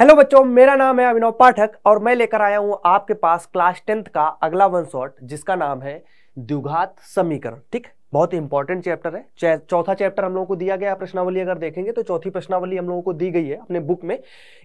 Hello बच्चों मेरा नाम है अभिनव पाठक और मैं लेकर आया हूं आपके पास क्लास टेंथ का अगला वन शॉट जिसका नाम है द्विघात समीकरण ठीक बहुत ही इंपॉर्टेंट चैप्टर है चौथा चैप्टर हम लोगों को दिया गया प्रश्नावली अगर देखेंगे तो चौथी प्रश्नावली हम लोगों को दी गई है अपने बुक में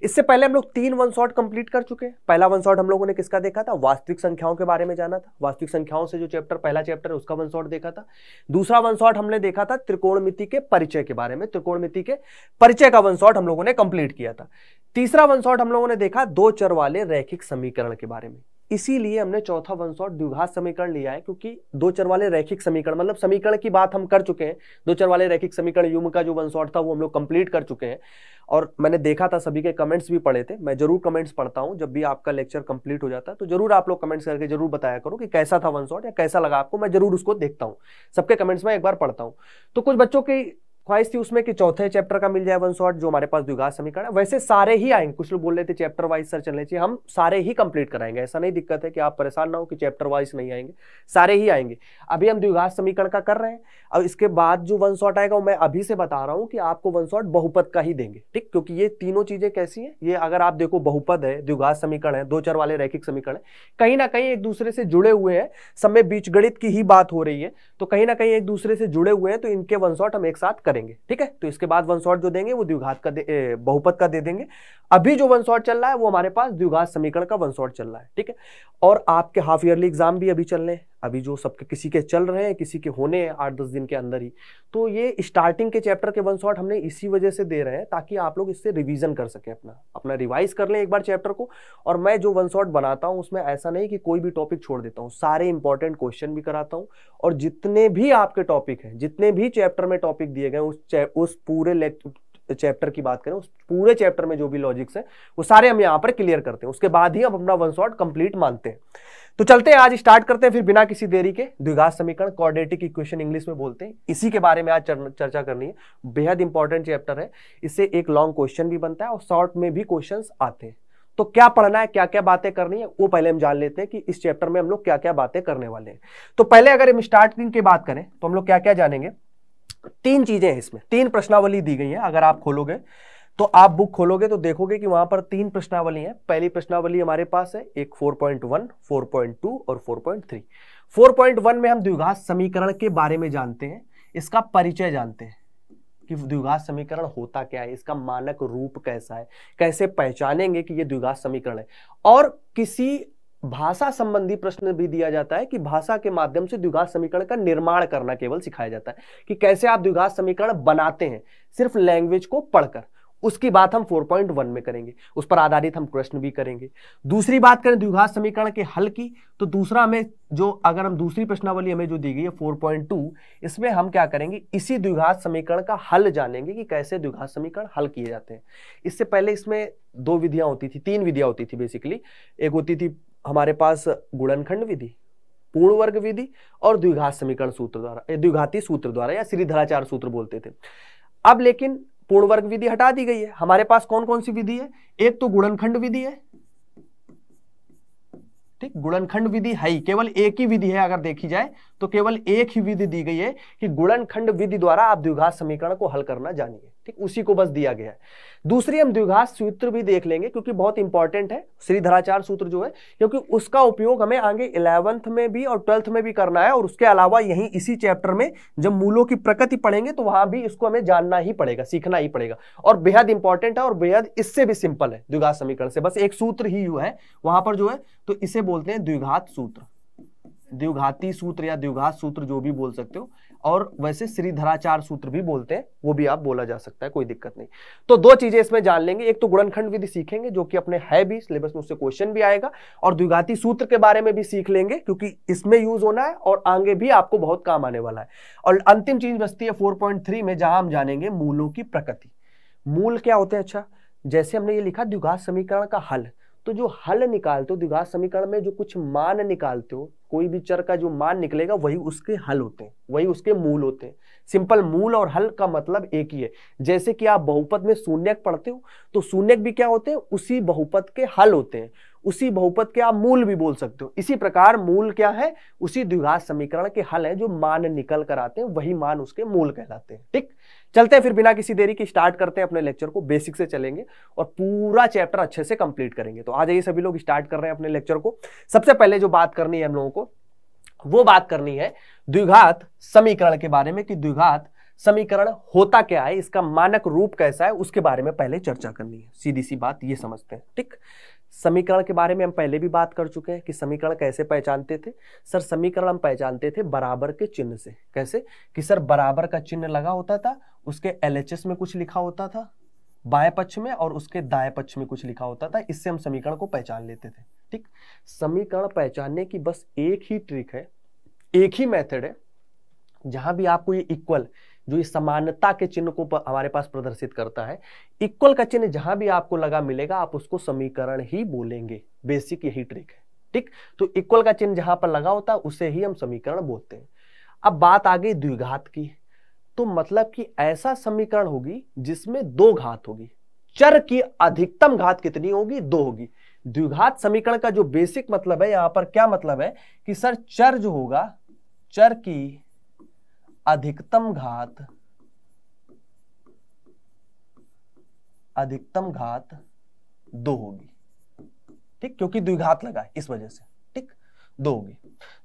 इससे पहले हम लोग तीन वन शॉट कंप्लीट कर चुके हैं पहला वन शॉट हम लोगों ने किसका देखा था वास्तविक संख्याओं के बारे में जाना था वास्तविक संख्याओं से जो चैप्टर पहला चैप्टर है उसका वन शॉट देखा था दूसरा वन शॉट हमने देखा था त्रिकोण के परिचय के बारे में त्रिकोण के परिचय का वन शॉट हम लोगों ने कंप्लीट किया था तीसरा वन शॉट हम लोगों ने देखा दो चर वाले रैखिक समीकरण के बारे में इसीलिए हमने चौथा वन शॉट द्विघात समीकरण लिया है क्योंकि दो चर वाले रैखिक समीकरण मतलब समीकरण की बात हम कर चुके हैं दो चर वाले रैखिक समीकरण युम का जो वन शॉट था वो हम लोग कंप्लीट कर चुके हैं और मैंने देखा था सभी के कमेंट्स भी पढ़े थे मैं जरूर कमेंट्स पढ़ता हूँ जब भी आपका लेक्चर कंप्लीट हो जाता है तो जरूर आप लोग कमेंट्स करके जरूर बताया करो कि कैसा था वन शॉट या कैसा लगा आपको मैं जरूर उसको देखता हूँ सबके कमेंट्स में एक बार पढ़ता हूँ तो कुछ बच्चों की ख्वाहिश थी उसमें कि चौथे चैप्टर का मिल जाए वन शॉट जो हमारे पास द्विघात समीकरण है वैसे सारे ही आएंगे कुछ लोग बोल रहे थे चैप्टर वाइज सर चलने चाहिए हम सारे ही कंप्लीट कराएंगे ऐसा नहीं दिक्कत है कि आप परेशान ना हो कि चैप्टर वाइज नहीं आएंगे सारे ही आएंगे अभी हम द्विघात समीकरण का कर रहे हैं और इसके बाद जो वन शॉट आएगा वो मैं अभी से बता रहा हूँ कि आपको वन शॉट बहुपद का ही देंगे ठीक क्योंकि ये तीनों चीजें कैसी हैं ये अगर आप देखो बहुपद है द्विघात समीकरण है दो चार वाले रैखिक समीकरण है कहीं ना कहीं एक दूसरे से जुड़े हुए हैं समय बीच की ही बात हो रही है तो कहीं ना कहीं एक दूसरे से जुड़े हुए हैं तो इनके वन शॉट हम एक साथ करें करेंगे ठीक है तो इसके बाद वन शॉट जो देंगे वो द्विघात का दे, बहुपत का दे देंगे अभी जो वन शॉट चल रहा है वो हमारे पास द्विघात समीकरण का वन शॉट चल रहा है ठीक है और आपके हाफ ईयरली एग्जाम भी अभी चल रहे हैं अभी जो सबके किसी के चल रहे हैं किसी के होने हैं आठ दस दिन के अंदर ही तो ये स्टार्टिंग के चैप्टर के वन शॉट हमने इसी वजह से दे रहे हैं ताकि आप लोग इससे रिवीजन कर सकें अपना अपना रिवाइज कर लें एक बार चैप्टर को और मैं जो वन शॉट बनाता हूँ उसमें ऐसा नहीं कि कोई भी टॉपिक छोड़ देता हूँ सारे इंपॉर्टेंट क्वेश्चन भी कराता हूँ और जितने भी आपके टॉपिक हैं जितने भी चैप्टर में टॉपिक दिए गए उस उस पूरे चैप्टर की बात करें उस पूरे चैप्टर में जो भी लॉजिक्स हैं वो सारे हम यहाँ पर क्लियर करते हैं उसके बाद ही हम अपना वन शॉट कंप्लीट मानते हैं तो चलते हैं आज स्टार्ट करते हैं फिर बिना किसी देरी के द्विघात समीकरण कोऑर्डिनेटिक इक्वेशन इंग्लिश में बोलते हैं इसी के बारे में आज चर्चा करनी है बेहद इंपॉर्टेंट चैप्टर है इससे एक लॉन्ग क्वेश्चन भी बनता है और शॉर्ट में भी क्वेश्चन आते हैं तो क्या पढ़ना है क्या क्या बातें करनी है वो पहले हम जान लेते हैं कि इस चैप्टर में हम लोग क्या क्या बातें करने वाले हैं तो पहले अगर हम स्टार्टिंग की बात करें तो हम लोग क्या क्या जानेंगे तीन चीजें हैं इसमें तीन प्रश्नावली दी गई है अगर आप खोलोगे तो आप बुक खोलोगे तो देखोगे कि वहां पर तीन प्रश्नावली है पहली प्रश्नावली हमारे पास है एक 4.1, 4.2 और 4.3। 4.1 में हम द्विघात समीकरण के बारे में जानते हैं इसका परिचय जानते हैं कि द्विघात समीकरण होता क्या है इसका मानक रूप कैसा है कैसे पहचानेंगे कि यह द्विघात समीकरण है और किसी भाषा संबंधी प्रश्न भी दिया जाता है कि भाषा के माध्यम से द्विघात समीकरण का निर्माण करना केवल सिखाया जाता है कि कैसे आप द्विघात समीकरण बनाते हैं सिर्फ लैंग्वेज को पढ़कर उसकी बात हम 4.1 में करेंगे उस पर आधारित हम प्रश्न भी करेंगे दूसरी बात करें द्विघात समीकरण के हल की तो दूसरा हमें जो अगर हम दूसरी प्रश्नावली हमें जो दी गई है 4.2 इसमें हम क्या करेंगे इसी द्विघात समीकरण का हल जानेंगे कि कैसे द्विघात समीकरण हल किए जाते हैं इससे पहले इसमें दो विधियां होती थी तीन विधियां होती थी बेसिकली एक होती थी हमारे पास गुणनखंड विधि पूर्ण वर्ग विधि और द्विघात समीकरण सूत्र द्वारा द्विघाती सूत्र द्वारा या श्रीधराचार सूत्र बोलते थे अब लेकिन पूर्ण वर्ग विधि हटा दी गई है हमारे पास कौन कौन सी विधि है एक तो गुणनखंड विधि है ठीक गुणनखंड विधि है ही केवल एक ही विधि है अगर देखी जाए तो केवल एक ही विधि दी गई है कि गुणनखंड विधि द्वारा आप द्विघात समीकरण को हल करना जानिए ठीक उसी को बस दिया गया है दूसरी हम द्विघात सूत्र भी देख लेंगे क्योंकि बहुत इंपॉर्टेंट है श्रीधराचार सूत्र जो है क्योंकि उसका उपयोग हमें आगे इलेवंथ में भी और ट्वेल्थ में भी करना है और उसके अलावा यही इसी चैप्टर में जब मूलों की प्रकृति पढ़ेंगे तो वहां भी इसको हमें जानना ही पड़ेगा सीखना ही पड़ेगा और बेहद इंपॉर्टेंट है और बेहद इससे भी सिंपल है द्विघात समीकरण से बस एक सूत्र ही है वहां पर जो है तो इसे बोलते हैं द्विघात सूत्र द्विघाती सूत्र या द्विघात सूत्र जो भी बोल सकते हो और वैसे श्रीधराचार सूत्र भी बोलते हैं वो भी आप बोला जा सकता है कोई दिक्कत नहीं तो दो चीजें इसमें जान लेंगे एक तो गुणनखंड विधि सीखेंगे जो कि अपने है भी सिलेबस में उससे क्वेश्चन भी आएगा और द्विघाती सूत्र के बारे में भी सीख लेंगे क्योंकि इसमें यूज होना है और आगे भी आपको बहुत काम आने वाला है और अंतिम चीज बचती है फोर में जहां हम जानेंगे मूलों की प्रकृति मूल क्या होते हैं अच्छा जैसे हमने ये लिखा द्विघात समीकरण का हल तो जो हल निकालते हो द्विघात समीकरण में जो कुछ मान निकालते हो कोई भी चर का जो मान निकलेगा वही उसके हल होते हैं वही उसके मूल होते हैं सिंपल मूल और हल का मतलब एक ही है जैसे कि आप बहुपद में शून्यक पढ़ते हो तो शून्यक भी क्या होते हैं उसी बहुपद के हल होते हैं उसी बहुपद के आप मूल भी बोल सकते हो इसी प्रकार मूल क्या है उसी द्विघात समीकरण के हल है जो मान निकल कर आते हैं वही मान उसके मूल कहलाते हैं ठीक चलते हैं फिर बिना किसी देरी के स्टार्ट करते हैं अपने लेक्चर को बेसिक से चलेंगे और पूरा चैप्टर अच्छे से कंप्लीट करेंगे तो आ जाइए सभी लोग स्टार्ट कर रहे हैं अपने लेक्चर को सबसे पहले जो बात करनी है हम लोगों को वो बात करनी है द्विघात समीकरण के बारे में कि द्विघात समीकरण होता क्या है इसका मानक रूप कैसा है उसके बारे में पहले चर्चा करनी है सीधी सी बात ये समझते हैं ठीक समीकरण के बारे में हम पहले भी बात कर चुके हैं कि समीकरण कैसे पहचानते थे सर समीकरण हम पहचानते थे बराबर के चिन्ह से कैसे कि सर बराबर का चिन्ह लगा होता था उसके एल में कुछ लिखा होता था बाएं पक्ष में और उसके दाएं पक्ष में कुछ लिखा होता था इससे हम समीकरण को पहचान लेते थे ठीक समीकरण पहचानने की बस एक ही ट्रिक है एक ही मेथड है जहां भी आपको ये इक्वल जो इस समानता के चिन्ह को हमारे पास प्रदर्शित करता है इक्वल का चिन्ह जहां भी आपको लगा मिलेगा आप उसको समीकरण ही बोलेंगे बेसिक यही ट्रिक है ठीक तो इक्वल का चिन्ह जहां पर लगा होता है उसे ही हम समीकरण बोलते हैं अब बात आ गई द्विघात की तो मतलब कि ऐसा समीकरण होगी जिसमें दो घात होगी चर की अधिकतम घात कितनी होगी दो होगी द्विघात समीकरण का जो बेसिक मतलब है यहां पर क्या मतलब है कि सर चर जो होगा चर की अधिकतम घात अधिकतम घात दो होगी ठीक क्योंकि द्विघात लगा है इस वजह से ठीक दो होगी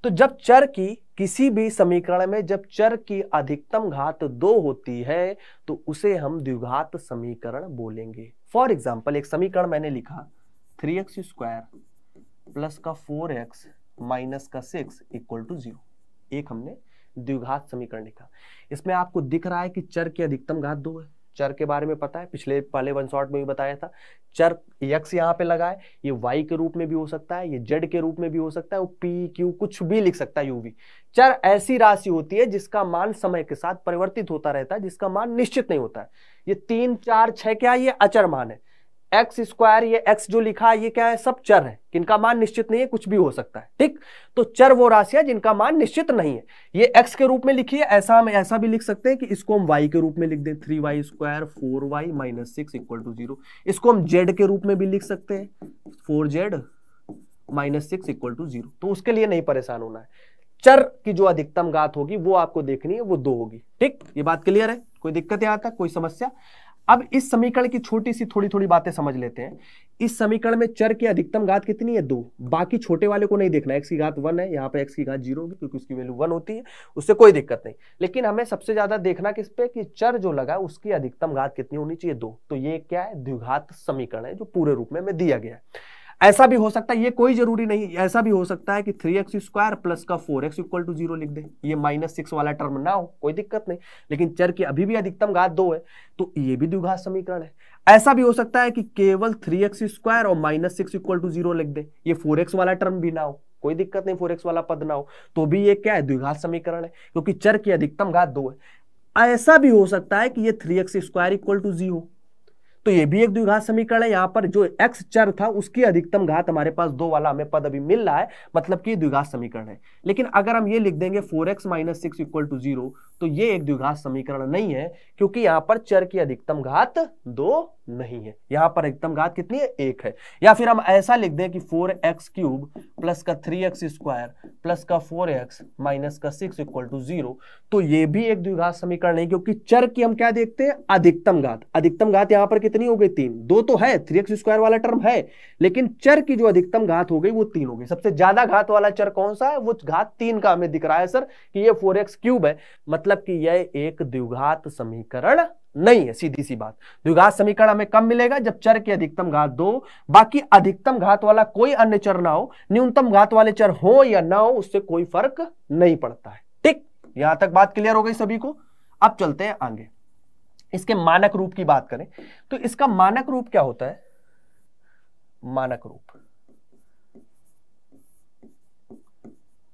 तो जब चर की किसी भी समीकरण में जब चर की अधिकतम घात दो होती है तो उसे हम द्विघात समीकरण बोलेंगे फॉर एग्जाम्पल एक समीकरण मैंने लिखा थ्री एक्स स्क्वायर प्लस का फोर एक्स माइनस का सिक्स इक्वल टू जीरो एक हमने द्विघात समीकरण लिखा इसमें आपको दिख रहा है कि चर की अधिकतम घात दो है चर के बारे में पता है पिछले पहले वन शॉर्ट में भी बताया था चर यक्स यहाँ पे लगा है ये वाई के रूप में भी हो सकता है ये जेड के रूप में भी हो सकता है वो पी क्यू कुछ भी लिख सकता है भी चर ऐसी राशि होती है जिसका मान समय के साथ परिवर्तित होता रहता है जिसका मान निश्चित नहीं होता है ये तीन चार छः क्या ये अचर मान है एक्स स्क्वायर ये एक्स जो लिखा है ये क्या है सब चर है किनका मान निश्चित नहीं है कुछ भी हो सकता है ठीक तो चर वो राशियां जिनका मान निश्चित नहीं है ये एक्स के रूप में लिखी है ऐसा हम ऐसा भी लिख सकते हैं कि इसको हम वाई के रूप में लिख दें three y square four y minus six equal to zero इसको हम जेड के रूप में भी लिख सकते हैं four z minus six equal to zero तो उसके लिए नहीं परेशान होना है चर की जो अधिकतम घात होगी वो आपको देखनी है वो दो होगी ठीक ये बात क्लियर है कोई दिक्कत यहां तक कोई समस्या अब इस समीकरण की छोटी सी थोड़ी थोड़ी बातें समझ लेते हैं इस समीकरण में चर की अधिकतम घात कितनी है दो बाकी छोटे वाले को नहीं देखना एक्स की घात वन है यहाँ पे एक्स की घात जीरो होगी क्योंकि उसकी वैल्यू वन होती है उससे कोई दिक्कत नहीं लेकिन हमें सबसे ज्यादा देखना किस पे कि चर जो लगा उसकी अधिकतम घात कितनी होनी चाहिए दो तो ये क्या है द्विघात समीकरण है जो पूरे रूप में, हमें दिया गया है ऐसा भी हो सकता है ये कोई जरूरी नहीं ऐसा भी हो सकता है कि थ्री एक्स स्क्वायर प्लस का four x equal to zero लिख दे ये माइनस सिक्स वाला टर्म ना हो कोई दिक्कत नहीं लेकिन चर की अभी भी अधिकतम घात दो है तो ये भी द्विघात समीकरण है ऐसा भी हो सकता है कि केवल थ्री एक्स स्क्वायर और minus six equal to zero लिख दे ये फोर एक्स वाला टर्म भी ना हो कोई दिक्कत नहीं फोर एक्स वाला पद ना हो तो भी ये क्या है द्विघात समीकरण है क्योंकि चर की अधिकतम घात दो है ऐसा भी हो सकता है कि ये three x square equal to जी हो तो ये भी एक द्विघात समीकरण है यहां पर जो एक्स चर था उसकी अधिकतम घात हमारे पास दो वाला हमें पद अभी मिल रहा है मतलब कि द्विघात समीकरण है लेकिन अगर हम ये लिख देंगे four x minus six equal to zero तो ये एक द्विघात समीकरण नहीं है क्योंकि यहां पर चर की अधिकतम घात दो नहीं है यहां पर अधिकतम घात कितनी है एक है या फिर हम ऐसा लिख दें कि फोर एक्स क्यूब प्लस का थ्री एक्स स्क्वायर प्लस का फोर एक्स माइनस का सिक्स इक्वल टू जीरो तो ये भी एक द्विघात समीकरण है क्योंकि चर की हम क्या देखते हैं अधिकतम घात अधिकतम घात यहां पर कितनी कितनी हो गई तीन दो तो है थ्री एक्स स्क्वायर वाला टर्म है लेकिन चर की जो अधिकतम घात हो गई वो तीन हो गई सबसे ज्यादा घात वाला चर कौन सा है वो घात तीन का हमें दिख रहा है सर कि ये फोर एक्स क्यूब है मतलब कि यह एक द्विघात समीकरण नहीं है सीधी सी बात द्विघात समीकरण हमें कम मिलेगा जब चर की अधिकतम घात दो बाकी अधिकतम घात वाला कोई अन्य चर ना हो न्यूनतम घात वाले चर हो या ना हो उससे कोई फर्क नहीं पड़ता है ठीक यहां तक बात क्लियर हो गई सभी को अब चलते हैं आगे इसके मानक रूप की बात करें तो इसका मानक रूप क्या होता है मानक रूप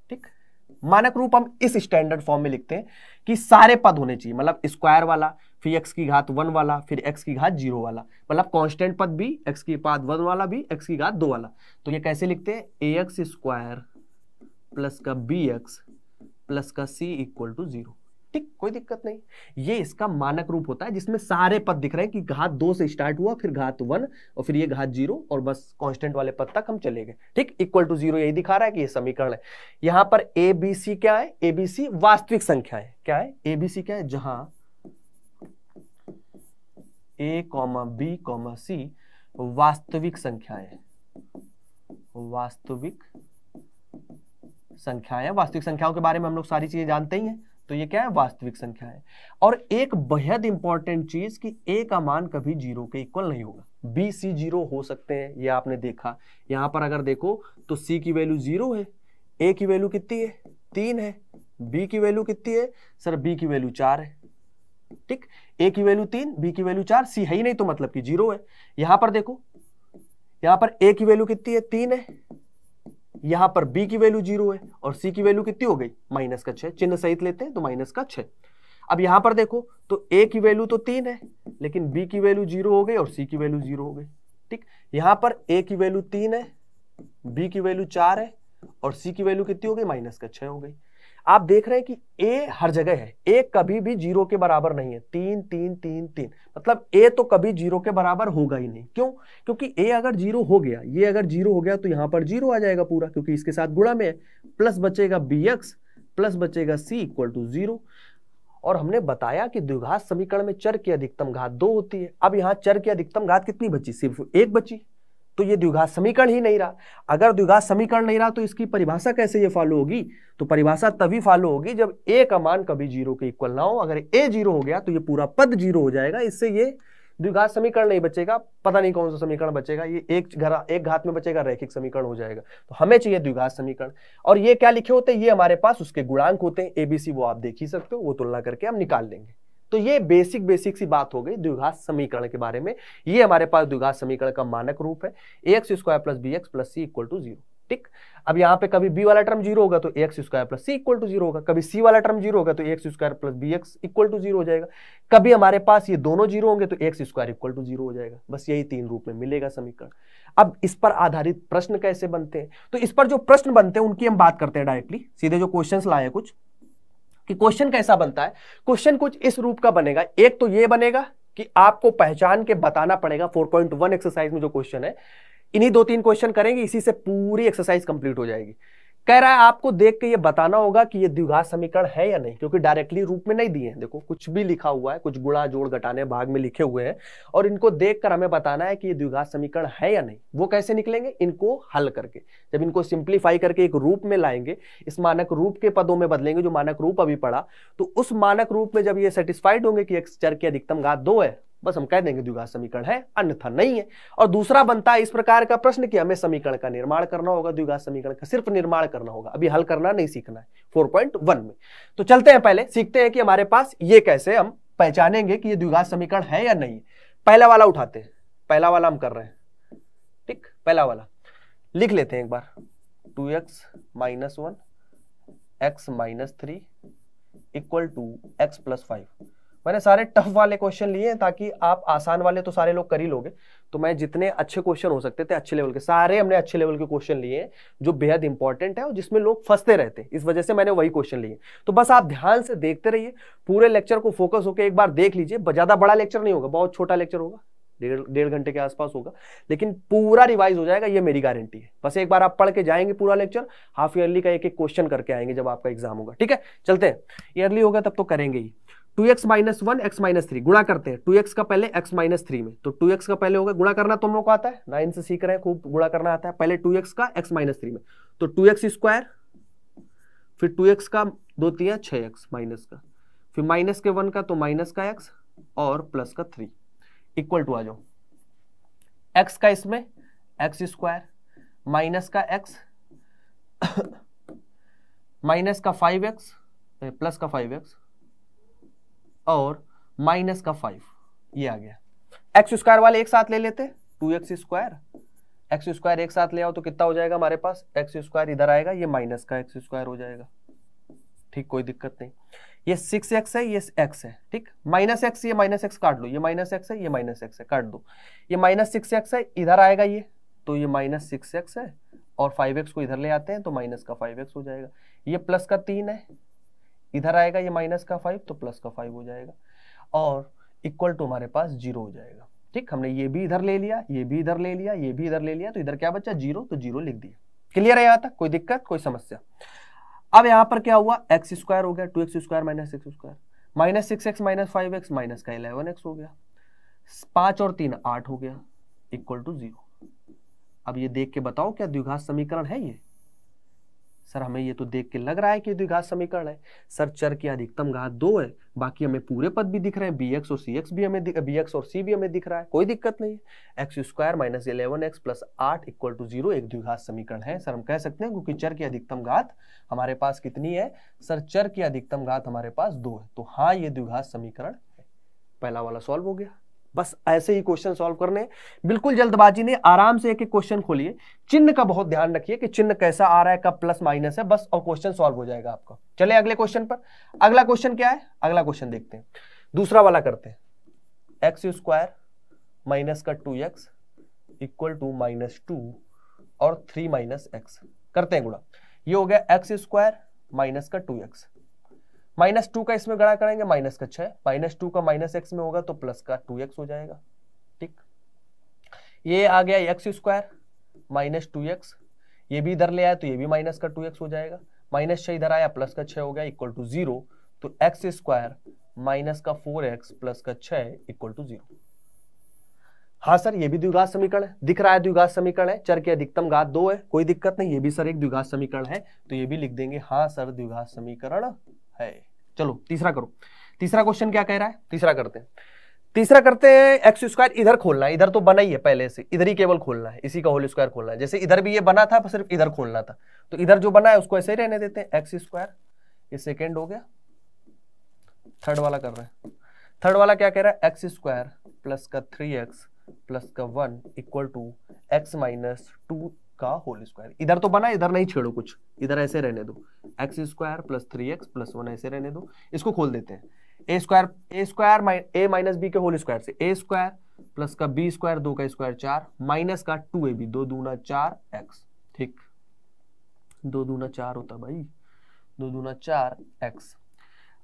ठीक मानक रूप हम इस स्टैंडर्ड फॉर्म में लिखते हैं कि सारे पद होने चाहिए मतलब स्क्वायर वाला फिर एक्स की घात वन वाला फिर एक्स की घात जीरो वाला मतलब कांस्टेंट पद भी एक्स की पाद वन वाला भी एक्स की घात दो वाला तो ये कैसे लिखते हैं ए एक्स स्क्वायर प्लस का बी एक्स प्लस का सी इक्वल टू जीरो ठीक कोई दिक्कत नहीं ये इसका मानक रूप होता है जिसमें सारे पद दिख रहे हैं कि घात दो से स्टार्ट हुआ फिर घात वन और फिर ये घात जीरो और बस कांस्टेंट वाले पद तक हम चले गए ठीक इक्वल टू जीरो यही दिखा रहा है कि ये समीकरण है यहां पर ए बी सी क्या है ए बी सी वास्तविक संख्या है क्या है ए बी सी क्या है जहां A comma B comma C वास्तविक है वास्तविक संख्याएं वास्तविक संख्याओं के बारे में हम लोग सारी चीजें जानते ही हैं तो ये क्या है वास्तविक संख्या है और एक बेहद इंपॉर्टेंट चीज कि ए का मान कभी जीरो के इक्वल नहीं होगा बी सी जीरो हो सकते हैं ये आपने देखा यहां पर अगर देखो तो सी की वैल्यू जीरो है ए की वैल्यू कितनी है तीन है बी की वैल्यू कितनी है सर बी की वैल्यू चार है ठीक ए की वैल्यू तीन बी की वैल्यू चार सी है ही नहीं तो मतलब कि जीरो है यहां पर देखो यहां पर ए की वैल्यू कितनी है तीन है यहां पर बी की वैल्यू जीरो है और सी की वैल्यू कितनी हो गई माइनस का छह चिन्ह सहित लेते हैं तो माइनस का छह अब यहां पर देखो तो ए की वैल्यू तो तीन है लेकिन बी की वैल्यू जीरो हो गई और सी की वैल्यू जीरो हो गई ठीक यहां पर ए की वैल्यू तीन है बी की वैल्यू चार है और सी की वैल्यू कितनी हो गई माइनस का छह हो गई आप देख रहे हैं कि ए हर जगह है ए कभी भी जीरो के बराबर नहीं है तीन तीन तीन तीन मतलब ए तो कभी जीरो के बराबर होगा ही नहीं क्यों क्योंकि ए अगर जीरो हो गया ये अगर जीरो हो गया तो यहां पर जीरो आ जाएगा पूरा क्योंकि इसके साथ गुणा में है प्लस बचेगा बी एक्स प्लस बचेगा सी इक्वल टू जीरो और हमने बताया कि द्विघात समीकरण में चर की अधिकतम घात दो होती है अब यहाँ चर की अधिकतम घात कितनी बची सिर्फ एक बची तो ये द्विघात समीकरण ही नहीं रहा अगर द्विघात समीकरण नहीं रहा तो इसकी परिभाषा कैसे ये फॉलो होगी तो परिभाषा तभी फॉलो होगी जब ए का मान कभी जीरो के इक्वल ना हो अगर ए जीरो हो गया तो ये पूरा पद जीरो हो जाएगा इससे ये द्विघात समीकरण नहीं बचेगा पता नहीं कौन सा समीकरण बचेगा ये एक घर एक घात में बचेगा रैखिक समीकरण हो जाएगा तो हमें चाहिए द्विघात समीकरण और ये क्या लिखे होते हैं ये हमारे पास उसके गुणांक होते हैं एबीसी वो आप देख ही सकते हो वो तुलना करके हम निकाल लेंगे तो ये बेसिक बेसिक सी बात हो गई द्विघात समीकरण के बारे में ये हमारे पास द्विघात समीकरण का मानक रूप है x square plus B x plus C equal to zero ठीक अब यहाँ पे कभी बी वाला टर्म जीरो होगा तो x square plus C equal to zero होगा कभी सी वाला टर्म जीरो होगा तो x square plus B X equal to zero हो जाएगा कभी हमारे पास ये दोनों जीरो होंगे तो x square equal to zero हो जाएगा बस यही तीन रूप में मिलेगा समीकरण अब इस पर आधारित प्रश्न कैसे बनते हैं तो इस पर जो प्रश्न बनते हैं उनकी हम बात करते हैं डायरेक्टली सीधे जो क्वेश्चन लाए कुछ कि क्वेश्चन कैसा बनता है क्वेश्चन कुछ इस रूप का बनेगा एक तो ये बनेगा कि आपको पहचान के बताना पड़ेगा 4.1 एक्सरसाइज में जो क्वेश्चन है इन्हीं दो तीन क्वेश्चन करेंगे इसी से पूरी एक्सरसाइज कंप्लीट हो जाएगी कह रहा है आपको देख के ये बताना होगा कि ये द्विघात समीकरण है या नहीं क्योंकि डायरेक्टली रूप में नहीं दिए हैं देखो कुछ भी लिखा हुआ है कुछ गुणा जोड़ घटाने भाग में लिखे हुए हैं और इनको देखकर हमें बताना है कि ये द्विघात समीकरण है या नहीं वो कैसे निकलेंगे इनको हल करके जब इनको सिंप्लीफाई करके एक रूप में लाएंगे इस मानक रूप के पदों में बदलेंगे जो मानक रूप अभी पढ़ा तो उस मानक रूप में जब ये सेटिस्फाइड होंगे कि एक चर की अधिकतम घात दो है बस हम कह देंगे द्विघात समीकरण है अन्यथा नहीं है और दूसरा बनता है इस प्रकार का प्रश्न कि हमें समीकरण का निर्माण करना होगा द्विघात समीकरण का सिर्फ निर्माण करना होगा अभी हल करना नहीं सीखना है 4.1 में तो चलते हैं पहले सीखते हैं कि हमारे पास ये कैसे हम पहचानेंगे कि ये द्विघात समीकरण है या नहीं पहला वाला उठाते हैं पहला वाला हम कर रहे हैं ठीक पहला वाला लिख लेते हैं एक बार two x minus one x minus three equal to x plus five मैंने सारे टफ वाले क्वेश्चन लिए हैं ताकि आप आसान वाले तो सारे लोग कर ही लोगे तो मैं जितने अच्छे क्वेश्चन हो सकते थे अच्छे लेवल के सारे हमने अच्छे लेवल के क्वेश्चन लिए हैं जो बेहद इंपॉर्टेंट है और जिसमें लोग फंसते रहते हैं इस वजह से मैंने वही क्वेश्चन लिए तो बस आप ध्यान से देखते रहिए पूरे लेक्चर को फोकस होकर एक बार देख लीजिए ज़्यादा बड़ा लेक्चर नहीं होगा बहुत छोटा लेक्चर होगा डेढ़ डेढ़ घंटे के आसपास होगा लेकिन पूरा रिवाइज हो जाएगा ये मेरी गारंटी है बस एक बार आप पढ़ के जाएंगे पूरा लेक्चर हाफ ईयरली का एक एक क्वेश्चन करके आएंगे जब आपका एग्जाम होगा ठीक है चलते हैं ईयरली होगा तब तो करेंगे ही two x minus one x minus three गुणा करते हैं टू एक्स का पहले एक्स माइनस थ्री में तो टू एक्स का पहले होगा गुणा करना तुम लोग को आता है नाइन से सीख रहे हैं खूब गुणा करना आता है पहले टू एक्स का एक्स माइनस थ्री में तो टू एक्स स्क्वायर फिर टू एक्स का दो तीन छः एक्स माइनस का फिर माइनस के वन का तो माइनस का एक्स और प्लस का थ्री इक्वल टू आ जाओ एक्स का इसमें एक्स स्क्वायर माइनस का एक्स माइनस का फाइव एक्स प्लस का फाइव एक्स और माइनस का फाइव ये आ गया एक्स स्क्वायर वाले एक साथ ले लेते two x square x square एक साथ ले आओ तो कितना हो जाएगा हमारे पास एक्स स्क्वायर इधर आएगा ये माइनस का एक्स स्क्वायर हो जाएगा ठीक कोई दिक्कत नहीं ये सिक्स एक्स है ये एक्स है ठीक माइनस एक्स ये माइनस एक्स काट लो ये माइनस एक्स है ये माइनस एक्स है काट दो ये माइनस सिक्स एक्स है इधर आएगा ये तो ये माइनस सिक्स एक्स है और फाइव एक्स को इधर ले आते हैं तो माइनस का फाइव एक्स हो जाएगा ये प्लस का तीन है इधर आएगा ये माइनस का फाइव तो प्लस का फाइव हो जाएगा और इक्वल टू हमारे पास जीरो हो जाएगा ठीक हमने ये भी इधर ले लिया ये भी इधर ले लिया ये भी इधर ले लिया तो इधर क्या बचा जीरो तो जीरो लिख दिया क्लियर है यहाँ तक कोई दिक्कत कोई समस्या अब यहाँ पर क्या हुआ एक्स स्क्वायर हो गया two x square minus x square minus six x minus five x minus का इलेवन एक्स हो गया पांच और तीन आठ हो गया इक्वल टू जीरो अब ये देख के बताओ क्या द्विघात समीकरण है ये सर हमें ये तो देख के लग रहा है कि द्विघात समीकरण है सर चर की अधिकतम घात दो है बाकी हमें पूरे पद भी दिख रहे हैं बी एक्स और सी एक्स भी हमें बी एक्स और सी भी हमें दिख रहा है कोई दिक्कत नहीं है x square minus eleven x plus आठ इक्वल टू जीरो एक द्विघात समीकरण है सर हम कह सकते हैं क्योंकि चर की अधिकतम घात हमारे पास कितनी है सर चर की अधिकतम घात हमारे पास दो है तो हाँ ये द्विघात समीकरण है पहला वाला सॉल्व हो गया बस ऐसे ही क्वेश्चन सॉल्व करने बिल्कुल जल्दबाजी नहीं आराम से एक एक क्वेश्चन खोलिए चिन्ह का बहुत ध्यान रखिए कि चिन्ह कैसा आ रहा है कब प्लस माइनस है बस और क्वेश्चन सॉल्व हो जाएगा आपका चले अगले क्वेश्चन पर अगला क्वेश्चन क्या है अगला क्वेश्चन देखते हैं दूसरा वाला करते हैं एक्स स्क्वायर माइनस का two x equal to minus two और थ्री माइनस एक्स करते हैं गुड़ा ये हो गया एक्स स्क्वायर माइनस का टू एक्स माइनस टू का इसमें गणा करेंगे माइनस का छह माइनस टू का माइनस एक्स में होगा तो प्लस का टू एक्स हो जाएगा ठीक ये आ गया x square minus two x ये भी इधर ले आया तो ये भी माइनस का टू एक्स हो जाएगा माइनस छह इधर आया प्लस का छह हो गया इक्वल टू जीरो तो एक्स स्क्वायर माइनस का फोर एक्स प्लस का छह इक्वल टू जीरो हाँ सर ये भी द्विघात समीकरण है दिख रहा है द्विघात समीकरण है चर के अधिकतम घात दो है कोई दिक्कत नहीं ये भी सर एक द्विघात समीकरण है तो ये भी लिख देंगे हाँ सर द्विघात समीकरण है चलो तीसरा करो तीसरा क्वेश्चन क्या कह रहा है तीसरा करते हैं तीसरा करते हैं एक्स स्क्वायर इधर खोलना है इधर तो बना ही है पहले से इधर ही केवल खोलना है इसी का होल स्क्वायर खोलना है जैसे इधर भी ये बना था सिर्फ इधर खोलना था तो इधर जो बना है उसको ऐसे ही रहने देते हैं एक्स स्क्वायर ये सेकेंड हो गया थर्ड वाला कर रहे हैं थर्ड वाला क्या कह रहा है एक्स स्क्वायर प्लस का थ्री एक्स प्लस का one equal to x minus two का होल स्क्वायर इधर तो बना इधर नहीं छेड़ो कुछ इधर ऐसे रहने दो x square plus three x plus one ऐसे रहने दो इसको खोल देते हैं a square a square a minus b के होल स्क्वायर से ए स्क्वायर प्लस का बी स्क्वायर दो का स्क्वायर चार माइनस का टू ए बी दो दूना चार एक्स ठीक दो दूना चार होता भाई दो दूना चार एक्स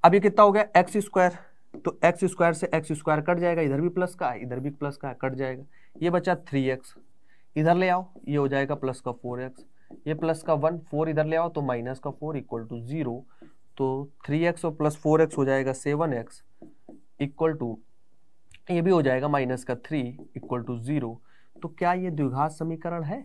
अब ये कितना हो गया एक्स स्क्वायर तो एक्स स्क्वायर से एक्स स्क्वायर कट जाएगा इधर भी प्लस का इधर भी प्लस का कट जाएगा ये बचा थ्री एक्स इधर ले आओ ये हो जाएगा प्लस का फोर एक्स ये प्लस का वन फोर इधर ले आओ तो माइनस का फोर इक्वल टू जीरो तो थ्री एक्स और प्लस फोर एक्स हो जाएगा सेवन एक्स इक्वल टू ये भी हो जाएगा माइनस का थ्री इक्वल टू जीरो तो क्या ये द्विघात समीकरण है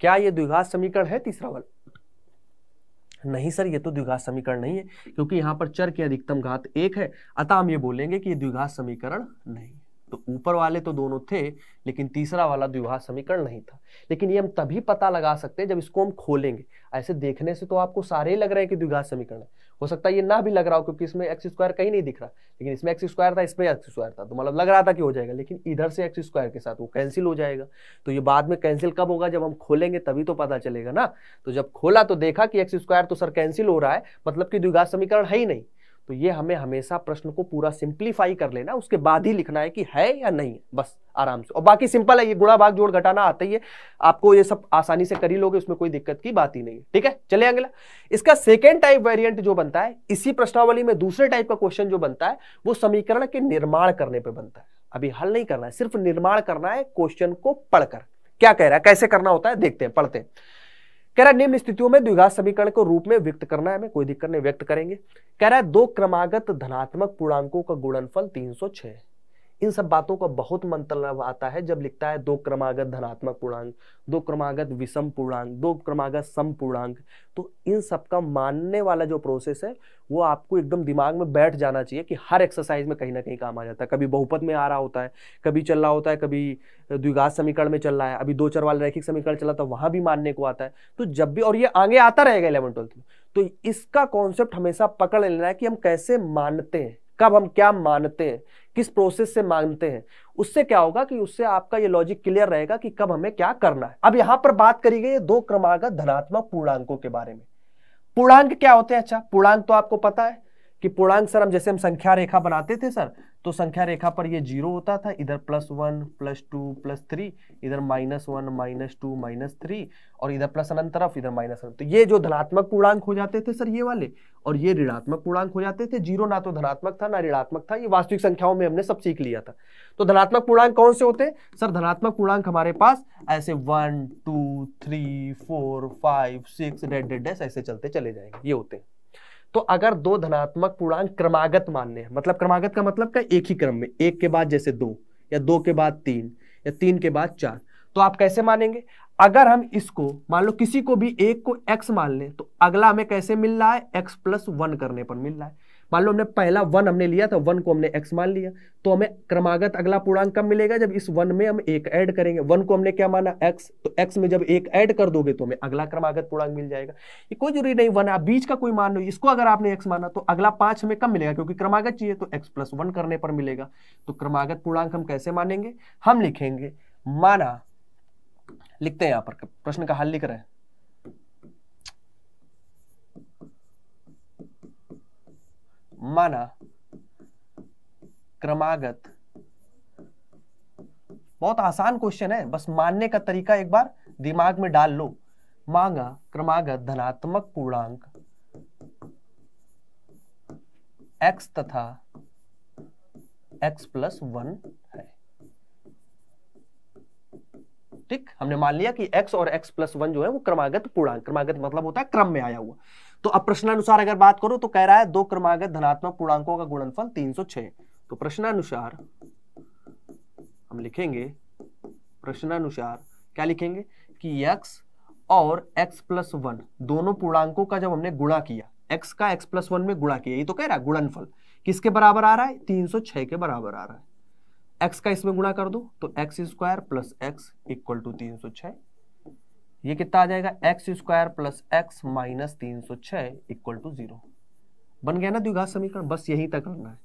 क्या ये द्विघात समीकरण है तीसरा वाला नहीं सर ये तो द्विघात समीकरण नहीं है क्योंकि यहां पर चर के अधिकतम घात एक है अतः हम ये बोलेंगे कि ये द्विघात समीकरण नहीं तो ऊपर वाले तो दोनों थे लेकिन तीसरा वाला द्विभाष समीकरण नहीं था लेकिन ये हम तभी पता लगा सकते हैं जब इसको हम खोलेंगे ऐसे देखने से तो आपको सारे ही लग रहे हैं कि द्विघात समीकरण है हो सकता है ये ना भी लग रहा हो क्योंकि इसमें एक्स स्क्वायर कहीं नहीं दिख रहा लेकिन इसमें एक्स स्क्वायर था इसमें एक्स स्क्वायर था तो मतलब लग रहा था कि हो जाएगा लेकिन इधर से एक्स स्क्वायर के साथ वो कैंसिल हो जाएगा तो ये बाद में कैंसिल कब होगा जब हम खोलेंगे तभी तो पता चलेगा ना तो जब खोला तो देखा कि एक्स स्क्वायर तो सर कैंसिल हो रहा है मतलब कि द्विघात समीकरण है ही नहीं तो ये हमें हमेशा प्रश्न को पूरा सिंप्लीफाई कर लेना उसके बाद ही लिखना है कि है या नहीं है बस आराम से और बाकी सिंपल है ये गुणा भाग जोड़ घटाना आता ही है आपको ये सब आसानी से कर ही लोगे उसमें कोई दिक्कत की बात ही नहीं है ठीक है चले अगला इसका सेकेंड टाइप वेरियंट जो बनता है इसी प्रश्नावली में दूसरे टाइप का क्वेश्चन जो बनता है वो समीकरण के निर्माण करने पर बनता है अभी हल नहीं करना है सिर्फ निर्माण करना है क्वेश्चन को पढ़कर क्या कह रहा है कैसे करना होता है देखते हैं पढ़ते हैं कह रहा है निम्न स्थितियों में द्विघात समीकरण को रूप में व्यक्त करना है हमें कोई दिक्कत नहीं व्यक्त करेंगे कह रहा है दो क्रमागत धनात्मक पूर्णांकों का गुणनफल 306 है इन सब बातों का बहुत मतलब आता है जब लिखता है दो क्रमागत धनात्मक पूर्णांक दो क्रमागत विषम पूर्णांक दो क्रमागत सम पूर्णांक तो इन सब का मानने वाला जो प्रोसेस है वो आपको एकदम दिमाग में बैठ जाना चाहिए कि हर एक्सरसाइज में कहीं ना कहीं काम आ जाता है कभी बहुपत में आ रहा होता है कभी चल रहा होता है कभी द्विघात समीकरण में चल रहा है अभी दो चर वाले रैखिक समीकरण चला था तो वहाँ भी मानने को आता है तो जब भी और ये आगे आता रहेगा इलेवन ट्वेल्थ में तो इसका कॉन्सेप्ट हमेशा पकड़ लेना है कि हम कैसे मानते हैं कब हम क्या मानते हैं किस प्रोसेस से मानते हैं उससे क्या होगा कि उससे आपका ये लॉजिक क्लियर रहेगा कि कब हमें क्या करना है अब यहां पर बात करी गई दो क्रमागत धनात्मक पूर्णांकों के बारे में पूर्णांक क्या होते हैं अच्छा पूर्णांक तो आपको पता है कि पूर्णांक सर हम जैसे हम संख्या रेखा बनाते थे सर तो संख्या रेखा पर ये जीरो होता था इधर plus one plus two plus three इधर minus one minus two minus three और इधर प्लस अनंत तरफ इधर माइनस अनंत तो ये जो धनात्मक पूर्णांक हो जाते थे सर ये वाले और ये ऋणात्मक पूर्णांक हो जाते थे जीरो ना तो धनात्मक था ना ऋणात्मक था ये वास्तविक संख्याओं में हमने सब सीख लिया था तो धनात्मक पूर्णांक कौन से होते सर धनात्मक पूर्णांक हमारे पास ऐसे one two three four five six डेड डेड डेस ऐसे चलते चले जाएंगे ये होते हैं तो अगर दो धनात्मक पूर्णांक क्रमागत मानने है मतलब क्रमागत का मतलब क्या एक ही क्रम में एक के बाद जैसे दो या दो के बाद तीन या तीन के बाद चार तो आप कैसे मानेंगे अगर हम इसको मान लो किसी को भी एक को एक्स मान लें तो अगला हमें कैसे मिल रहा है एक्स प्लस वन करने पर मिल रहा है मान लो हमने पहला वन हमने लिया था तो वन को हमने एक्स मान लिया तो हमें क्रमागत अगला पूर्णांक कब मिलेगा जब इस वन में हम एक ऐड करेंगे वन को हमने क्या माना एक्स तो एक्स में जब एक ऐड कर दोगे तो हमें अगला क्रमागत पूर्णांक मिल जाएगा ये कोई जरूरी नहीं वन आप बीच का कोई मान लो इसको अगर आपने एक्स माना तो अगला पांच हमें कब मिलेगा क्योंकि क्रमागत चाहिए तो एक्स प्लस वन करने पर मिलेगा तो क्रमागत पूर्णांक हम कैसे मानेंगे हम लिखेंगे माना लिखते हैं यहाँ पर प्रश्न का हल लिख रहे हैं माना क्रमागत बहुत आसान क्वेश्चन है बस मानने का तरीका एक बार दिमाग में डाल लो मांगा क्रमागत धनात्मक पूर्णांक x तथा x प्लस वन है ठीक हमने मान लिया कि x और x प्लस वन जो है वो क्रमागत पूर्णांक क्रमागत मतलब होता है क्रम में आया हुआ तो अब प्रश्नानुसार अगर बात करो तो कह रहा है दो क्रमागत धनात्मक पूर्णांकों का गुणनफल 306 तो प्रश्नानुसार हम लिखेंगे प्रश्नानुसार क्या लिखेंगे कि x और x प्लस वन दोनों पूर्णांकों का जब हमने गुणा किया x का x प्लस वन में गुणा किया ये तो कह रहा है गुणनफल किसके बराबर आ रहा है 306 के बराबर आ रहा है x का इसमें गुणा कर दो तो x square plus x equal to तीन सौ छह ये कितना आ जाएगा x square plus x minus तीन सौ छह इक्वल टू जीरो बन गया ना द्विघात समीकरण बस यहीं तक करना है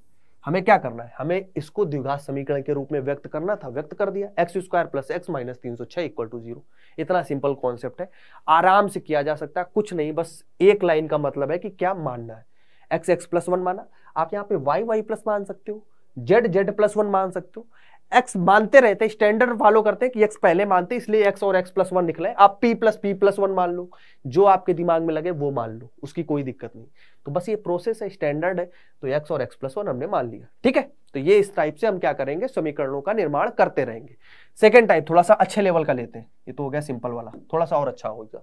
हमें क्या करना है हमें इसको द्विघात समीकरण के रूप में व्यक्त करना था व्यक्त कर दिया x square plus x minus तीन सौ छह इक्वल टू जीरो इतना सिंपल कॉन्सेप्ट है आराम से किया जा सकता है कुछ नहीं बस एक लाइन का मतलब है कि क्या मानना है एक्स एक्स प्लस वन माना आप यहाँ पे वाई वाई प्लस मान सकते हो जेड जेड प्लस वन मान सकते हो एक्स मानते रहते हैं स्टैंडर्ड फॉलो करते हैं कि एक्स पहले मानते हैं इसलिए एक्स और एक्स प्लस वन निकले आप p plus p plus one मान लो जो आपके दिमाग में लगे वो मान लो उसकी कोई दिक्कत नहीं तो बस ये प्रोसेस है स्टैंडर्ड है तो एक्स और एक्स प्लस वन हमने मान लिया ठीक है तो ये इस टाइप से हम क्या करेंगे समीकरणों का निर्माण करते रहेंगे सेकेंड टाइप थोड़ा सा अच्छे लेवल का लेते हैं ये तो हो गया सिंपल वाला थोड़ा सा और अच्छा हो गया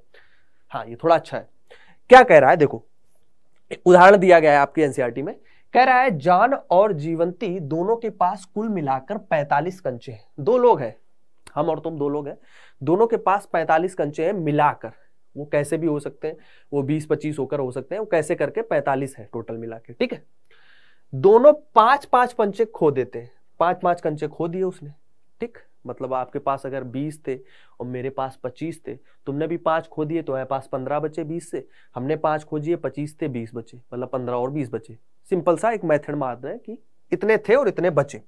हाँ ये थोड़ा अच्छा है क्या कह रहा है देखो उदाहरण दिया गया है आपकी एनसीआरटी e में कह रहा है जान और जीवंती दोनों के पास कुल मिलाकर 45 कंचे हैं दो लोग हैं हम और तुम दो लोग हैं दोनों के पास 45 कंचे हैं मिलाकर वो कैसे भी हो सकते हैं वो 20 पच्चीस होकर हो सकते हैं वो कैसे करके 45 है टोटल मिला के ठीक है दोनों पांच पांच पंचे खो देते हैं पांच पांच कंचे खो दिए उसने ठीक मतलब आपके पास अगर 20 थे और मेरे पास 25 थे तुमने भी पांच खो दिए तो मेरे पास 15 बचे 20 से हमने पांच खो दिए 25 थे 20 बचे मतलब 15 और 20 बचे सिंपल सा एक मेथड मार रहे हैं कि इतने थे और इतने बचे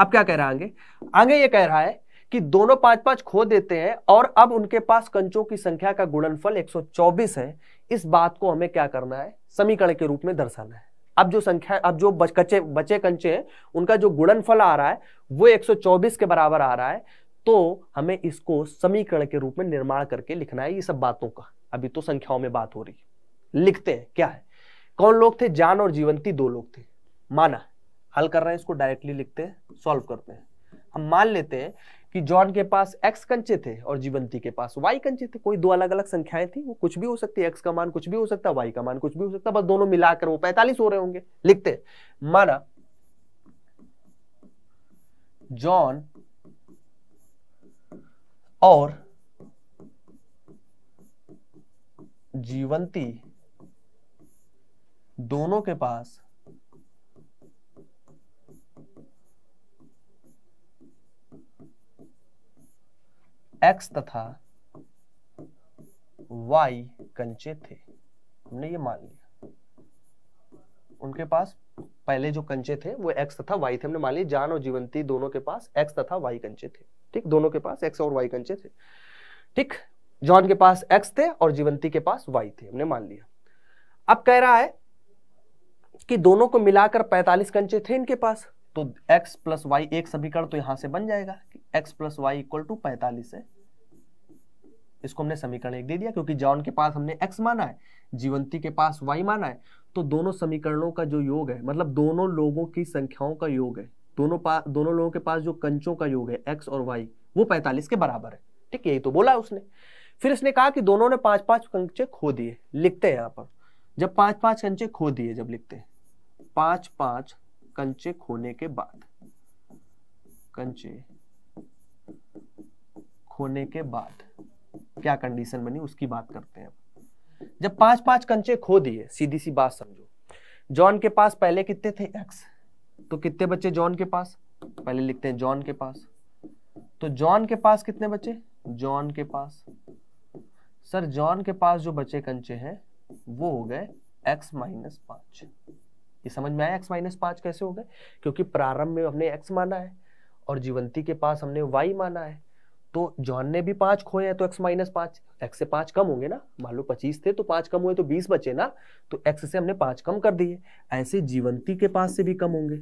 अब क्या कह रहा है आगे आगे ये कह रहा है कि दोनों पांच पांच खो देते हैं और अब उनके पास कंचों की संख्या का गुणनफल 124 है इस बात को हमें क्या करना है समीकरण के रूप में दर्शाना है अब जो संख्या अब जो बच, कचे बचे कंचे हैं उनका जो गुणनफल आ रहा है वो 124 के बराबर आ रहा है तो हमें इसको समीकरण के रूप में निर्माण करके लिखना है ये सब बातों का अभी तो संख्याओं में बात हो रही है लिखते हैं क्या है कौन लोग थे जान और जीवंती दो लोग थे माना हल कर रहे हैं इसको डायरेक्टली लिखते हैं सॉल्व करते हैं हम मान लेते हैं कि जॉन के पास एक्स कंचे थे और जीवंती के पास वाई कंचे थे कोई दो अलग अलग संख्याएं थी वो कुछ भी हो सकती है एक्स का मान कुछ भी हो सकता है वाई का मान कुछ भी हो सकता है बस दोनों मिलाकर वो पैंतालीस हो रहे होंगे लिखते माना जॉन और जीवंती दोनों के पास एक्स तथा वाई कंचे थे हमने ये मान लिया उनके पास पहले जो कंचे थे वो एक्स तथा वाई थे हमने मान लिया जान और जीवंती दोनों के पास एक्स तथा वाई कंचे थे ठीक दोनों के पास एक्स और वाई कंचे थे ठीक जॉन के पास एक्स थे और जीवंती के पास वाई थे हमने मान लिया अब कह रहा है कि दोनों को मिलाकर 45 कंचे थे इनके पास तो x प्लस वाई एक समीकरण तो यहां से बन जाएगा कि x plus y equal to पैंतालीस है इसको हमने समीकरण एक दे दिया क्योंकि जॉन के पास हमने x माना है जीवंती के पास y माना है तो दोनों समीकरणों का जो योग है मतलब दोनों लोगों की संख्याओं का योग है दोनों पास दोनों लोगों के पास जो कंचों का योग है एक्स और वाई वो पैंतालीस के बराबर है ठीक है यही तो बोला उसने फिर इसने कहा कि दोनों ने पांच पांच कंचे खो दिए लिखते हैं यहाँ पर जब पांच पांच कंचे खो दिए जब लिखते हैं पांच पांच कंचे खोने के बाद कंचे खोने के बाद क्या कंडीशन बनी उसकी बात करते हैं जब पांच पांच कंचे खो दिए सीधी सी बात समझो जॉन के पास पहले कितने थे एक्स तो कितने बच्चे जॉन के पास पहले लिखते हैं जॉन के पास तो जॉन के पास कितने बच्चे जॉन के पास सर जॉन के पास जो बचे कंचे हैं वो हो गए एक्स माइनस पांच ये समझ में आया एक्स माइनस पाँच कैसे हो गए क्योंकि प्रारंभ में हमने एक्स माना है और जीवंती के पास हमने वाई माना है तो जॉन ने भी पाँच खोए हैं तो एक्स माइनस पाँच एक्स से पाँच कम होंगे ना मान लो पच्चीस थे तो पाँच कम हुए तो बीस बचे ना तो एक्स से हमने पाँच कम कर दिए ऐसे जीवंती के पास से भी कम होंगे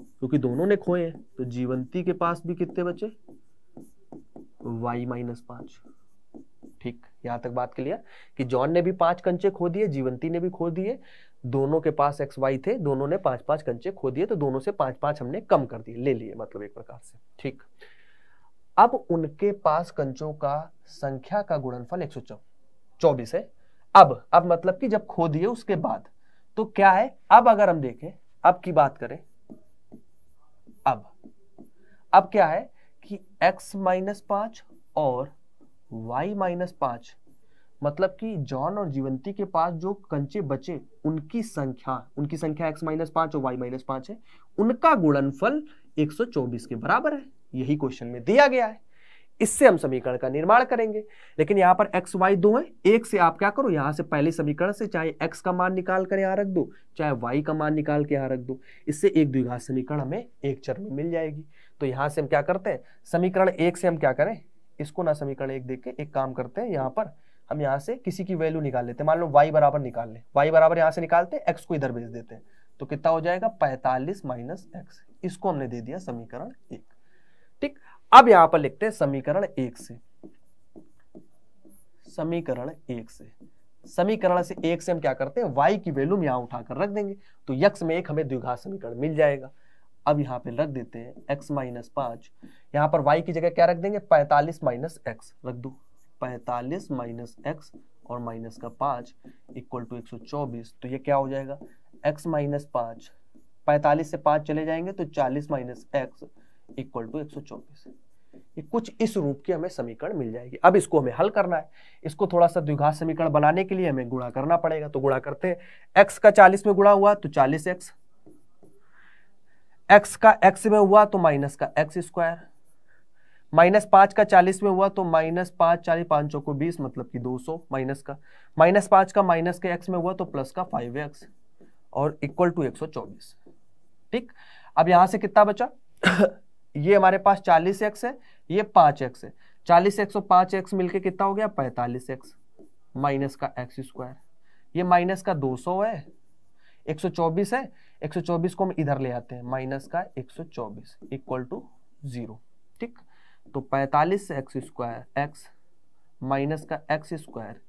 क्योंकि दोनों ने खोए हैं तो जीवंती के पास भी कितने बचे वाई माइनस पाँच ठीक यहाँ तक बात क्लियर कि जॉन ने भी पांच कंचे खो दिए जीवंती ने भी खो दिए दोनों के पास एक्स वाई थे दोनों ने पांच पांच कंचे खो दिए तो दोनों से पांच पांच हमने कम कर दिए ले लिए मतलब एक प्रकार से ठीक अब उनके पास कंचों का संख्या का गुणनफल एक सौ चौबीस है अब अब मतलब कि जब खो दिए उसके बाद तो क्या है अब अगर हम देखें अब की बात करें अब अब क्या है कि x माइनस पांच और y माइनस पांच मतलब कि जॉन और जीवंती के पास जो कंचे बचे उनकी संख्या उनकी संख्या एक्स माइनस पांच और वाई माइनस पांच है उनका गुणनफल 124 के बराबर है यही क्वेश्चन में दिया गया है इससे हम समीकरण का निर्माण करेंगे लेकिन यहाँ पर एक्स वाई दो है एक से आप क्या करो यहाँ से पहले समीकरण से चाहे एक्स का मान निकाल कर यहाँ रख दो चाहे वाई का मान निकाल के यहाँ रख दो इससे एक द्विघात समीकरण हमें एक चर में मिल जाएगी तो यहाँ से हम क्या करते हैं समीकरण एक से हम क्या करें इसको ना समीकरण एक देख के एक काम करते हैं यहाँ पर हम यहाँ से किसी की वैल्यू निकाल लेते हैं मान लो वाई बराबर निकाल ले वाई बराबर यहाँ से निकालते हैं एक्स को इधर भेज देते हैं तो कितना हो जाएगा पैंतालीस माइनस एक्स इसको हमने दे दिया समीकरण एक ठीक अब यहाँ पर लिखते हैं समीकरण एक से समीकरण एक से समीकरण से एक से हम क्या करते हैं वाई की वैल्यू हम यहाँ उठाकर रख देंगे तो यक्स में एक हमें द्विघात समीकरण मिल जाएगा अब यहाँ पे रख देते हैं एक्स माइनस पांच यहाँ पर वाई की जगह क्या रख देंगे 45 माइनस एक्स रख दो पैंतालीस माइनस एक्स और माइनस का पाँच इक्वल टू एक सौ चौबीस तो ये क्या हो जाएगा एक्स माइनस पाँच पैंतालीस से पाँच चले जाएंगे तो चालीस माइनस एक्स इक्वल टू एक सौ चौबीस ये कुछ इस रूप की हमें समीकरण मिल जाएगी अब इसको हमें हल करना है इसको थोड़ा सा द्विघात समीकरण बनाने के लिए हमें गुणा करना पड़ेगा तो गुणा करते हैं x का 40 में गुणा हुआ तो 40x x का x में हुआ तो माइनस का एक्स स्क्वायर माइनस पाँच का चालीस में हुआ तो माइनस पाँच चालीस पाँच चौ को बीस मतलब कि दो सौ माइनस का माइनस पाँच का माइनस के एक्स में हुआ तो प्लस का फाइव एक्स और इक्वल टू एक सौ चौबीस ठीक अब यहाँ से कितना बचा ये हमारे पास चालीस एक्स है ये पाँच एक्स है चालीस एक्स और पाँच एक्स मिलकर कितना हो गया पैंतालीस एक्स माइनस का एक्स स्क्वायर ये माइनस का दो सौ है एक सौ चौबीस है एक सौ चौबीस को हम इधर ले आते हैं माइनस का एक सौ चौबीस इक्वल टू जीरो ठीक तो पैंतालीस एक्स स्क्वायर एक्स माइनस का एक्स स्क्वायर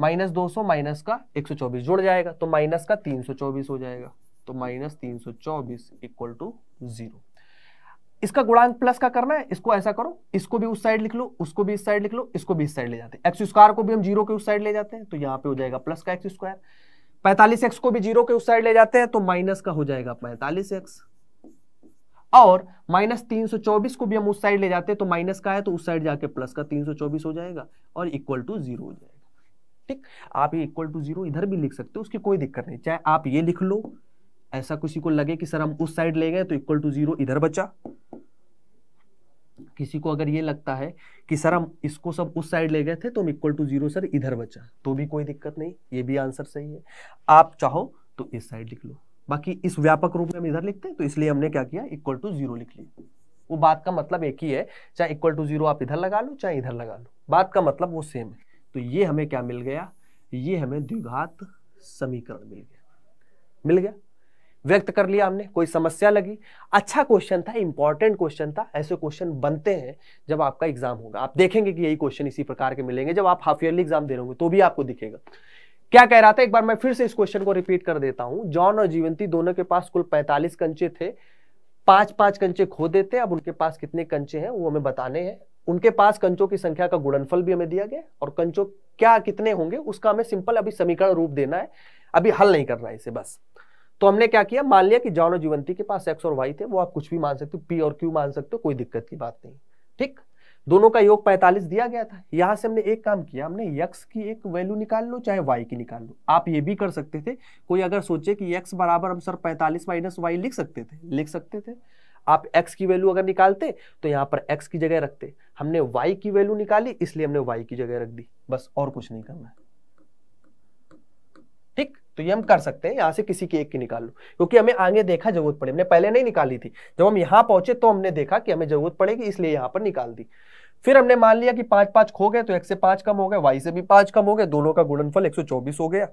माइनस दो सौ माइनस का एक सौ चौबीस जुड़ जाएगा तो माइनस का तीन सौ चौबीस हो जाएगा तो माइनस तीन सौ चौबीस इक्वल टू जीरो इसका गुणांक प्लस का करना है इसको ऐसा करो इसको भी उस साइड लिख लो उसको भी इस साइड लिख लो इसको भी इस साइड ले जाते हैं एक्स स्क्वायर को भी हम जीरो के उस साइड ले जाते हैं तो यहाँ पे हो जाएगा प्लस का एक्स स्क्वायर पैंतालीस एक्स को भी जीरो के उस साइड ले जाते हैं तो माइनस का हो जाएगा पैंतालीस एक्स और माइनस तीन को भी हम उस साइड ले जाते हैं तो माइनस का है तो उस साइड जाके प्लस का 324 हो जाएगा और इक्वल टू जीरो हो जाएगा ठीक आप ये इक्वल टू जीरो इधर भी लिख सकते हो उसकी कोई दिक्कत नहीं चाहे आप ये लिख लो ऐसा किसी को लगे कि सर हम उस साइड ले गए तो इक्वल टू जीरो इधर बचा किसी को अगर ये लगता है कि सर हम इसको सब उस साइड ले गए थे तो हम इक्वल टू जीरो सर इधर बचा तो भी कोई दिक्कत नहीं ये भी आंसर सही है आप चाहो तो इस साइड लिख लो बाकी इस व्यापक रूप में हम इधर लिखते हैं तो इसलिए हमने क्या किया इक्वल टू जीरो लिख लिया वो बात का मतलब एक ही है चाहे इक्वल टू जीरो आप इधर लगा लो चाहे इधर लगा लो बात का मतलब वो सेम है तो ये हमें क्या मिल गया ये हमें द्विघात समीकरण मिल गया मिल गया व्यक्त कर लिया हमने कोई समस्या लगी अच्छा क्वेश्चन था इंपॉर्टेंट क्वेश्चन था ऐसे क्वेश्चन बनते हैं जब आपका एग्जाम होगा आप देखेंगे कि यही क्वेश्चन इसी प्रकार के मिलेंगे जब आप हाफ ईयरली एग्जाम दे रहे होंगे तो भी आपको दिखेगा क्या कह रहा था एक बार मैं फिर से इस क्वेश्चन को रिपीट कर देता हूं जॉन और जीवंती दोनों के पास कुल 45 कंचे थे पांच पांच कंचे खो देते अब उनके पास कितने कंचे हैं वो हमें बताने हैं उनके पास कंचों की संख्या का गुणनफल भी हमें दिया गया और कंचो क्या कितने होंगे उसका हमें सिंपल अभी समीकरण रूप देना है अभी हल नहीं करना है इसे बस तो हमने क्या किया मान लिया कि जॉन और जीवंती के पास एक्स और वाई थे वो आप कुछ भी मान सकते हो पी और क्यू मान सकते हो कोई दिक्कत की बात नहीं ठीक दोनों का योग 45 दिया गया था यहां से हमने एक काम किया हमने यक्स की एक वैल्यू निकाल लो चाहे वाई की निकाल लो आप ये भी कर सकते थे कोई अगर सोचे कि यक्स बराबर हम सर पैंतालीस माइनस वाई लिख सकते थे लिख सकते थे आप x की वैल्यू अगर निकालते तो यहाँ पर x की जगह रखते हमने y की वैल्यू निकाली इसलिए हमने y की जगह रख दी बस और कुछ नहीं करना ठीक तो ये हम कर सकते हैं यहाँ से किसी की एक की निकाल लो क्योंकि हमें आगे देखा जरूरत पड़े हमने पहले नहीं निकाली थी जब हम यहां पहुंचे तो हमने देखा कि हमें जरूरत पड़ेगी इसलिए यहां पर निकाल दी फिर हमने मान लिया कि पांच पांच खो गए तो एक्स से पांच कम हो गए वाई से भी पांच कम हो गए दोनों का गुणनफल 124 हो गया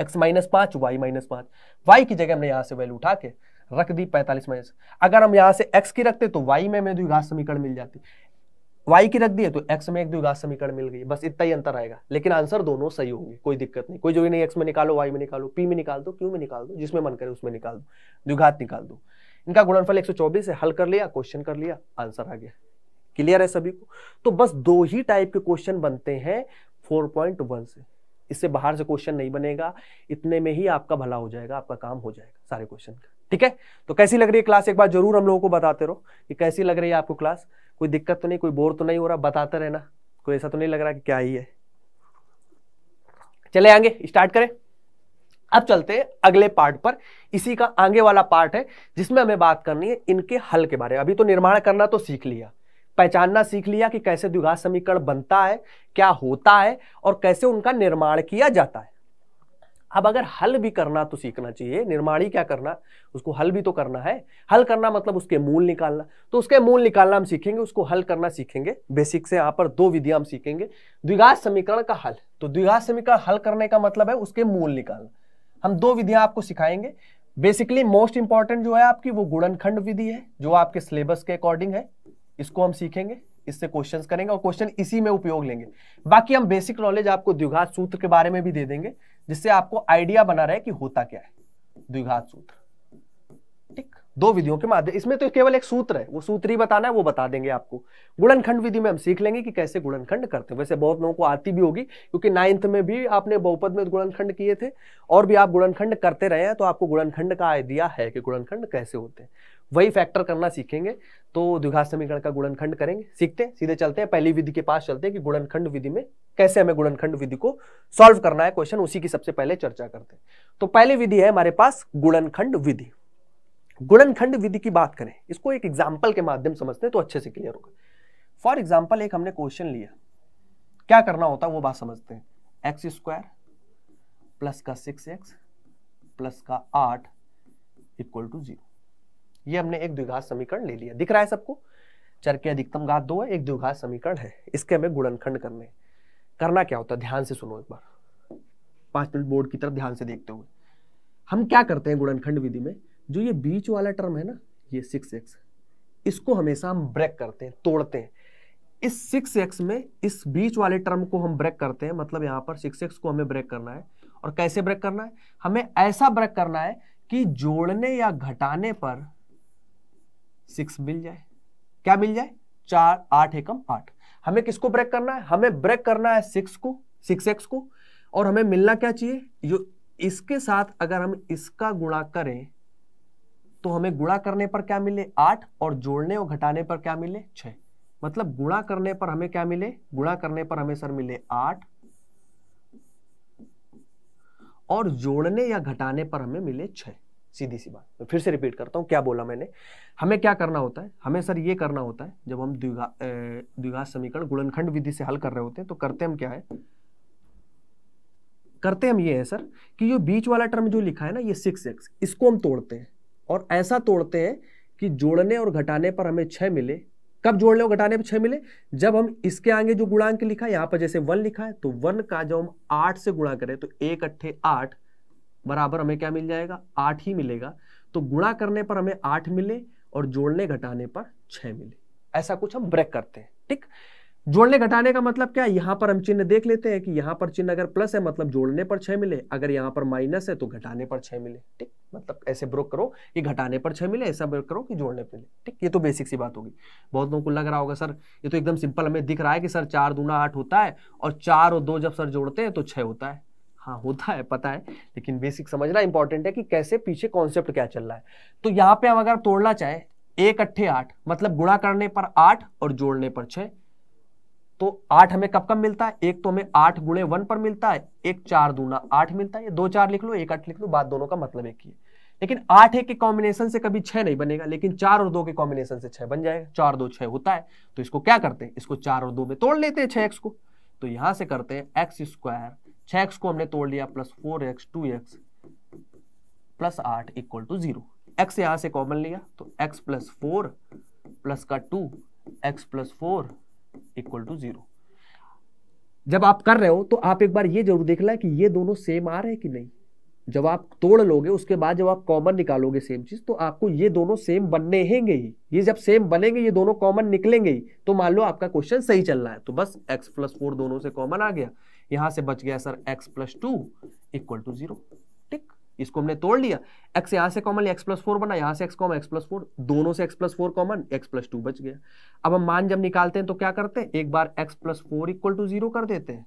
एक्स माइनस पांच वाई माइनस पांच वाई की जगह हमने यहां से वैल्यू उठा के रख दी पैंतालीस माइनस अगर हम यहां से एक्स की रखते तो वाई में हमें द्विघात समीकरण मिल जाती वाई की रख दिए तो एक्स में एक द्विघात समीकरण मिल गई बस इतना ही अंतर आएगा लेकिन आंसर दोनों सही होंगे कोई दिक्कत नहीं कोई जो भी नहीं एक्स में निकालो वाई में निकालो पी में निकाल दो क्यू में निकाल दो जिसमें मन करे उसमें निकाल दो द्विघात निकाल दो इनका गुणनफल 124 से हल कर लिया क्वेश्चन कर लिया आंसर आ गया क्लियर है सभी को तो बस दो ही टाइप के क्वेश्चन बनते हैं फोर पॉइंट वन से इससे बाहर से क्वेश्चन नहीं बनेगा इतने में ही आपका भला हो जाएगा आपका काम हो जाएगा सारे क्वेश्चन का ठीक है तो कैसी लग रही है क्लास एक बार जरूर हम लोगों को बताते रहो कि कैसी लग रही है आपको क्लास कोई दिक्कत तो नहीं कोई बोर तो नहीं हो रहा बताते रहना कोई ऐसा तो नहीं लग रहा कि क्या ही है चले आगे स्टार्ट करें अब चलते हैं अगले पार्ट पर इसी का आगे वाला पार्ट है जिसमें हमें बात करनी है इनके हल के बारे में अभी तो निर्माण करना तो सीख लिया पहचानना सीख लिया कि कैसे द्विघात समीकरण बनता है क्या होता है और कैसे उनका निर्माण किया जाता है अब अगर हल भी करना तो सीखना चाहिए निर्माण ही क्या करना उसको हल भी तो करना है हल करना मतलब उसके मूल निकालना तो उसके मूल निकालना हम सीखेंगे उसको हल करना सीखेंगे बेसिक से यहाँ पर दो विधियां हम सीखेंगे द्विघात समीकरण का हल तो द्विघात समीकरण हल करने का मतलब है उसके मूल निकालना हम दो विधियां आपको सिखाएंगे बेसिकली मोस्ट इंपॉर्टेंट जो है आपकी वो गुणनखंड विधि है जो आपके सिलेबस के अकॉर्डिंग है इसको हम सीखेंगे इससे क्वेश्चन करेंगे और क्वेश्चन इसी में उपयोग लेंगे बाकी हम बेसिक नॉलेज आपको द्विघात सूत्र के बारे में भी दे देंगे जिससे आपको आइडिया बना रहे कि होता क्या है द्विघात सूत्र ठीक दो विधियों के माध्यम इसमें तो केवल एक सूत्र है वो सूत्र ही बताना है वो बता देंगे आपको गुणनखंड विधि में हम सीख लेंगे कि कैसे गुणनखंड करते हैं वैसे बहुत लोगों को आती भी होगी क्योंकि नाइन्थ में भी आपने बहुपद में गुणनखंड किए थे और भी आप गुणनखंड करते रहे हैं तो आपको गुणनखंड का आइडिया है कि गुणनखंड कैसे होते हैं वही फैक्टर करना सीखेंगे तो द्विघात समीकरण का गुणनखंड करेंगे सीखते हैं सीधे चलते हैं पहली विधि के पास चलते हैं कि गुणनखंड विधि में कैसे हमें गुणनखंड विधि को सॉल्व करना है क्वेश्चन उसी की सबसे पहले चर्चा करते हैं तो पहली विधि है हमारे पास गुणनखंड विधि गुणनखंड विधि की बात करें इसको एक एग्जाम्पल के माध्यम समझते हैं तो अच्छे से क्लियर होगा फॉर एग्जाम्पल एक हमने क्वेश्चन लिया क्या करना होता है वो बात समझते हैं एक्स स्क्वायर प्लस का सिक्स एक्स प्लस का आठ इक्वल टू जीरो ये हमने एक द्विघात समीकरण ले लिया दिख रहा है सबको चर के अधिकतम घात दो है एक द्विघात समीकरण है इसके हमें गुणनखंड करने करना क्या होता है ध्यान से सुनो एक बार पांच मिनट बोर्ड की तरफ ध्यान से देखते हुए हम क्या करते हैं गुणनखंड विधि में जो ये बीच वाला टर्म है ना ये सिक्स एक्स इसको हमेशा हम ब्रेक करते हैं तोड़ते हैं इस सिक्स एक्स में इस बीच वाले टर्म को हम ब्रेक करते हैं मतलब यहां पर सिक्स एक्स को हमें ब्रेक करना है और कैसे ब्रेक करना है हमें ऐसा ब्रेक करना है कि जोड़ने या घटाने पर सिक्स मिल जाए क्या मिल जाए चार आठ एकम आठ हमें किसको ब्रेक करना है हमें ब्रेक करना है सिक्स को सिक्स एक्स को और हमें मिलना क्या चाहिए जो इसके साथ अगर हम इसका गुणा करें तो हमें गुणा करने पर क्या मिले आठ और जोड़ने और घटाने पर क्या मिले छ मतलब गुणा करने पर हमें क्या मिले गुणा करने पर हमें सर मिले आठ और जोड़ने या घटाने पर हमें मिले छह सीधी सी बात तो फिर से रिपीट करता हूँ क्या बोला मैंने हमें क्या करना होता है हमें सर ये करना होता है जब हम द्विघा द्विघात समीकरण गुणनखंड विधि से हल कर रहे होते हैं तो करते हम क्या है करते हम ये है सर कि जो बीच वाला टर्म जो लिखा है ना ये सिक्स एक्स इसको हम तोड़ते हैं और ऐसा तोड़ते हैं कि जोड़ने और घटाने पर हमें छः मिले कब जोड़ने और घटाने पर छह मिले जब हम इसके आगे जो गुणांक लिखा है यहां पर जैसे वन लिखा है तो वन का जब हम आठ से गुणा करें तो एक अट्ठे आठ बराबर हमें क्या मिल जाएगा आठ ही मिलेगा तो गुणा करने पर हमें आठ मिले और जोड़ने घटाने पर छह मिले ऐसा कुछ हम ब्रेक करते हैं ठीक जोड़ने घटाने का मतलब क्या है पर हम चिन्ह देख लेते हैं कि यहाँ पर चिन्ह अगर प्लस है मतलब जोड़ने पर छह मिले अगर यहाँ पर माइनस है तो घटाने पर छह मिले ठीक मतलब ऐसे ब्रोक करो कि घटाने पर छह मिले ऐसा ब्रोक करो कि जोड़ने पर मिले ठीक ये तो बेसिक सी बात होगी बहुत लोगों को लग रहा होगा सर ये तो एकदम सिंपल हमें दिख रहा है कि सर चार दूना आठ होता है और चार और दो जब सर जोड़ते हैं तो छह होता है हाँ होता है पता है लेकिन बेसिक समझना इंपॉर्टेंट है कि कैसे पीछे कॉन्सेप्ट क्या चल रहा है तो यहाँ पे हम अगर तोड़ना चाहें एक अट्ठे आठ मतलब गुणा करने पर आठ और जोड़ने पर छ तो आठ हमें कब कब मिलता है एक तो हमें आठ गुणे वन पर मिलता है एक चार दूना आठ मिलता है ये दो चार लिख लो एक आठ लिख लो बात दोनों का मतलब एक ही है लेकिन आठ एक के कॉम्बिनेशन से कभी छह नहीं बनेगा लेकिन चार और दो के कॉम्बिनेशन से छह बन जाएगा चार दो छह होता है तो इसको क्या करते हैं इसको चार और दो में तोड़ लेते हैं छह एक्स को तो यहां से करते हैं एक्स स्क्वायर छः एक्स को हमने तोड़ लिया plus four x two x plus आठ इक्वल टू जीरो एक्स यहाँ से कॉमन लिया तो एक्स प्लस फोर प्लस का two x plus four equal to zero जब आप कर रहे हो तो आप एक बार ये जरूर देख लें कि ये दोनों सेम आ रहे हैं कि नहीं जब आप तोड़ लोगे उसके बाद जब आप कॉमन निकालोगे सेम चीज तो आपको ये दोनों सेम बनने हेंगे ही ये जब सेम बनेंगे ये दोनों कॉमन निकलेंगे ही तो मान लो आपका क्वेश्चन सही चल रहा है तो बस एक्स प्लस फोर दोनों से कॉमन आ गया यहां से बच गया sir x plus two equal to zero tick इसको हमने तोड़ लिया x यहां से कॉमन x प्लस फोर बना यहां से x common x plus four दोनों से x plus four common x plus two बच गया अब हम मान जब निकालते हैं तो क्या करते हैं एक बार x plus four equal to zero कर देते हैं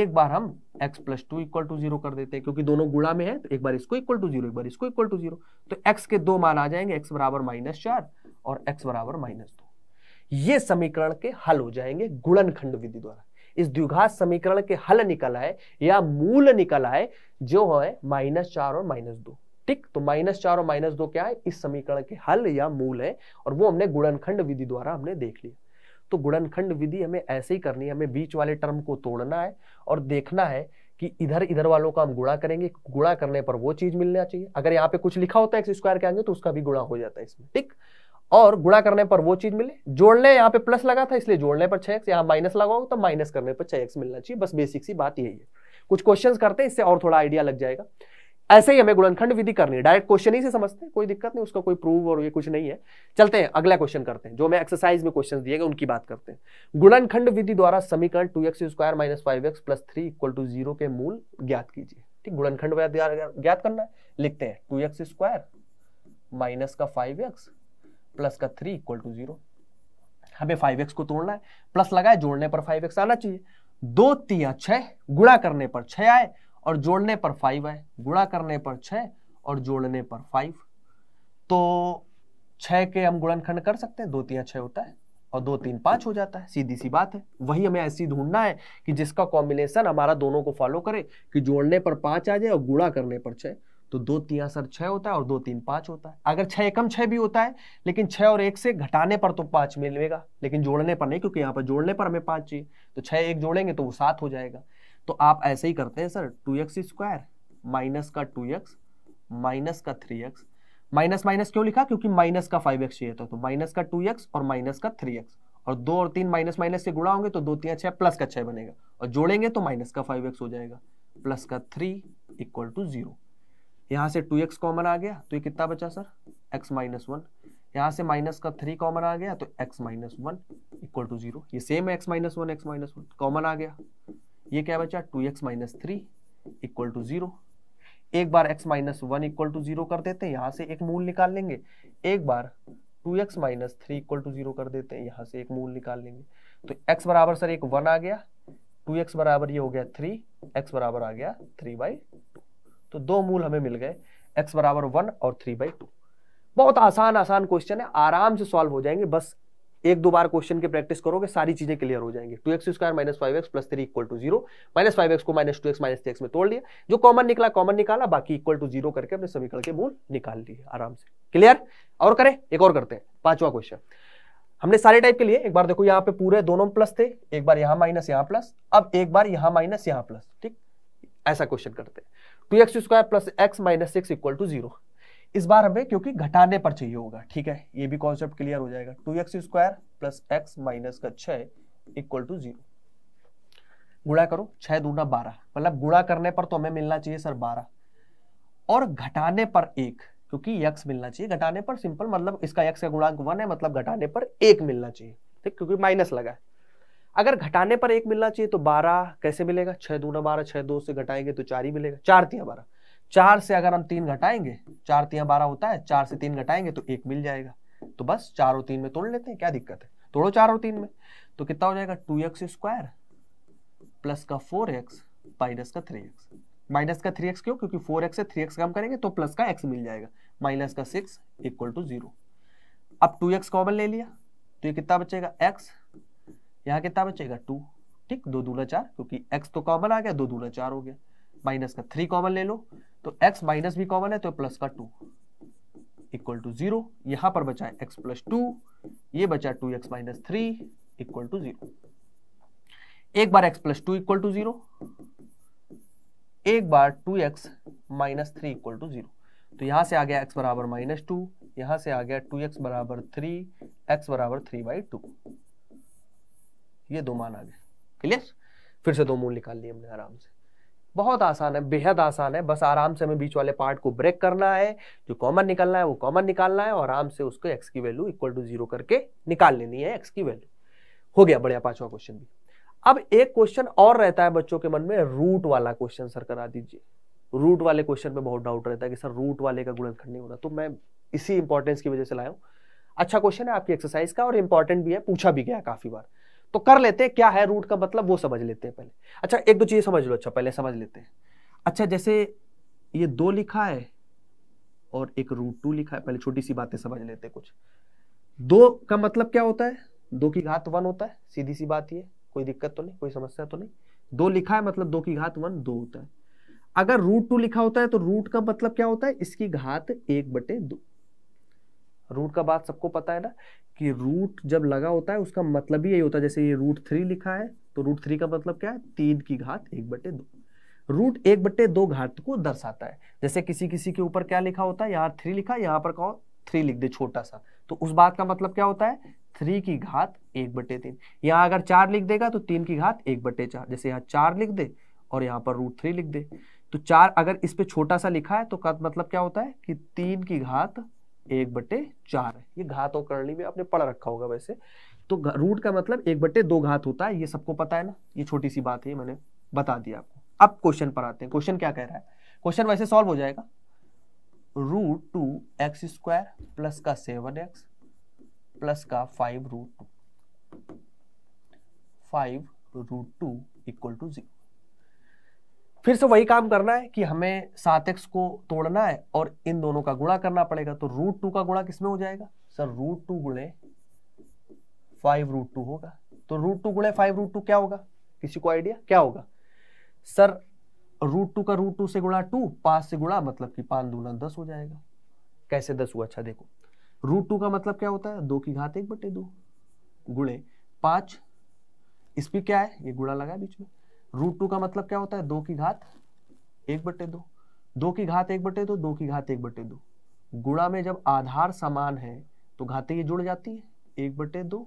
एक बार हम x plus two equal to zero कर देते हैं क्योंकि दोनों गुणा में है तो एक बार इसको इक्वल टू जीरो एक बार इसको इक्वल टू जीरो तो x के दो मान आ जाएंगे x बराबर माइनस चार और x बराबर माइनस दो ये समीकरण के हल हो जाएंगे गुणनखंड विधि द्वारा इस द्विघात समीकरण के हल निकल आए या मूल निकल आए जो है माइनस चार और माइनस दो ठीक तो माइनस चार और माइनस दो क्या है इस समीकरण के हल या मूल है और वो हमने गुणनखंड विधि द्वारा हमने देख लिया तो गुणनखंड विधि हमें ऐसे ही करनी है हमें बीच वाले टर्म को तोड़ना है और देखना है कि इधर इधर वालों का हम गुणा करेंगे गुणा करने पर वो चीज मिलना चाहिए अगर यहाँ पे कुछ लिखा होता है एक्स स्क्वायर के आगे तो उसका भी गुणा हो जाता है इसमें ठीक और गुणा करने पर वो चीज मिले जोड़ने यहाँ पे प्लस लगा था इसलिए जोड़ने पर छह एक्स यहाँ माइनस लगा तो माइनस करने पर छह एक्स मिलना चाहिए बस बेसिक सी बात यही है कुछ क्वेश्चंस करते हैं इससे और थोड़ा आइडिया लग जाएगा ऐसे ही हमें गुणनखंड विधि करनी है डायरेक्ट क्वेश्चन ही से समझते हैं कोई दिक्कत नहीं उसका कोई प्रूव और ये कुछ नहीं है चलते हैं अगला क्वेश्चन करते हैं जो मैं एक्सरसाइज में क्वेश्चन दिए गए उनकी बात करते हैं गुणनखंड विधि द्वारा समीकरण two x square minus five x plus three equal to zero के मूल ज्ञात कीजिए ठीक गुणनखंड ज्ञात करना है लिखते हैं टू एक्स स्क्वायर माइनस का फाइव एक्स प्लस का थ्री इक्वल टू जीरो हमें फाइव एक्स को तोड़ना है प्लस लगाए जोड़ने पर फाइव एक्स आना चाहिए दो तिया छः गुणा करने पर छः आए और जोड़ने पर फाइव आए गुणा करने पर छः और जोड़ने पर फाइव तो छः के हम गुणनखंड कर सकते हैं दो तिया छः होता है और दो तीन पांच हो जाता है सीधी सी बात है वही हमें ऐसी ढूंढना है कि जिसका कॉम्बिनेशन हमारा दोनों को फॉलो करे कि जोड़ने पर पांच आ जाए और गुणा करने पर छह तो दो तिया सर छह होता है और दो तीन पांच होता है अगर छ एकम छह भी होता है लेकिन छ और एक से घटाने पर तो पांच मिलेगा लेकिन जोड़ने पर नहीं क्योंकि यहाँ पर जोड़ने पर हमें पांच चाहिए तो छह एक जोड़ेंगे तो वो सात हो जाएगा तो आप ऐसे ही करते हैं sir two x square minus का टू एक्स माइनस का थ्री एक्स माइनस माइनस क्यों लिखा क्योंकि माइनस का फाइव एक्स चाहिए था तो माइनस का टू एक्स और माइनस का थ्री एक्स और दो और तीन माइनस माइनस से गुणा होंगे तो दो तीन छह प्लस का छह बनेगा और जोड़ेंगे तो माइनस का फाइव एक्स हो जाएगा प्लस का थ्री इक्वल टू जीरो यहाँ से टू एक्स कॉमन आ गया तो ये कितना बचा सर एक्स माइनस वन यहाँ से माइनस का थ्री कॉमन आ गया तो x minus one equal to zero ये सेम है x minus one x minus one common आ गया ये क्या बचा two x minus three equal to zero एक बार x minus one equal to zero कर देते हैं यहाँ से एक मूल निकाल लेंगे एक बार two x minus three equal to zero कर देते हैं यहाँ से एक मूल निकाल लेंगे तो एक्स बराबर सर एक वन आ गया टू एक्स बराबर ये हो गया थ्री एक्स बराबर आ गया थ्री बाई तो दो मूल हमें मिल गए एक्स बराबर वन और थ्री बाई टू बहुत आसान आसान क्वेश्चन है आराम से सॉल्व हो जाएंगे बस एक दो बार क्वेश्चन की प्रैक्टिस करोगे सारी चीजें क्लियर हो जाएंगी two x square minus five x plus three equal to zero minus five x को minus two x minus three x में तोड़ लिया जो कॉमन निकला कॉमन निकाला बाकी इक्वल टू जीरो करके अपने समीकरण के मूल निकाल लिए आराम से क्लियर और करें एक और करते हैं पांचवा क्वेश्चन हमने सारे टाइप के लिए एक बार देखो यहाँ पे पूरे दोनों प्लस थे एक बार यहाँ माइनस यहाँ प्लस अब एक बार यहाँ माइनस यहाँ प्लस ठीक ऐसा क्वेश्चन करते हैं two x square plus x minus six equal to zero इस बार हमें क्योंकि घटाने पर चाहिए होगा ठीक है ये भी कॉन्सेप्ट क्लियर हो जाएगा two x square plus x minus का छ इक्वल टू जीरो गुणा करो छह दूना बारह मतलब गुणा करने पर तो हमें मिलना चाहिए सर बारह और घटाने पर एक क्योंकि यक्स मिलना चाहिए घटाने पर सिंपल मतलब इसका यक्स का गुणांक वन है मतलब घटाने पर एक मिलना चाहिए ठीक क्योंकि माइनस लगा है अगर घटाने पर एक मिलना चाहिए तो बारह कैसे मिलेगा छह दूना बारह छह दो से घटाएंगे तो चार ही मिलेगा चार तिया बारह चार से अगर हम तीन घटाएंगे चार तिया बारह होता है चार से तीन घटाएंगे तो एक मिल जाएगा तो बस चार और तीन में तोड़ लेते हैं क्या दिक्कत है तोड़ो चार और तीन में तो कितना हो जाएगा टू एक्स स्क्वायर प्लस का फोर एक्स माइनस का थ्री एक्स माइनस का थ्री एक्स क्यों क्योंकि फोर एक्स से थ्री एक्स कम करेंगे तो प्लस का एक्स मिल जाएगा माइनस का सिक्स इक्वल टू जीरो अब टू एक्स कॉमन ले लिया तो ये कितना बचेगा एक्स यहाँ कितना बचेगा टू ठीक दो दूना चार क्योंकि एक्स तो कॉमन आ गया दो दूना चार हो गया माइनस का थ्री कॉमन ले लो तो एक्स माइनस भी कॉमन है तो प्लस का टू इक्वल टू जीरो यहाँ पर बचा है एक्स प्लस टू ये बचा two x minus three equal to zero एक बार x plus two equal to zero एक बार two x minus three equal to zero तो यहां से आ गया एक्स बराबर माइनस टू यहां से आ गया टू एक्स बराबर थ्री एक्स बराबर थ्री बाई टू ये दो मान आ गए क्लियर फिर से दो मूल निकाल लिए हमने आराम से बहुत आसान है बेहद आसान है बस आराम से हमें बीच वाले पार्ट को ब्रेक करना है जो कॉमन निकालना है वो कॉमन निकालना है और आराम से उसको एक्स की वैल्यू इक्वल टू जीरो करके निकाल लेनी है एक्स की वैल्यू हो गया बढ़िया पांचवा क्वेश्चन भी अब एक क्वेश्चन और रहता है बच्चों के मन में रूट वाला क्वेश्चन सर करा दीजिए रूट वाले क्वेश्चन में बहुत डाउट रहता है कि सर रूट वाले का गुणनखंड नहीं होता तो मैं इसी इंपॉर्टेंस की वजह से लाया हूँ अच्छा क्वेश्चन है आपकी एक्सरसाइज का और इंपॉर्टेंट भी है पूछा भी गया काफी बार तो कर लेते हैं क्या है रूट का मतलब वो समझ लेते हैं पहले अच्छा एक दो चीज समझ लो अच्छा पहले समझ लेते हैं अच्छा जैसे ये दो लिखा है और एक रूट टू लिखा है पहले छोटी सी बातें समझ लेते हैं कुछ दो का मतलब क्या होता है दो की घात वन होता है सीधी सी बात ये कोई दिक्कत तो नहीं कोई समस्या तो नहीं दो लिखा है मतलब दो की घात वन दो होता है अगर रूट टू लिखा होता है तो रूट का मतलब क्या होता है इसकी घात एक बटे दो रूट का बात सबको पता है ना कि रूट जब लगा होता है उसका मतलब ही यही होता है जैसे ये रूट थ्री लिखा है तो रूट थ्री का मतलब क्या है तीन की घात एक बटे दो रूट एक बटे दो घात को दर्शाता है जैसे किसी किसी के ऊपर क्या लिखा होता है यहाँ थ्री लिखा यहाँ पर कहो थ्री लिख दे छोटा सा तो उस बात का मतलब क्या होता है थ्री की घात एक बटे तीन यहाँ अगर चार लिख देगा तो तीन की घात एक बटे चार जैसे यहाँ चार लिख दे और यहाँ पर रूट थ्री लिख दे तो चार अगर इस पे छोटा सा लिखा है तो का मतलब क्या होता है कि तीन की घात एक बट्टे चार ये ये और करणी में आपने पढ़ रखा होगा वैसे तो रूट का मतलब एक बट्टे दो घात होता है ये सबको पता है ना ये छोटी सी बात है मैंने बता दिया आपको अब क्वेश्चन पर आते हैं क्वेश्चन क्या कह रहा है क्वेश्चन वैसे सॉल्व हो जाएगा root two x square plus का सेवन एक्स प्लस का five root two five root two equal to zero फिर से वही काम करना है कि हमें सात एक्स को तोड़ना है और इन दोनों का गुणा करना पड़ेगा तो रूट टू का गुणा किसमें हो जाएगा सर रूट टू गुणे फाइव रूट टू होगा तो रूट टू गुणे फाइव रूट टू क्या होगा किसी को आइडिया क्या होगा सर रूट टू का रूट टू से गुणा टू पांच से गुणा मतलब कि पांच दूना दस हो जाएगा कैसे दस हुआ अच्छा देखो रूट टू का मतलब क्या होता है दो की घात एक बटे दो गुणे पांच इसमें क्या है ये गुणा लगा बीच में रूट टू का मतलब क्या होता है दो की घात एक बटे दो दो की घात एक बटे दो दो की घात एक बटे दो गुणा में जब आधार समान है तो घाते ये जुड़ जाती है एक बटे दो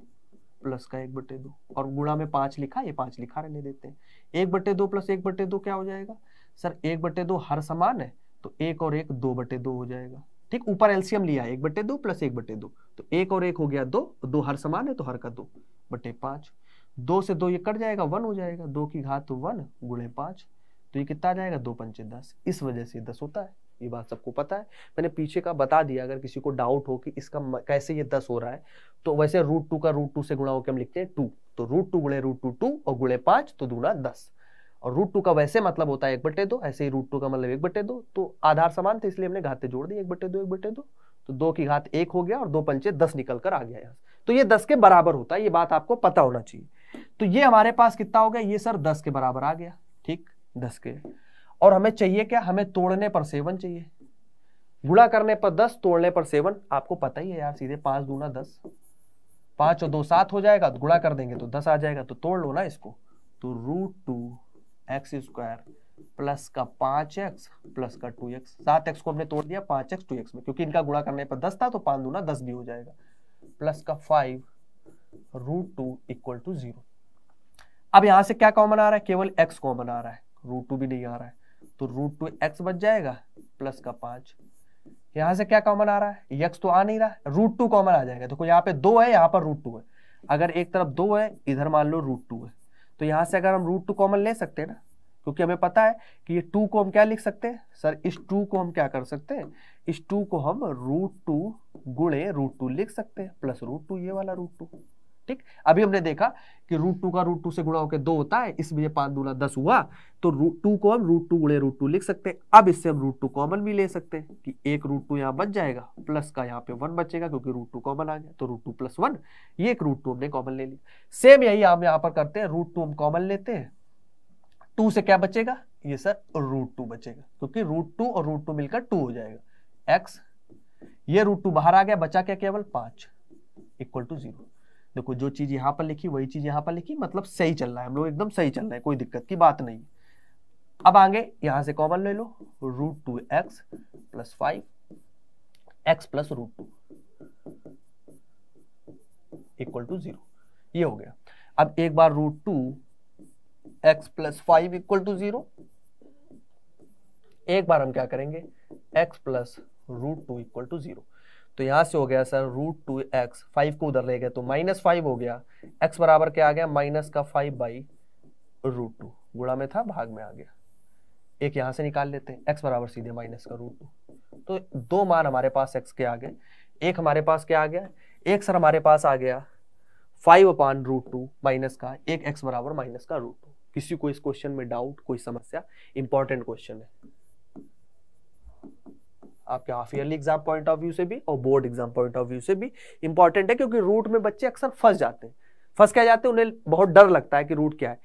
प्लस का एक बटे दो और गुणा में पांच लिखा ये पांच लिखा रहने देते हैं एक बटे दो प्लस एक बटे दो क्या हो जाएगा सर एक बटे दो हर समान है तो एक और एक दो बटे दो हो जाएगा ठीक ऊपर एल्सियम लिया है एक बटे दो प्लस एक बटे दो तो एक और एक हो गया दो दो हर समान है तो हर का दो बटे पांच दो से दो ये कट जाएगा वन हो जाएगा दो की घात वन गुणे पांच तो ये कितना आ जाएगा दो पंचे दस इस वजह से दस होता है ये बात सबको पता है मैंने पीछे का बता दिया अगर किसी को डाउट हो कि इसका कैसे ये दस हो रहा है तो वैसे रूट टू का रूट टू से गुणा होकर हम लिखते हैं टू तो रूट टू गुणे रूट टू टू और गुणे पांच तो दूना दस और रूट टू का वैसे मतलब होता है एक बटे दो ऐसे ही रूट टू का मतलब एक बटे दो तो आधार समान थे इसलिए हमने घाते जोड़ दी एक बटे दो एक बटे दो तो दो की घात एक हो गया और दो पंचे दस निकल कर आ गया यहाँ तो ये दस के बराबर होता है ये बात आपको पता होना चाहिए तो ये हमारे पास कितना हो गया ये सर दस के बराबर आ गया ठीक दस के और हमें चाहिए क्या हमें तोड़ने पर सेवन चाहिए गुणा करने पर दस तोड़ने पर सेवन आपको पता ही है यार सीधे पांच दूना दस पांच और दो सात हो जाएगा तो गुणा कर देंगे तो दस आ जाएगा तो तोड़ लो ना इसको तो root two x square plus का पांच एक्स प्लस का टू एक्स सात एक्स को हमने तोड़ दिया पांच एक्स टू एक्स में क्योंकि इनका गुणा करने पर दस था तो पांच दूना दस भी हो जाएगा प्लस का five root two equal to zero अब यहां से क्या कॉमन आ रहा है केवल एक्स कॉमन आ रहा है रूट टू भी नहीं आ रहा है तो रूट टू एक्स बच जाएगा प्लस का पांच यहां से क्या कॉमन आ रहा है यक्स तो आ नहीं रहा है रूट टू कॉमन आ जाएगा देखो तो यहाँ पे दो है यहाँ पर रूट टू है अगर एक तरफ दो है इधर मान लो रूट टू है तो यहाँ से अगर हम रूट टू कॉमन ले सकते हैं ना क्योंकि हमें पता है कि ये टू को हम क्या लिख सकते हैं सर इस टू को हम क्या कर सकते हैं इस टू को हम रूट टू गुणे रूट टू लिख सकते हैं प्लस रूट टू ये वाला रूट टू ठीक अभी हमने देखा कि रूट टू का रूट टू से गुणा होकर दो होता है इसमें पांच दूना दस हुआ तो रूट टू को हम रूट टू गुणे रूट टू लिख सकते हैं अब इससे हम रूट टू कॉमन भी ले सकते हैं कि एक रूट टू यहाँ बच जाएगा प्लस का यहाँ पे वन बचेगा क्योंकि रूट टू कॉमन आ गया तो रूट टू प्लस वन ये एक रूट टू हमने कॉमन ले लिया सेम यही हम यहाँ पर करते हैं रूट टू हम कॉमन लेते हैं टू से क्या बचेगा ये सर रूट टू बचेगा क्योंकि रूट टू और रूट टू मिलकर टू हो जाएगा एक्स ये रूट टू बाहर आ गया बचा क्या केवल पांच इक्वल टू जीरो देखो जो चीज़ यहाँ पर लिखी वही चीज़ यहाँ पर लिखी मतलब सही चल रहा है हम लोग एकदम सही चल रहे हैं कोई दिक्कत की बात नहीं अब आगे यहां से कॉमन ले लो root two x plus five x plus root two equal to zero ये हो गया अब एक बार root two x plus five equal to zero एक बार हम क्या करेंगे x plus root two equal to zero तो यहाँ से हो गया sir root two x five को उधर ले गए तो माइनस फाइव हो गया एक्स बराबर क्या आ गया माइनस का फाइव बाई रूट टू गुड़ा में था भाग में आ गया एक यहाँ से निकाल लेते हैं एक्स बराबर सीधे माइनस का रूट टू तो दो मान हमारे पास एक्स के आ गए एक हमारे पास क्या आ गया एक सर हमारे पास आ गया five upon root two minus का एक एक्स बराबर माइनस का रूट टू किसी को इस क्वेश्चन में डाउट कोई समस्या इंपॉर्टेंट क्वेश्चन है आपके half yearly exam point of view से भी और board exam point of view से भी इंपॉर्टेंट है क्योंकि रूट में बच्चे अक्सर फंस जाते हैं फंस क्या जाते हैं उन्हें बहुत डर लगता है कि रूट क्या है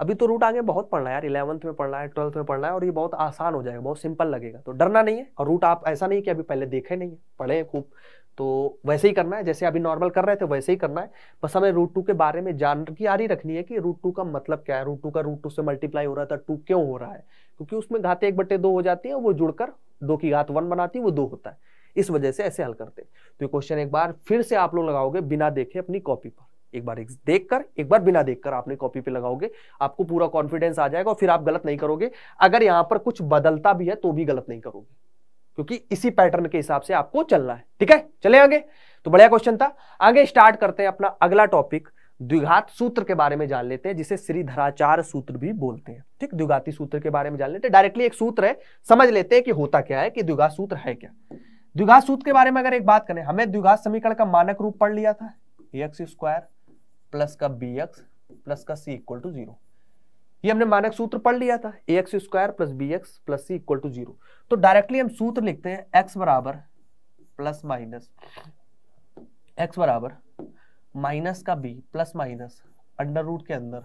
अभी तो रूट आगे बहुत पढ़ना है यार इलेवंथ में पढ़ना है ट्वेल्थ में पढ़ना है और ये बहुत आसान हो जाएगा बहुत सिंपल लगेगा तो डरना नहीं है और रूट आप ऐसा नहीं कि अभी पहले देखे नहीं है पढ़े खूब तो वैसे ही करना है जैसे अभी नॉर्मल कर रहे थे वैसे ही करना है बस हमें रूट टू के बारे में जानकारी रखनी है कि रूट टू का मतलब क्या है रूट टू का रूट टू से मल्टीप्लाई हो रहा था टू क्यों हो रहा है क्योंकि उसमें घाते एक बट्टे दो हो जाती है वो जुड़कर दो की घात वन बनाती है वो दो होता है इस वजह से ऐसे हल करते तो ये क्वेश्चन एक बार फिर से आप लोग लगाओगे बिना देखे अपनी कॉपी पर एक बार देख कर एक बार बिना देख कर आपने कॉपी पे लगाओगे आपको पूरा कॉन्फिडेंस आ जाएगा और फिर आप गलत नहीं करोगे अगर यहाँ पर कुछ बदलता भी है तो भी गलत नहीं करोगे क्योंकि इसी पैटर्न के हिसाब से आपको चलना है ठीक है चले आगे तो बढ़िया क्वेश्चन था आगे स्टार्ट करते हैं अपना अगला टॉपिक द्विघात सूत्र के बारे में जान लेते हैं जिसे श्रीधराचार सूत्र भी बोलते हैं ठीक द्विघाती सूत्र के बारे में जान लेते हैं डायरेक्टली एक सूत्र है समझ लेते हैं कि होता क्या है कि द्विघात सूत्र है क्या द्विघात सूत्र के बारे में अगर एक बात करें हमें द्विघात समीकरण का मानक रूप पढ़ लिया था एक्स स्क्वायर प्लस का बी एक्स प्लस का सी इक्वल टू जीरो ये हमने मानक सूत्र पढ़ लिया था a x square plus B x plus C equal to zero तो डायरेक्टली हम सूत्र लिखते हैं एक्स बराबर प्लस माइनस एक्स बराबर माइनस का B plus minus under root के अंदर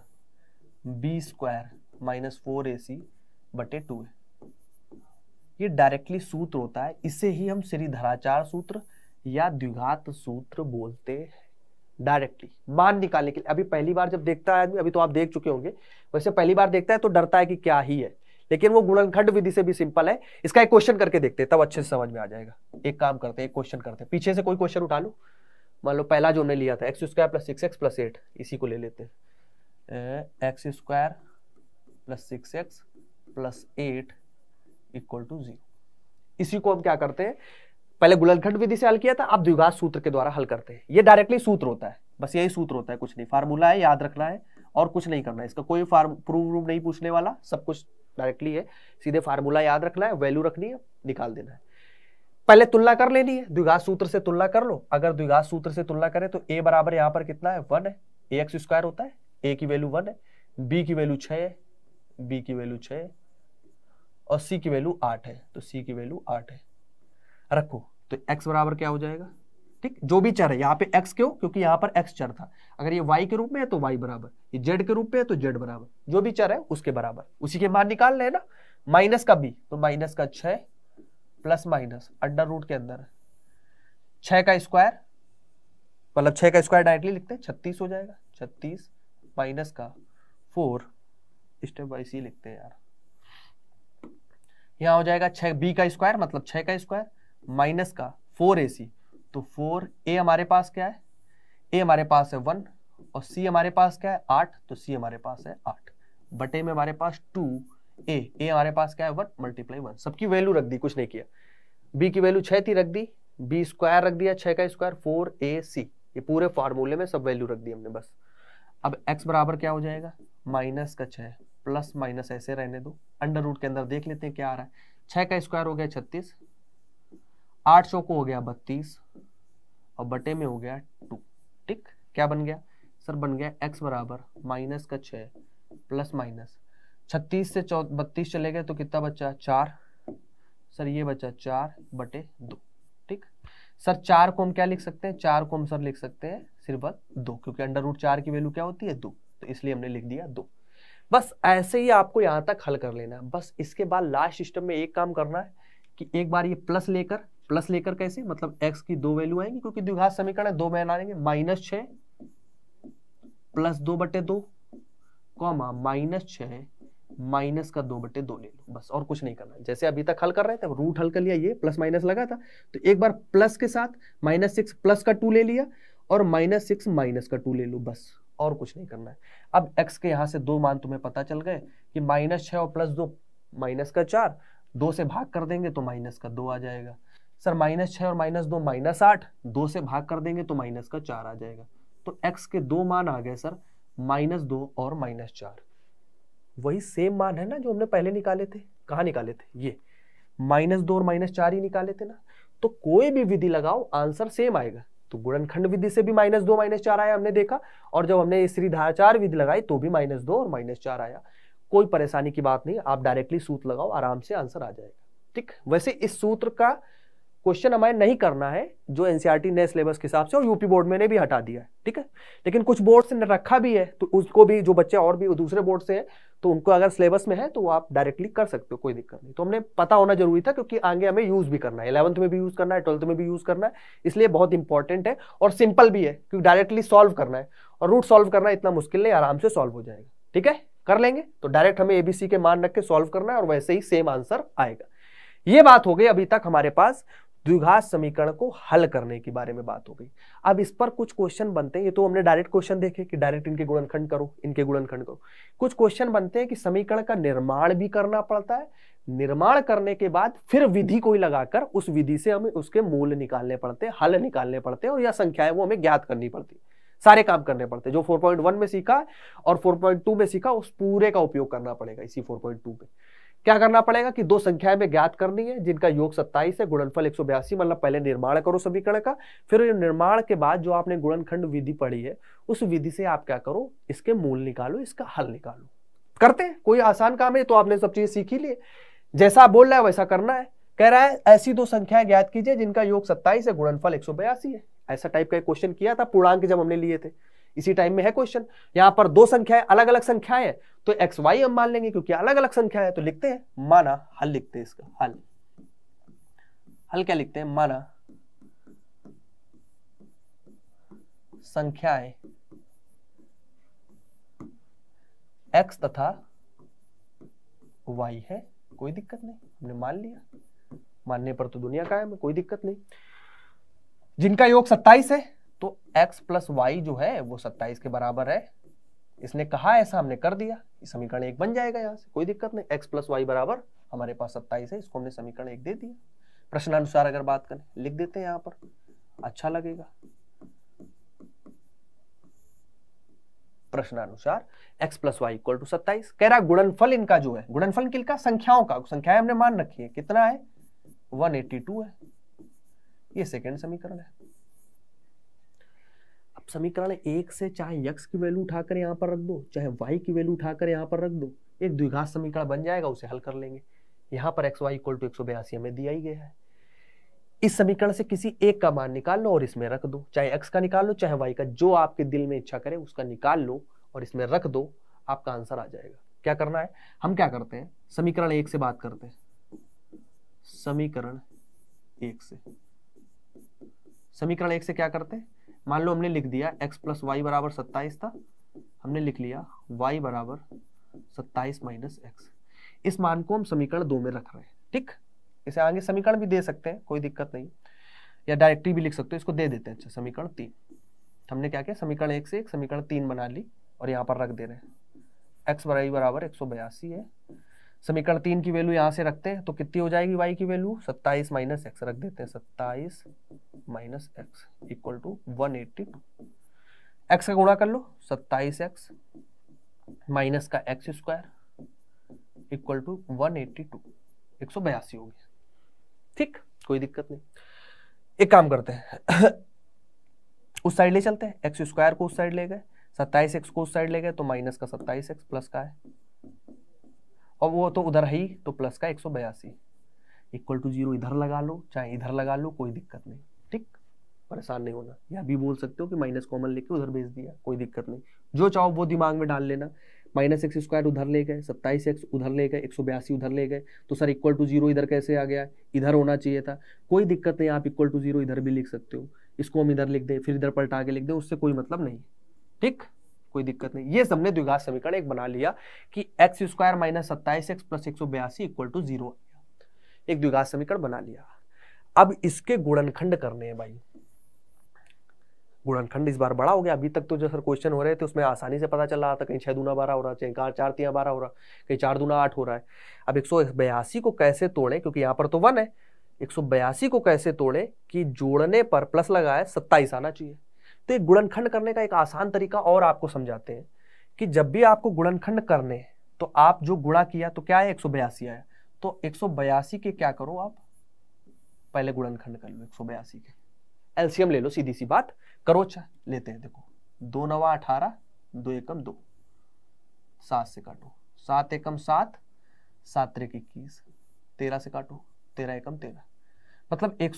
बी स्क्वायर माइनस फोर ए सी बटे टू ए ये डायरेक्टली सूत्र होता है इसे ही हम श्री धराचार सूत्र या द्विघात सूत्र बोलते हैं डायरेक्टली मान निकालने के लिए अभी पहली बार जब देखता है आदमी अभी तो आप देख चुके होंगे वैसे पहली बार देखता है तो डरता है कि क्या ही है लेकिन वो गुणनखंड विधि से भी सिंपल है इसका एक क्वेश्चन करके देखते हैं तब अच्छे से समझ में आ जाएगा एक काम करते हैं एक क्वेश्चन करते हैं पीछे से कोई क्वेश्चन उठा लो मान लो पहला जो हमने लिया था x square plus six x plus eight इसी को ले लेते हैं x square plus six x plus eight equal to zero इसी को हम क्या करते हैं पहले गुलनखंड विधि से हल किया था अब द्विघात सूत्र के द्वारा हल करते हैं ये डायरेक्टली सूत्र होता है बस यही सूत्र होता है कुछ नहीं फार्मूला है याद रखना है और कुछ नहीं करना है इसका कोई फार्म प्रूफ रूम नहीं पूछने वाला सब कुछ डायरेक्टली है सीधे फार्मूला याद रखना है वैल्यू रखनी है निकाल देना है पहले तुलना कर लेनी है द्विघात सूत्र से तुलना कर लो अगर द्विघात सूत्र से तुलना करें तो ए बराबर यहाँ पर कितना है वन है ए एक्स स्क्वायर होता है ए की वैल्यू वन है बी की वैल्यू छ है बी की वैल्यू छ है और सी की वैल्यू आठ है तो सी की वैल्यू आठ है रखो तो x बराबर क्या हो जाएगा ठीक जो भी चर है यहाँ पे x क्यों क्योंकि यहाँ पर x चर था अगर ये y के रूप में है तो y बराबर ये z के रूप में है तो z बराबर जो भी चर है उसके बराबर उसी के मान निकाल रहे ना माइनस का b तो माइनस का छ प्लस माइनस अंडर रूट के अंदर छ का स्क्वायर मतलब छह का स्क्वायर डायरेक्टली लिखते हैं छत्तीस हो जाएगा छत्तीस माइनस का फोर स्टेप बाई सी लिखते हैं यार यहाँ हो जाएगा छ बी का स्क्वायर मतलब छः का स्क्वायर माइनस का फोर ए सी तो फोर ए हमारे पास क्या है ए हमारे पास है वन और सी हमारे पास क्या है आठ तो सी हमारे पास है आठ बटे में हमारे पास टू ए ए हमारे पास क्या है वन मल्टीप्लाई वन सबकी वैल्यू रख दी कुछ नहीं किया बी की वैल्यू छह थी रख दी बी स्क्वायर रख दिया छह का स्क्वायर फोर ए सी ये पूरे फार्मूले में सब वैल्यू रख दी हमने बस अब x बराबर क्या हो जाएगा माइनस का छह प्लस माइनस ऐसे रहने दो अंडर रूट के अंदर देख लेते हैं क्या आ रहा है छह का स्क्वायर हो गया छत्तीस आठ सौ को हो गया बत्तीस और बटे में हो गया टू ठीक क्या बन गया सर बन गया एक्स बराबर माइनस का छः प्लस माइनस छत्तीस से चौ बत्तीस चले गए तो कितना बचा चार सर ये बचा चार बटे दो ठीक सर चार को हम क्या लिख सकते हैं चार को हम सर लिख सकते हैं सिर्फ बस दो क्योंकि अंडर रूट चार की वैल्यू क्या होती है दो तो इसलिए हमने लिख दिया दो बस ऐसे ही आपको यहाँ तक हल कर लेना है बस इसके बाद लास्ट सिस्टम में एक काम करना है कि एक बार ये प्लस लेकर प्लस लेकर कैसे मतलब एक्स की दो वैल्यू आएंगी क्योंकि द्विघात समीकरण है दो मैन आएंगे माइनस छ प्लस दो बटे दो कॉमा माइनस छ माइनस का दो बटे दो ले लो बस और कुछ नहीं करना जैसे अभी तक हल कर रहे थे रूट हल कर लिया ये प्लस माइनस लगा था तो एक बार प्लस के साथ माइनस सिक्स प्लस का टू ले लिया और माइनस सिक्स माइनस का टू ले लो बस और कुछ नहीं करना है अब एक्स के यहाँ से दो मान तुम्हें पता चल गए कि माइनस छ और प्लस दो माइनस का चार दो से भाग कर देंगे तो माइनस का दो आ जाएगा सर माइनस छः और माइनस दो माइनस आठ दो से भाग कर देंगे तो माइनस का चार आ जाएगा तो एक्स के दो मान आ गए सर माइनस दो और माइनस चार वही सेम मान है ना जो हमने पहले निकाले थे कहाँ निकाले थे ये माइनस दो और माइनस चार ही निकाले थे ना तो कोई भी विधि लगाओ आंसर सेम आएगा तो गुणनखंड विधि से भी माइनस दो माइनस चार आया हमने देखा और जब हमने श्रीधाराचार विधि लगाई तो भी माइनस दो और माइनस चार आया कोई परेशानी की बात नहीं आप डायरेक्टली सूत्र लगाओ आराम से आंसर आ जाएगा ठीक वैसे इस सूत्र का क्वेश्चन हमें नहीं करना है जो एनसीईआरटी e ने सिलेबस के हिसाब से और यूपी बोर्ड में ने भी हटा दिया है ठीक है लेकिन कुछ बोर्ड ने रखा भी है तो उसको भी जो बच्चे और भी दूसरे बोर्ड से हैं तो उनको अगर सिलेबस में है तो आप डायरेक्टली कर सकते हो कोई दिक्कत नहीं तो हमने पता होना जरूरी था क्योंकि आगे हमें यूज़ भी करना है इलेवंथ में भी यूज़ करना है ट्वेल्थ में भी यूज़ करना है इसलिए बहुत इंपॉर्टेंट है और सिंपल भी है क्योंकि डायरेक्टली सॉल्व करना है और रूट सॉल्व करना इतना मुश्किल नहीं आराम से सॉल्व हो जाएगा ठीक है कर लेंगे तो डायरेक्ट हमें एबीसी के मान रख के सॉल्व करना है और वैसे ही सेम आंसर आएगा ये बात हो गई अभी तक हमारे पास द्विघात समीकरण को हल करने के बारे में बात हो गई अब इस पर कुछ क्वेश्चन बनते हैं ये तो हमने डायरेक्ट क्वेश्चन देखे कि डायरेक्ट इनके गुणनखंड करो इनके गुणनखंड करो कुछ क्वेश्चन बनते हैं कि समीकरण का निर्माण भी करना पड़ता है निर्माण करने के बाद फिर विधि कोई लगाकर उस विधि से हमें उसके मूल निकालने पड़ते हैं हल निकालने पड़ते हैं और यह संख्याएं वो हमें ज्ञात करनी पड़ती सारे काम करने पड़ते हैं जो 4.1 में सीखा और 4.2 में सीखा उस पूरे का उपयोग करना पड़ेगा इसी 4.2 में क्या करना पड़ेगा कि दो संख्याएं में ज्ञात करनी है जिनका योग 27 है गुणनफल 182 मतलब पहले निर्माण करो समीकरण का फिर निर्माण के बाद जो आपने गुणनखंड विधि पढ़ी है उस विधि से आप क्या करो इसके मूल निकालो इसका हल निकालो करते हैं कोई आसान काम है तो आपने सब चीजें सीखी लिए जैसा बोल रहा है वैसा करना है कह रहा है ऐसी दो संख्याएं ज्ञात कीजिए जिनका योग सत्ताईस है गुणनफल एक है ऐसा टाइप का क्वेश्चन किया था पूर्णांक जब हमने लिए थे इसी टाइम में है क्वेश्चन यहां पर दो संख्याएं अलग अलग संख्याएं हैं तो एक्स वाई हम मान लेंगे क्योंकि अलग अलग संख्या है तो लिखते हैं माना हल लिखते हैं इसका हल हल क्या लिखते हैं माना संख्याएं एक्स तथा वाई है कोई दिक्कत नहीं हमने मान लिया मानने पर तो दुनिया का है कोई दिक्कत नहीं जिनका योग 27 है तो x प्लस वाई जो है वो सत्ताईस के बराबर है इसने कहा ऐसा हमने कर दिया समीकरण एक बन जाएगा यहाँ से कोई दिक्कत नहीं x प्लस वाई बराबर हमारे पास सत्ताईस है इसको हमने समीकरण एक दे दिया प्रश्नानुसार अगर बात करें लिख देते हैं यहाँ पर अच्छा लगेगा प्रश्नानुसार x plus y equal to सत्ताईस कह रहा गुणनफल इनका जो है गुणनफल किनका संख्याओं का संख्याएं हमने मान रखी है कितना है 182 है ये सेकेंड समीकरण है समीकरण एक से चाहे यक्स की वैल्यू उठाकर यहाँ पर रख दो चाहे वाई की वैल्यू उठाकर यहाँ पर रख दो एक द्विघात समीकरण बन जाएगा उसे हल कर लेंगे यहाँ पर एक्स वाई इक्वल टू एक सौ बयासी हमें दिया ही गया है इस समीकरण से किसी एक का मान निकाल लो और इसमें रख दो चाहे एक्स का निकाल लो चाहे वाई का जो आपके दिल में इच्छा करे उसका निकाल लो और इसमें रख दो आपका आंसर आ जाएगा क्या करना है हम क्या करते हैं समीकरण एक से बात करते हैं समीकरण एक से समीकरण एक से क्या करते हैं मान लो हमने लिख दिया x प्लस वाई बराबर सत्ताईस था हमने लिख लिया y बराबर सत्ताईस माइनस एक्स इस मान को हम समीकरण दो में रख रहे हैं ठीक इसे आगे समीकरण भी दे सकते हैं कोई दिक्कत नहीं या डायरेक्टली भी लिख सकते हो इसको दे देते हैं अच्छा समीकरण तीन हमने क्या किया समीकरण एक से एक समीकरण तीन बना ली और यहाँ पर रख दे रहे हैं एक्स बराई बराबर एक सौ बयासी है समीकरण तीन की वैल्यू यहाँ से रखते हैं तो कितनी हो जाएगी वाई की वैल्यू सत्ताईस माइनस एक्स रख देते हैं सत्ताईस minus x equal to one eighty x का गुणा कर लो सत्ताईस एक्स माइनस का x square equal to one eighty two एक सौ बयासी होगी ठीक कोई दिक्कत नहीं एक काम करते हैं उस साइड ले चलते हैं एक्स स्क्वायर को उस साइड ले गए सत्ताईस एक्स को उस साइड ले गए तो माइनस का सत्ताईस एक्स प्लस का है और वो तो उधर है ही तो प्लस का एक सौ बयासी इक्वल टू जीरो इधर लगा लो चाहे इधर लगा लो कोई दिक्कत नहीं ठीक परेशान नहीं होना या भी बोल सकते हो कि माइनस कॉमन लेके उधर भेज दिया कोई दिक्कत नहीं जो चाहो वो दिमाग में डाल लेना माइनस एक्स स्क्वायर उधर ले गए सत्ताईस एक्स उधर ले गए एक सौ बयासी उधर ले गए तो सर इक्वल टू जीरो इधर कैसे आ गया इधर होना चाहिए था कोई दिक्कत नहीं आप इक्वल टू जीरो इधर भी लिख सकते हो इसको हम इधर लिख दें फिर इधर पलटा के लिख दें उससे कोई मतलब नहीं ठीक कोई दिक्कत नहीं ये सबने द्विघात समीकरण एक बना लिया कि एक्स स्क्वायर माइनस सत्ताईस एक्स प्लस एक सौ बयासी इक्वल टू जीरो एक द्विघात समीकरण बना लिया अब इसके गुणनखंड करने हैं भाई गुणनखंड इस बार बड़ा हो गया अभी तक तो जो सर क्वेश्चन हो रहे थे उसमें आसानी से पता चल रहा था कहीं छह दुना बारह हो रहा है कहीं चार चार तिया बारह हो रहा है कहीं चार दुना आठ हो रहा है अब एक सौ बयासी को कैसे तोड़े क्योंकि यहाँ पर तो वन है एक सौ बयासी को कैसे तोड़े कि जोड़ने पर प्लस लगाए सत्ताईस आना चाहिए तो एक गुणनखंड करने का एक आसान तरीका और आपको समझाते हैं कि जब भी आपको गुणनखंड करने तो आप जो गुणा किया तो क्या है एक आया तो एक के क्या करो आप पहले गुणनखंड कर लो एक के एलसीएम ले लो सीधी सी बात करो चाह अच्छा, लेते हैं देखो दो नवा अठारह दो एकम दो सात से काटो सात एकम सात सात त्रेक इक्कीस तेरह से काटो तेरह एकम तेरह मतलब एक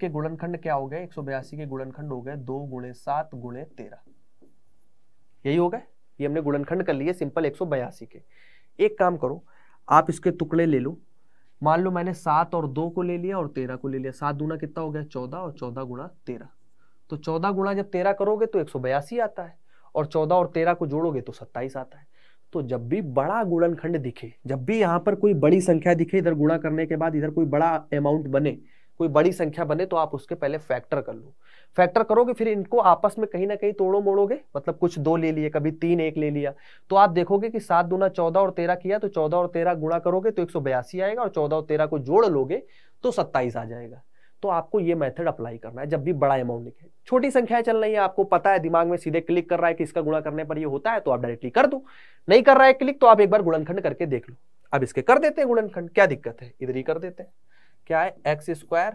के गुणनखंड क्या हो गए एक के गुणनखंड हो गए दो गुणे सात गुणे तेरह यही हो गए ये हमने गुणनखंड कर लिए सिंपल एक के एक काम करो आप इसके टुकड़े ले लो मान लो मैंने सात और दो को ले लिया और तेरह को ले लिया सात गुना कितना हो गया चौदह और चौदह गुना तेरह तो चौदह गुणा जब तेरह करोगे तो एक सौ बयासी आता है और चौदह और तेरह को जोड़ोगे तो सत्ताईस आता है तो जब भी बड़ा गुणनखंड दिखे जब भी यहाँ पर कोई बड़ी संख्या दिखे इधर गुणा करने के बाद इधर कोई बड़ा अमाउंट बने कोई बड़ी संख्या बने तो आप उसके पहले फैक्टर कर लो फैक्टर करोगे फिर इनको आपस में कहीं ना कहीं तोड़ो मोड़ोगे मतलब कुछ दो ले लिए कभी तीन एक ले लिया तो आप देखोगे कि सात दुना चौदह और तेरह किया तो चौदह और तेरह गुणा करोगे तो एक आएगा और चौदह और तेरह को जोड़ लोगे तो सत्ताईस आ जाएगा तो आपको ये मेथड अप्लाई करना है जब भी बड़ा अमाउंट निकले छोटी संख्या चल रही है आपको पता है दिमाग में सीधे क्लिक कर रहा है कि इसका गुणा करने पर ये होता है तो आप डायरेक्टली कर दो नहीं कर रहा है क्लिक तो आप एक बार गुणनखंड करके देख लो अब इसके कर देते हैं गुणनखंड क्या दिक्कत है इधर ही कर देते हैं क्या है एक्स स्क्वायर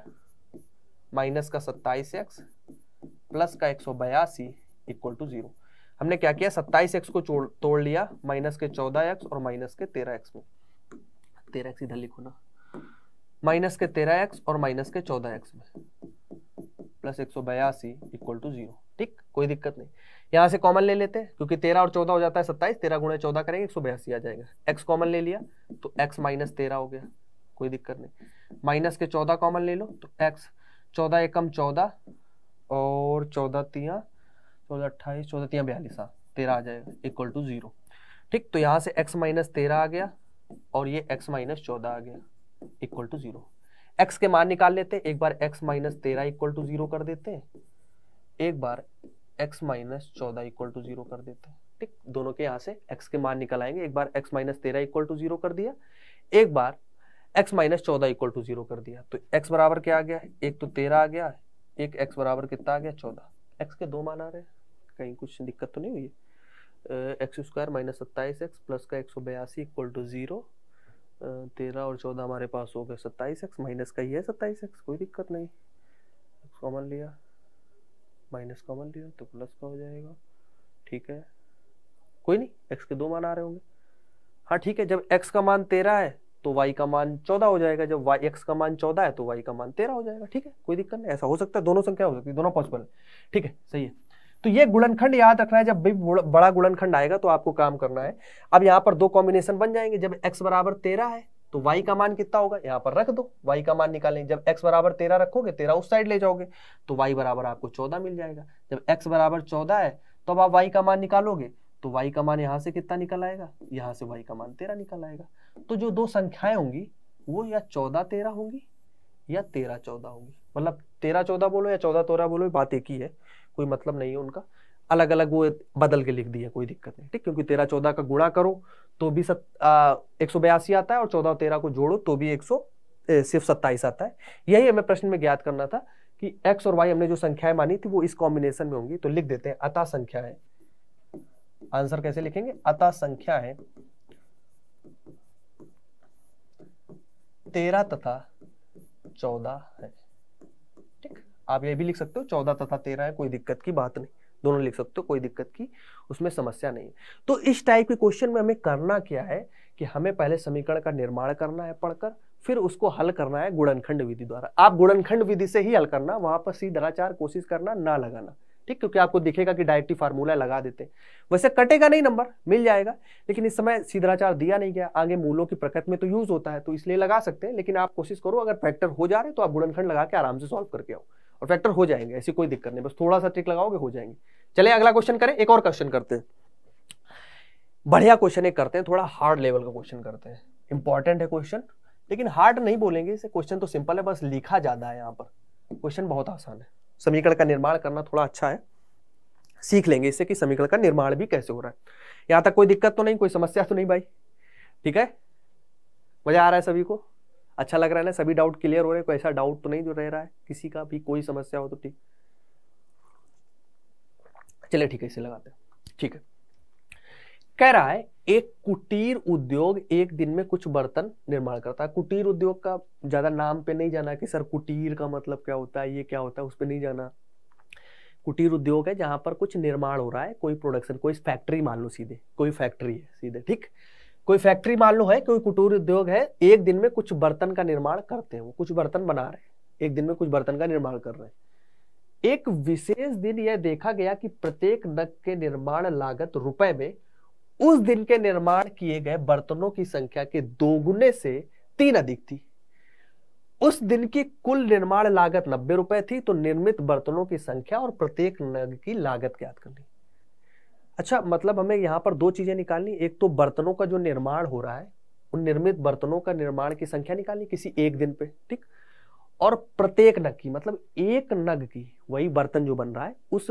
माइनस का सत्ताईस एक्स प्लस का एक सौ बयासी इक्वल टू जीरो हमने क्या किया सत्ताईस एक्स को तोड़ लिया माइनस के चौदह एक्स और माइनस के तेरह एक्स में तेरह एक्स इधर लिखो ना माइनस के तेरह एक्स और माइनस के चौदह एक्स में प्लस एक सौ बयासी इक्वल टू जीरो ठीक कोई दिक्कत नहीं यहां से कॉमन ले लेते हैं क्योंकि तेरह और चौदह हो जाता है सत्ताईस तेरह गुणा चौदह करेंगे एक सौ बयासी आ जाएगा एक्स कॉमन ले लिया तो एक्स माइनस तेरह हो गया कोई दिक्कत नहीं माइनस के चौदह कॉमन ले लो तो एक्स चौदह एकम चौदह और चौदह तिया चौदह अट्ठाईस चौदह तिया बयालीस हाँ तेरह आ जाएगा इक्वल टू जीरो ठीक तो यहाँ से x माइनस तेरह आ गया और ये x माइनस चौदह आ गया इक्वल टू जीरो एक्स के मान निकाल लेते हैं एक बार x माइनस तेरह इक्वल टू जीरो कर देते हैं एक बार x माइनस चौदह इक्वल टू जीरो कर देते हैं ठीक दोनों के यहाँ से x के मान निकल आएंगे एक बार x माइनस तेरह इक्वल टू जीरो कर दिया एक बार एक्स माइनस चौदह इक्वल टू जीरो कर दिया तो एक्स बराबर क्या आ गया है एक तो तेरह आ गया है एक एक्स बराबर कितना आ गया चौदह एक्स के दो मान आ रहे हैं कहीं कुछ दिक्कत तो नहीं हुई है एक्स स्क्वायर माइनस सत्ताईस एक्स प्लस का एक सौ बयासी इक्वल टू जीरो तेरह और चौदह हमारे पास हो गए सत्ताईस एक्स माइनस का ही है सत्ताईस एक्स कोई दिक्कत नहीं कॉमन लिया माइनस कॉमन लिया तो प्लस का हो जाएगा ठीक है कोई नहीं एक्स के दो मान आ रहे होंगे हाँ ठीक है जब एक्स का मान तेरह है तो वाई का मान चौदह हो जाएगा जब वाई एक्स का मान चौदह है तो वाई का मान तेरह हो जाएगा ठीक है कोई दिक्कत नहीं ऐसा हो सकता है दोनों संख्या हो सकती है दोनों पॉसिबल ठीक है सही है तो ये गुणनखंड याद रखना है जब भी बड़ा गुणनखंड आएगा तो आपको काम करना है अब यहाँ पर दो कॉम्बिनेशन बन जाएंगे जब x बराबर तेरह है तो y का मान कितना होगा यहाँ पर रख दो y का मान निकालें जब x बराबर तेरह रखोगे तेरह उस साइड ले जाओगे तो y बराबर आपको चौदह मिल जाएगा जब x बराबर चौदह है तो अब आप वाई का मान निकालोगे तो y का मान यहाँ से कितना निकल आएगा यहाँ से y का मान तेरह निकल आएगा तो जो दो संख्याएं होंगी वो या चौदह तेरह होंगी या तेरह चौदह होंगी मतलब तेरह चौदह बोलो या चौदह तेरह बोलो बात एक ही है कोई मतलब नहीं है उनका अलग अलग वो बदल के लिख दिया कोई दिक्कत नहीं ठीक क्योंकि तेरह चौदह का गुणा करो तो भी सत एक सौ बयासी आता है और चौदह तेरह को जोड़ो तो भी एक सौ सिर्फ सत्ताईस आता है यही हमें प्रश्न में ज्ञात करना था कि एक्स और वाई हमने जो संख्याएं मानी थी वो इस कॉम्बिनेशन में होंगी तो लिख देते हैं अतः संख्याएं है आंसर कैसे लिखेंगे अतः संख्या है तेरह तथा चौदह है ठीक आप ये भी लिख सकते हो चौदह तथा तेरह है कोई दिक्कत की बात नहीं दोनों लिख सकते हो कोई दिक्कत की उसमें समस्या नहीं है तो इस टाइप के क्वेश्चन में हमें करना क्या है कि हमें पहले समीकरण का निर्माण करना है पढ़कर फिर उसको हल करना है गुणनखंड विधि द्वारा आप गुणनखंड विधि से ही हल करना वहां पर दराचार कोशिश करना ना लगाना ठीक क्योंकि आपको दिखेगा कि डायरेक्टली फार्मूला लगा देते हैं वैसे कटेगा नहीं नंबर मिल जाएगा लेकिन इस समय सीधराचार दिया नहीं गया आगे मूलों की प्रकृति में तो यूज होता है तो इसलिए लगा सकते हैं लेकिन आप कोशिश करो अगर फैक्टर हो जा रहे तो आप गुणनखंड लगा के आराम से सॉल्व करके आओ और फैक्टर हो जाएंगे ऐसी कोई दिक्कत नहीं बस थोड़ा सा ट्रिक लगाओगे हो जाएंगे चले अगला क्वेश्चन करें एक और क्वेश्चन करते हैं बढ़िया क्वेश्चन एक करते हैं थोड़ा हार्ड लेवल का क्वेश्चन करते हैं इंपॉर्टेंट है क्वेश्चन लेकिन हार्ड नहीं बोलेंगे इसे क्वेश्चन तो सिंपल है बस लिखा ज्यादा है यहाँ पर क्वेश्चन बहुत आसान है समीकरण का निर्माण करना थोड़ा अच्छा है सीख लेंगे इससे कि समीकरण का निर्माण भी कैसे हो रहा है यहां तक कोई दिक्कत तो नहीं कोई समस्या तो नहीं भाई ठीक है मजा आ रहा है सभी को अच्छा लग रहा है ना सभी डाउट क्लियर हो रहे हैं कोई ऐसा डाउट तो नहीं जो रह रहा है किसी का भी कोई समस्या हो तो ठीक चलिए ठीक है इसे लगाते हैं ठीक है कह रहा है एक कुटीर उद्योग एक दिन में कुछ बर्तन निर्माण करता है कुटीर उद्योग का ज्यादा नाम पे नहीं जाना कि सर कुटीर का मतलब क्या होता है ये क्या होता है उस पर नहीं जाना कुटीर उद्योग है जहां पर कुछ निर्माण हो रहा है कोई प्रोडक्शन कोई फैक्ट्री मान लो सीधे कोई फैक्ट्री है सीधे ठीक कोई फैक्ट्री मान लो है कोई कुटीर उद्योग है एक दिन में कुछ बर्तन का निर्माण करते हैं वो कुछ बर्तन बना रहे हैं एक दिन में कुछ बर्तन का निर्माण कर रहे हैं एक विशेष दिन यह देखा गया कि प्रत्येक नग के निर्माण लागत रुपए में उस दिन के निर्माण किए गए बर्तनों की संख्या के दोगुने से तीन अधिक थी उस दिन की कुल निर्माण लागत नब्बे रुपए थी तो निर्मित बर्तनों की संख्या और प्रत्येक नग की लागत ज्ञात करनी अच्छा मतलब हमें यहाँ पर दो चीजें निकालनी एक तो बर्तनों का जो निर्माण हो रहा है उन निर्मित बर्तनों का निर्माण की संख्या निकालनी किसी एक दिन पे ठीक और प्रत्येक नग की मतलब एक नग की वही बर्तन जो बन रहा है उस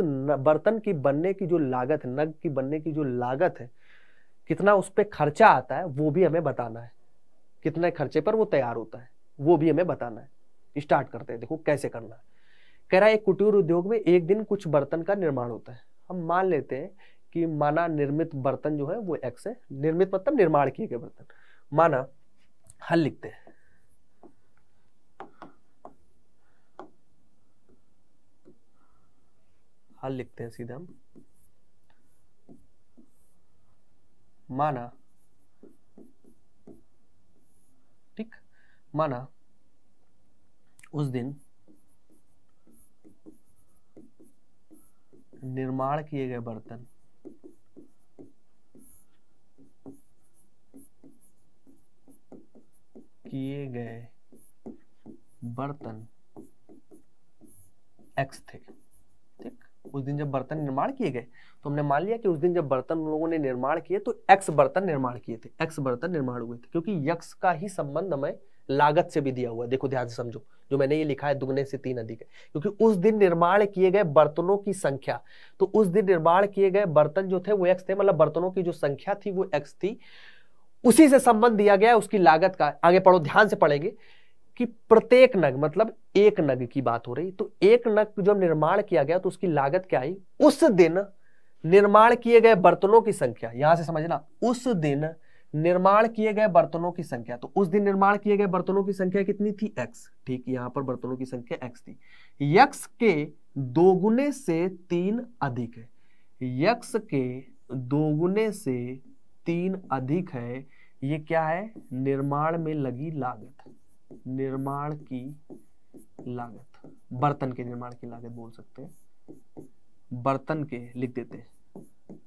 बर्तन की बनने की जो लागत नग की बनने की जो लागत है कितना उस पर खर्चा आता है वो भी हमें बताना है कितने खर्चे पर वो तैयार होता है वो भी हमें बताना है स्टार्ट करते हैं देखो कैसे करना है कह रहा है एक कुटीर उद्योग में एक दिन कुछ बर्तन का निर्माण होता है हम मान लेते हैं कि माना निर्मित बर्तन जो है वो एक्स है निर्मित मतलब निर्माण किए गए बर्तन माना हल लिखते हैं हल लिखते हैं सीधा हम माना ठीक माना उस दिन निर्माण किए गए बर्तन किए गए बर्तन एक्स थे उस दिन जब बर्तन निर्माण किए गए तो हमने मान लिया कि उस दिन जब बर्तन उन लोगों ने निर्माण किए तो एक्स बर्तन निर्माण किए थे एक्स बर्तन निर्माण हुए थे क्योंकि यक्स का ही संबंध हमें लागत से भी दिया हुआ है देखो ध्यान से समझो जो मैंने ये लिखा है दुगने से तीन अधिक है क्योंकि उस दिन निर्माण किए गए बर्तनों की संख्या तो उस दिन निर्माण किए गए बर्तन जो थे वो एक्स थे मतलब बर्तनों की जो संख्या थी वो एक्स थी उसी से संबंध दिया गया उसकी लागत का आगे पढ़ो ध्यान से पढ़ेंगे कि प्रत्येक नग मतलब एक नग की बात हो रही तो एक नग जब निर्माण किया गया तो उसकी लागत क्या आई उस दिन निर्माण किए गए बर्तनों की संख्या यहां से समझना उस दिन निर्माण किए गए बर्तनों की संख्या तो उस दिन निर्माण किए गए बर्तनों की संख्या कितनी थी एक्स ठीक यहां पर बर्तनों की संख्या एक्स थी x के दोगुने से तीन अधिक है x के दोगुने से तीन अधिक है ये क्या है निर्माण में लगी लागत निर्माण की लागत बर्तन के निर्माण की लागत बोल सकते हैं बर्तन के लिख देते हैं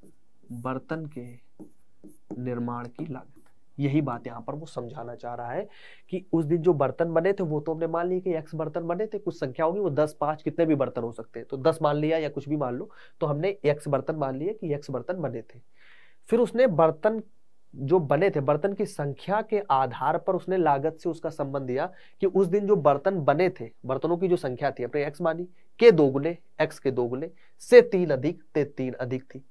बर्तन के निर्माण की लागत यही बात यहाँ पर वो समझाना चाह रहा है कि उस दिन जो बर्तन बने थे वो तो हमने मान लिया कि एक्स बर्तन बने थे कुछ संख्या होगी वो दस पांच कितने भी बर्तन हो सकते हैं तो दस मान लिया या कुछ भी मान लो तो हमने एक्स बर्तन मान लिया कि एक्स बर्तन बने थे फिर उसने बर्तन जो बने थे बर्तन की संख्या के आधार पर उसने लागत से उसका संबंध दिया कि उस दिन जो बर्तन बने थे बर्तनों की जो संख्या थी अपने एक्स मानी के दोगुने एक्स के दोगुने से तीन अधिक ते तीन अधिक थी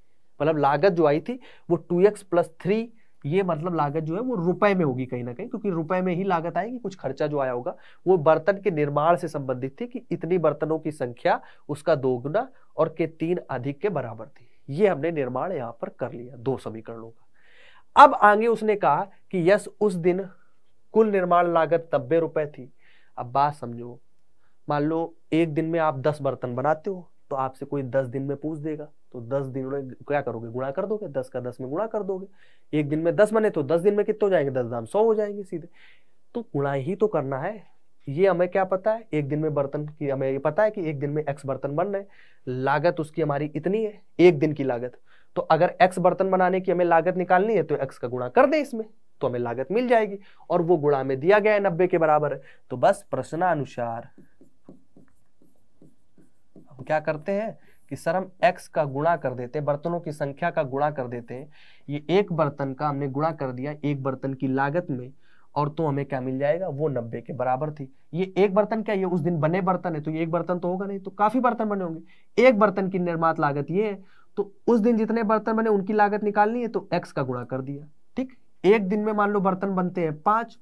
मतलब लागत जो आई थी वो टू एक्स प्लस थ्री ये मतलब लागत जो है वो रुपए में होगी कहीं ना कहीं क्योंकि रुपए में ही लागत आएगी कुछ खर्चा जो आया होगा वो बर्तन के निर्माण से संबंधित थी कि इतनी बर्तनों की संख्या उसका दोगुना और के तीन अधिक के बराबर थी ये हमने निर्माण यहाँ पर कर लिया दो समीकरणों का अब आगे उसने कहा कि यस उस दिन कुल निर्माण लागत नब्बे रुपए थी अब बात समझो मान लो एक दिन में आप दस बर्तन बनाते हो तो आपसे कोई दस दिन में पूछ देगा तो दस दिन में क्या करोगे गुणा कर दोगे दस का दस में गुणा कर दोगे एक दिन में दस बने तो दस दिन में कितने हो जाएंगे दस दाम सौ हो जाएंगे सीधे तो गुणा ही तो करना है ये हमें क्या पता है एक दिन में बर्तन की हमें ये पता है कि एक दिन में एक्स बर्तन बन रहे लागत उसकी हमारी इतनी है एक दिन की लागत तो अगर एक्स बर्तन बनाने की हमें लागत निकालनी है तो एक्स का गुणा कर दें इसमें तो हमें लागत मिल जाएगी और वो गुणा में दिया गया है नब्बे के बराबर है तो बस प्रश्नानुसार हम क्या करते हैं कि सर हम x का गुणा कर देते हैं बर्तनों की संख्या का गुणा कर देते हैं ये एक बर्तन का हमने गुणा कर दिया एक बर्तन की लागत में और तो हमें क्या मिल जाएगा वो नब्बे के बराबर थी ये एक बर्तन क्या ये उस दिन बने बर्तन है तो ये एक बर्तन तो होगा नहीं तो काफी बर्तन बने होंगे एक बर्तन की निर्मात लागत ये है तो उस दिन जितने बर्तन बने उनकी लागत निकालनी है तो एक्स का गुणा कर दिया ठीक एक दिन में मान लो बर्तन बनते हैं पाँच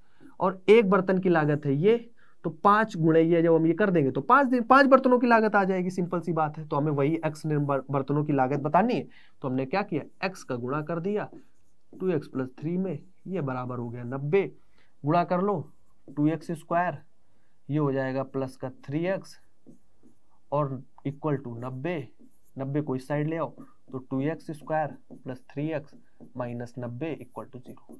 और एक बर्तन की लागत है ये तो पांच गुणे ये जब हम ये कर देंगे तो पाँच दिन पाँच बर्तनों की लागत आ जाएगी सिंपल सी बात है तो हमें वही एक्स बर्तनों की लागत बतानी है तो हमने क्या किया एक्स का गुणा कर दिया टू एक्स प्लस थ्री में ये बराबर हो गया नब्बे गुणा कर लो टू एक्स स्क्वायर ये हो जाएगा प्लस का थ्री एक्स और इक्वल टू नब्बे नब्बे को इस साइड ले आओ तो two x square plus three x minus नब्बे इक्वल टू जीरो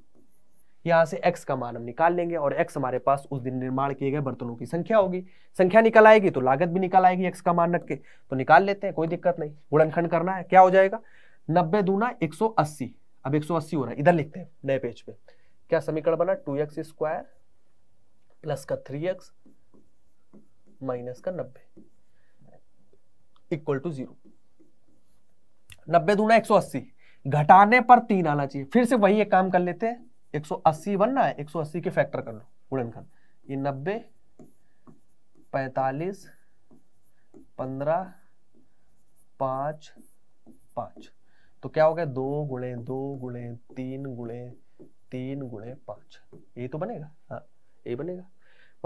यहाँ से x का मान हम निकाल लेंगे और x हमारे पास उस दिन निर्माण किए गए बर्तनों की संख्या होगी संख्या निकल आएगी तो लागत भी निकल आएगी x का मान रख के तो निकाल लेते हैं कोई दिक्कत नहीं गुणनखंड करना है क्या हो जाएगा नब्बे दूना 180 अब 180 हो रहा है इधर लिखते हैं नए पेज पे क्या समीकरण बना टू एक्स स्क्वायर प्लस का थ्री एक्स माइनस का नब्बे इक्वल टू जीरो नब्बे दूना एक सौ अस्सी घटाने पर तीन आना चाहिए फिर से वही एक काम कर लेते हैं एक सौ अस्सी बनना है एक सौ अस्सी के फैक्टर कर लो गुणनखंड ये नब्बे पैतालीस पंद्रह पाँच पाँच तो क्या हो गया दो गुणे दो गुणे तीन गुणे तीन गुणे पांच ये तो बनेगा हाँ ये बनेगा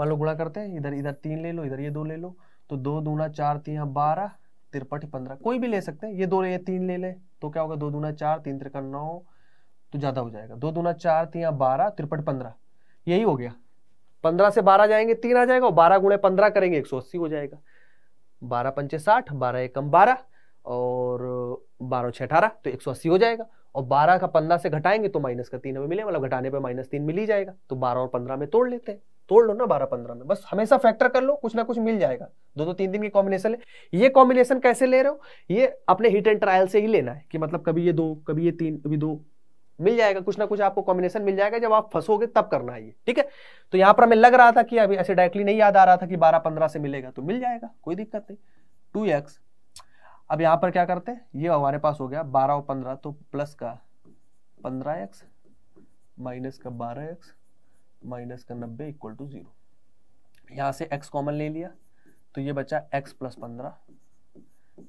मान लो गुणा करते हैं इधर इधर तीन ले लो इधर ये दो ले लो तो दो दूना चार तीन बारह तिरपट पंद्रह कोई भी ले सकते हैं ये दो ये तीन ले ले तो क्या होगा दो दूना चार तीन तिरका नौ तो ज़्यादा हो जाएगा दो दूना चार तीन बारह तिरपठ पंद्रह यही हो गया पंद्रह से बारह जाएंगे तीन आ जाएगा और बारह गुणे पंद्रह करेंगे एक सौ अस्सी हो जाएगा बारह पंचे साठ बारह एकम बारह और बारह छः अठारह तो एक सौ अस्सी हो जाएगा और बारह का पंद्रह से घटाएंगे तो माइनस का तीन हमें मिले मतलब घटाने पर माइनस तीन मिल ही जाएगा तो बारह और पंद्रह में तोड़ लेते हैं तोड़ लो ना बारह पंद्रह में बस हमेशा फैक्टर कर लो कुछ ना कुछ मिल जाएगा दो दो तीन दिन के कॉम्बिनेशन है ये कॉम्बिनेशन कैसे ले रहे हो ये अपने हिट एंड ट्रायल से ही लेना है कि मतलब कभी ये दो कभी ये तीन कभी दो मिल जाएगा कुछ ना कुछ आपको कॉम्बिनेशन मिल जाएगा जब आप फंसोगे तब करना है ये ठीक है तो यहाँ पर हमें लग रहा था कि अभी ऐसे डायरेक्टली नहीं याद आ रहा था कि बारह पंद्रह से मिलेगा तो मिल जाएगा कोई दिक्कत नहीं टू एक्स अब यहाँ पर क्या करते हैं ये हमारे पास हो गया बारह और पंद्रह तो प्लस का पंद्रह एक्स माइनस का बारह एक्स माइनस का नब्बे इक्वल टू जीरो यहाँ से x कॉमन ले लिया तो ये बचा x प्लस पंद्रह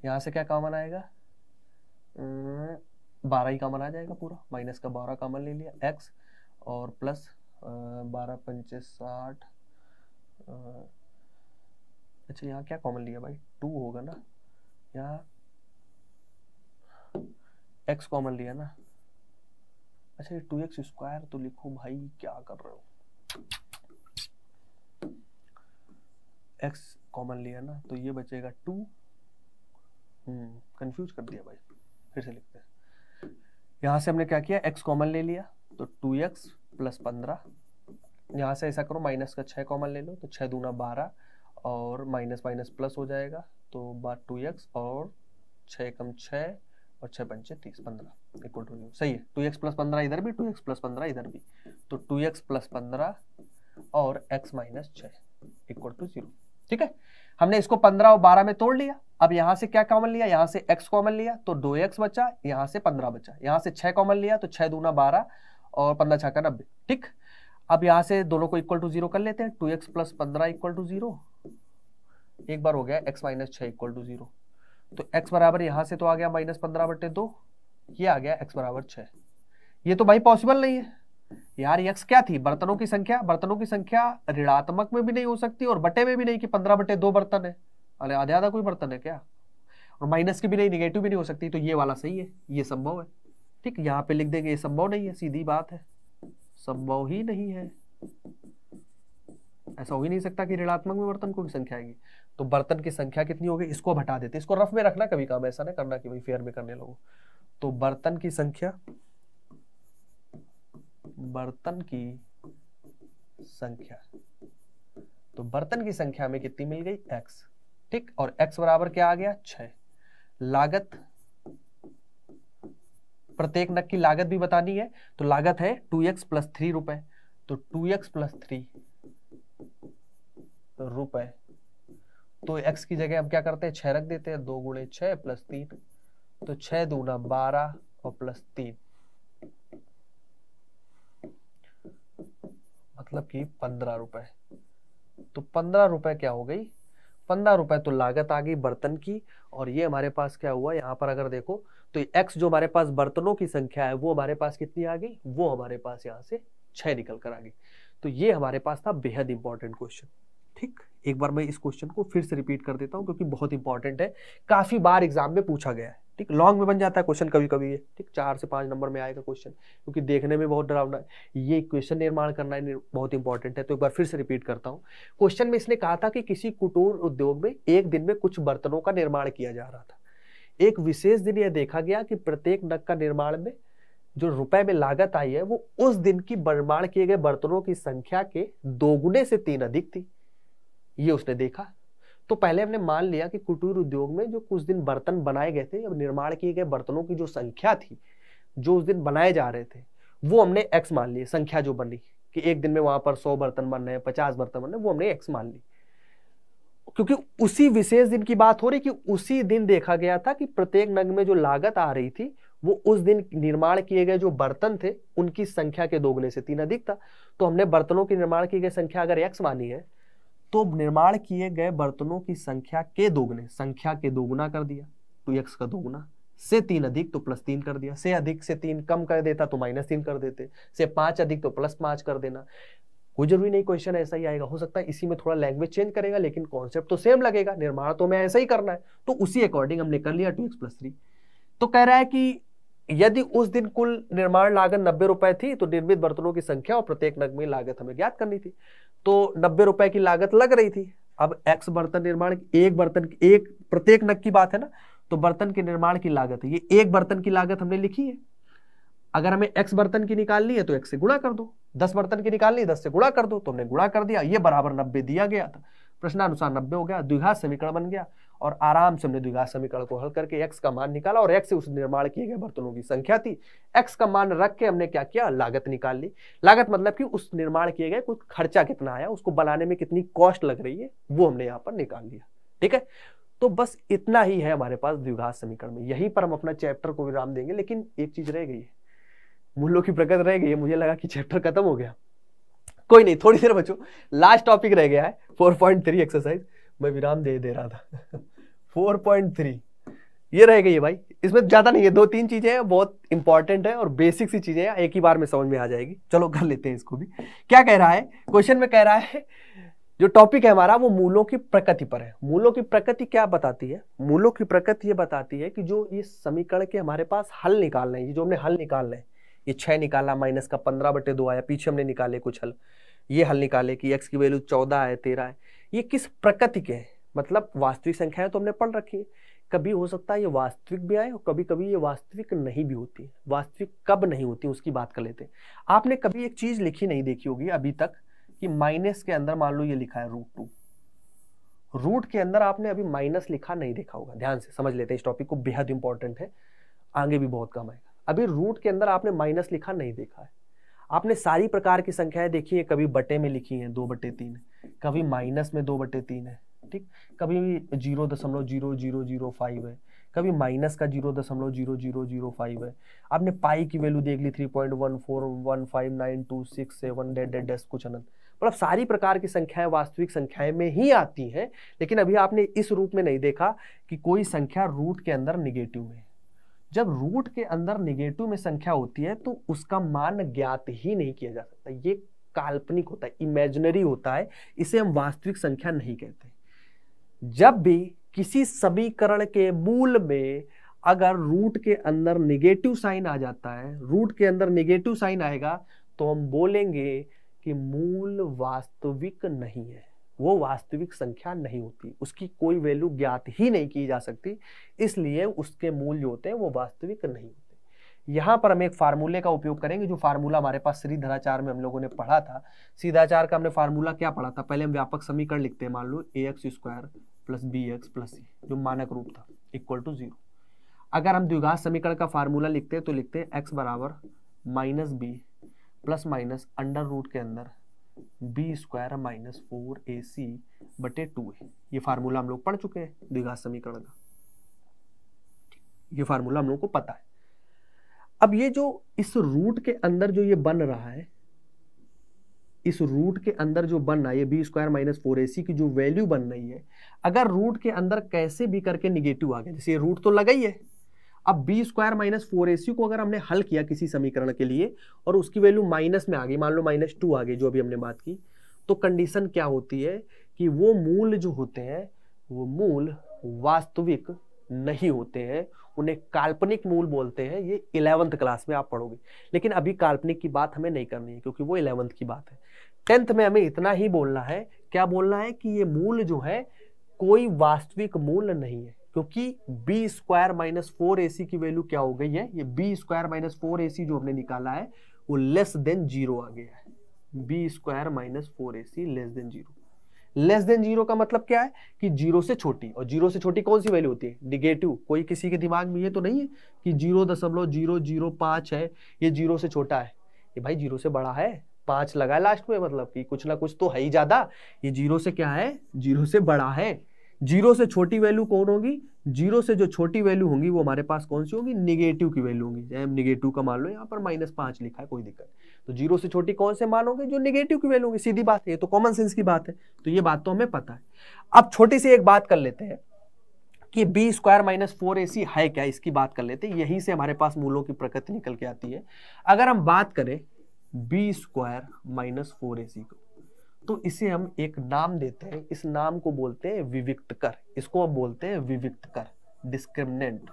यहाँ से क्या कॉमन आएगा अं, बारह ही कॉमन आ जाएगा पूरा माइनस का बारह कॉमन ले लिया x और प्लस अं, बारह पंचे साठ अं, अच्छा यहाँ क्या कॉमन लिया भाई टू होगा ना यहाँ x कॉमन लिया ना अच्छा ये टू एक्स स्क्वायर तो लिखो भाई क्या कर रहे हो एक्स कॉमन लिया ना तो ये बचेगा टू कंफ्यूज हम्म, कर दिया भाई फिर से लिखते हैं यहां से हमने क्या किया एक्स कॉमन ले लिया तो टू एक्स प्लस पंद्रह यहां से ऐसा करो माइनस का छः कॉमन ले लो तो छः दूना बारह और माइनस माइनस प्लस हो जाएगा तो बार टू एक्स और छः कम और छः पंचे तीस पंद्रह इक्वल टू जीरो सही है टू एक्स प्लस पंद्रह इधर भी टू एक्स प्लस पंद्रह इधर भी तो टू एक्स प्लस पंद्रह और एक्स माइनस छः इक्वल टू जीरो ठीक है हमने इसको पंद्रह और बारह में तोड़ लिया अब यहाँ से क्या कॉमन लिया यहाँ से एक्स कॉमन लिया तो दो एक्स बचा यहाँ से पंद्रह बचा यहाँ से छः कॉमन लिया तो छः दूना बारह और पंद्रह छः का नब्बे ठीक अब यहाँ से दोनों को इक्वल टू जीरो कर लेते हैं टू एक्स प्लस पंद्रह इक्वल टू जीरो एक बार हो गया एक्स माइनस छः इक्वल टू जीरो तो x बराबर यहां से तो आ गया माइनस पंद्रह बटे दो ये आ गया x बराबर छ ये तो भाई पॉसिबल नहीं है यार x क्या थी बर्तनों की संख्या बर्तनों की संख्या ऋणात्मक में भी नहीं हो सकती और बटे में भी नहीं कि पंद्रह बटे दो बर्तन है अरे आधे आधा कोई बर्तन है क्या और माइनस की भी नहीं निगेटिव भी नहीं हो सकती तो ये वाला सही है ये संभव है ठीक यहाँ पे लिख देंगे ये संभव नहीं है सीधी बात है संभव ही नहीं है ऐसा हो ही नहीं सकता कि ऋणात्मक में बर्तन को भी संख्या आएगी तो बर्तन की संख्या कितनी होगी इसको हटा देते इसको रफ में रखना कभी काम ऐसा ना करना कि भाई फेयर में करने लगो तो बर्तन की संख्या बर्तन की संख्या तो बर्तन की संख्या में कितनी मिल गई x ठीक और x बराबर क्या आ गया छह लागत प्रत्येक नग की लागत भी बतानी है तो लागत है टू एक्स प्लस थ्री रुपए तो टू एक्स प्लस थ्री रुपए तो एक्स की जगह हम क्या करते हैं छह रख देते हैं दो गुणे छह प्लस तीन तो छह दूना बारह और प्लस तीन मतलब कि पंद्रह रुपए तो पंद्रह रुपए क्या हो गई पंद्रह रुपए तो लागत आ गई बर्तन की और ये हमारे पास क्या हुआ यहाँ पर अगर देखो तो एक्स जो हमारे पास बर्तनों की संख्या है वो हमारे पास कितनी आ गई वो हमारे पास यहाँ से छह निकल कर आ गई तो ये हमारे पास था बेहद इंपॉर्टेंट क्वेश्चन ठीक एक बार मैं इस क्वेश्चन को फिर से रिपीट कर देता हूँ क्योंकि बहुत इंपॉर्टेंट है काफ़ी बार एग्जाम में पूछा गया है ठीक लॉन्ग में बन जाता है क्वेश्चन कभी कभी ठीक चार से पांच नंबर में आएगा क्वेश्चन क्योंकि देखने में बहुत डरावना है ये क्वेश्चन निर्माण करना है, बहुत इंपॉर्टेंट है तो एक बार फिर से रिपीट करता हूँ क्वेश्चन में इसने कहा था कि किसी कुटूर उद्योग में एक दिन में कुछ बर्तनों का निर्माण किया जा रहा था एक विशेष दिन यह देखा गया कि प्रत्येक नग का निर्माण में जो रुपए में लागत आई है वो उस दिन की निर्माण किए गए बर्तनों की संख्या के दोगुने से तीन अधिक थी ये उसने देखा तो पहले हमने मान लिया कि कुटीर उद्योग में जो कुछ दिन बर्तन बनाए गए थे अब निर्माण किए गए बर्तनों की जो संख्या थी जो उस दिन बनाए जा रहे थे वो हमने एक्स मान लिए संख्या जो बनी कि एक दिन में वहां पर सौ बर्तन बन रहे हैं पचास बर्तन बन रहे वो हमने एक्स मान ली क्योंकि उसी विशेष दिन की बात हो रही कि उसी दिन देखा गया था कि प्रत्येक नग में जो लागत आ रही थी वो उस दिन निर्माण किए गए जो बर्तन थे उनकी संख्या के दोगुने से तीन अधिक था तो हमने बर्तनों की निर्माण की गई संख्या अगर एक्स मानी है तो निर्माण किए गए बर्तनों की संख्या के दोगुने संख्या के दोगुना कर दिया टू तो एक्स का दोगुना से तीन अधिक तो प्लस तीन कर दिया से अधिक से तीन कम कर देता तो माइनस तीन कर देते से पांच अधिक तो प्लस पांच कर देना कोई जरूरी नहीं क्वेश्चन ऐसा ही आएगा हो सकता है इसी में थोड़ा लैंग्वेज चेंज करेगा लेकिन कॉन्सेप्ट तो सेम लगेगा निर्माण तो मैं ऐसा ही करना है तो उसी अकॉर्डिंग हमने कर लिया टू एक्स प्लस थ्री तो कह रहा है कि यदि उस दिन कुल निर्माण लागत नब्बे रुपए थी तो निर्मित बर्तनों की संख्या और प्रत्येक नग में लागत हमें ज्ञात करनी थी तो नब्बे रुपए की लागत लग रही थी अब एक्स बर्तन निर्माण एक बर्तन एक प्रत्येक नग की बात है ना तो बर्तन के निर्माण की लागत है ये एक बर्तन की लागत हमने लिखी है अगर हमें एक्स बर्तन की निकालनी है तो एक्स से गुणा कर दो दस बर्तन की निकालनी है दस से गुणा कर दो तो हमने गुणा कर दिया ये बराबर नब्बे दिया गया था प्रश्नानुसार नब्बे हो गया द्विघात समीकरण बन गया और आराम से हमने द्विघात समीकरण को हल करके एक्स का मान निकाला और एक्स से उस निर्माण किए गए बर्तनों की संख्या थी एक्स का मान रख के हमने क्या किया लागत निकाल ली लागत मतलब कि उस निर्माण किए गए कुछ खर्चा कितना आया उसको बनाने में कितनी कॉस्ट लग रही है वो हमने यहाँ पर निकाल लिया ठीक है तो बस इतना ही है हमारे पास द्विघात समीकरण में यहीं पर हम अपना चैप्टर को विराम देंगे लेकिन एक चीज रह गई है मूल्यों की प्रगत रह गई है मुझे लगा कि चैप्टर खत्म हो गया कोई नहीं थोड़ी देर बचो लास्ट टॉपिक रह गया है 4.3 एक्सरसाइज मैं विराम दे दे रहा था फोर पॉइंट थ्री ये रहेगा ये भाई इसमें ज़्यादा नहीं है दो तीन चीज़ें हैं बहुत इंपॉर्टेंट है और बेसिक सी चीज़ें हैं एक ही बार में समझ में आ जाएगी चलो कर लेते हैं इसको भी क्या कह रहा है क्वेश्चन में कह रहा है जो टॉपिक है हमारा वो मूलों की प्रकृति पर है मूलों की प्रकृति क्या बताती है मूलों की प्रकृति ये बताती है कि जो ये समीकरण के हमारे पास हल निकालना है ये जो हमने हल निकालना है ये छह निकाला माइनस का पंद्रह बटे दो आया पीछे हमने निकाले कुछ हल ये हल निकाले कि एक्स की वैल्यू चौदह है तेरह है ये किस प्रकृति के हैं मतलब वास्तविक संख्याएं तो हमने पढ़ रखी है कभी हो सकता है ये वास्तविक भी आए और कभी कभी ये वास्तविक नहीं भी होती वास्तविक कब नहीं होती उसकी बात कर लेते आपने कभी एक चीज़ लिखी नहीं देखी होगी अभी तक कि माइनस के अंदर मान लो ये लिखा है रूट टू रूट के अंदर आपने अभी माइनस लिखा नहीं देखा होगा ध्यान से समझ लेते हैं इस टॉपिक को बेहद इंपॉर्टेंट है आगे भी बहुत कम आएगा अभी रूट के अंदर आपने माइनस लिखा नहीं देखा है आपने सारी प्रकार की संख्याएं देखी है कभी बटे में लिखी हैं दो बटे तीन कभी माइनस में दो बटे तीन है ठीक कभी जीरो दशमलव जीरो जीरो जीरो फाइव है कभी माइनस का जीरो दशमलव जीरो जीरो जीरो फाइव है आपने पाई की वैल्यू देख ली three point one four one five nine two six seven डेड डेड डेस्ट कुछ अनंत मतलब सारी प्रकार की संख्याएं वास्तविक संख्याएं में ही आती हैं लेकिन अभी आपने इस रूप में नहीं देखा कि कोई संख्या रूट के अंदर निगेटिव है जब रूट के अंदर निगेटिव में संख्या होती है तो उसका मान ज्ञात ही नहीं किया जा सकता ये काल्पनिक होता है इमेजनरी होता है इसे हम वास्तविक संख्या नहीं कहते जब भी किसी समीकरण के मूल में अगर रूट के अंदर निगेटिव साइन आ जाता है रूट के अंदर निगेटिव साइन आएगा तो हम बोलेंगे कि मूल वास्तविक नहीं है वो वास्तविक संख्या नहीं होती उसकी कोई वैल्यू ज्ञात ही नहीं की जा सकती इसलिए उसके मूल जो होते हैं वो वास्तविक नहीं होते यहाँ पर हम एक फार्मूले का उपयोग करेंगे जो फार्मूला हमारे पास श्रीधराचार में हम लोगों ने पढ़ा था सीधाचार का हमने फार्मूला क्या पढ़ा था पहले हम व्यापक समीकरण लिखते हैं मान लो a x square plus B x plus c जो मानक रूप था इक्वल टू जीरो अगर हम द्विघात समीकरण का फार्मूला लिखते हैं तो लिखते हैं एक्स बराबर minus B plus minus under root के अंदर बी स्क्वायर माइनस फोर ए सी बटे टू ए ये फार्मूला हम लोग पढ़ चुके हैं द्विघात समीकरण का ये फार्मूला हम लोग को पता है अब ये जो इस रूट के अंदर जो ये बन रहा है इस रूट के अंदर जो बन रहा है बी स्क्वायर माइनस फोर ए सी की जो वैल्यू बन रही है अगर रूट के अंदर कैसे भी करके निगेटिव आ गया जैसे ये रूट तो लगा ही है अब बी स्क्वायर माइनस फोर ए सी को अगर हमने हल किया किसी समीकरण के लिए और उसकी वैल्यू माइनस में आ गई मान लो माइनस टू आ गई जो अभी हमने बात की तो कंडीशन क्या होती है कि वो मूल जो होते हैं वो मूल वास्तविक नहीं होते हैं उन्हें काल्पनिक मूल बोलते हैं ये इलेवंथ क्लास में आप पढ़ोगे लेकिन अभी काल्पनिक की बात हमें नहीं करनी है क्योंकि वो इलेवंथ की बात है टेंथ में हमें इतना ही बोलना है क्या बोलना है कि ये मूल जो है कोई वास्तविक मूल नहीं है क्योंकि बी स्क्वायर माइनस फोर ए की वैल्यू क्या हो गई है ये B square minus four a जो हमने निकाला है वो लेस देन जीरो आ गया है B square minus four a less than zero less than zero का मतलब क्या है कि जीरो से छोटी और जीरो से छोटी कौन सी वैल्यू होती है निगेटिव कोई किसी के दिमाग में ये तो नहीं है कि जीरो दशमलव जीरो जीरो पाँच है ये जीरो से छोटा है ये भाई जीरो से बड़ा है पाँच लगा लास्ट में मतलब कि कुछ ना कुछ तो है ही ज़्यादा ये जीरो से क्या है जीरो से बड़ा है जीरो से छोटी वैल्यू कौन होगी जीरो से जो छोटी वैल्यू होंगी वो हमारे पास कौन सी होगी निगेटिव की वैल्यू होंगी जैसे हम निगेटिव का मान लो यहाँ पर माइनस पांच लिखा है कोई दिक्कत तो जीरो से छोटी कौन से मान होंगे जो निगेटिव की वैल्यू होंगी सीधी बात है ये तो कॉमन सेंस की बात है तो ये बात तो हमें पता है अब छोटी सी एक बात कर लेते हैं कि बी स्क्वायर माइनस फोर ए सी है क्या इसकी बात कर लेते हैं यहीं से हमारे पास मूलों की प्रकृति निकल के आती है अगर हम बात करें बी स्क्वायर माइनस फोर ए सी को तो इसे हम एक नाम देते हैं इस नाम को बोलते हैं विविक्त कर इसको हम बोलते हैं विविक्त कर डिस्क्रिमिनेंट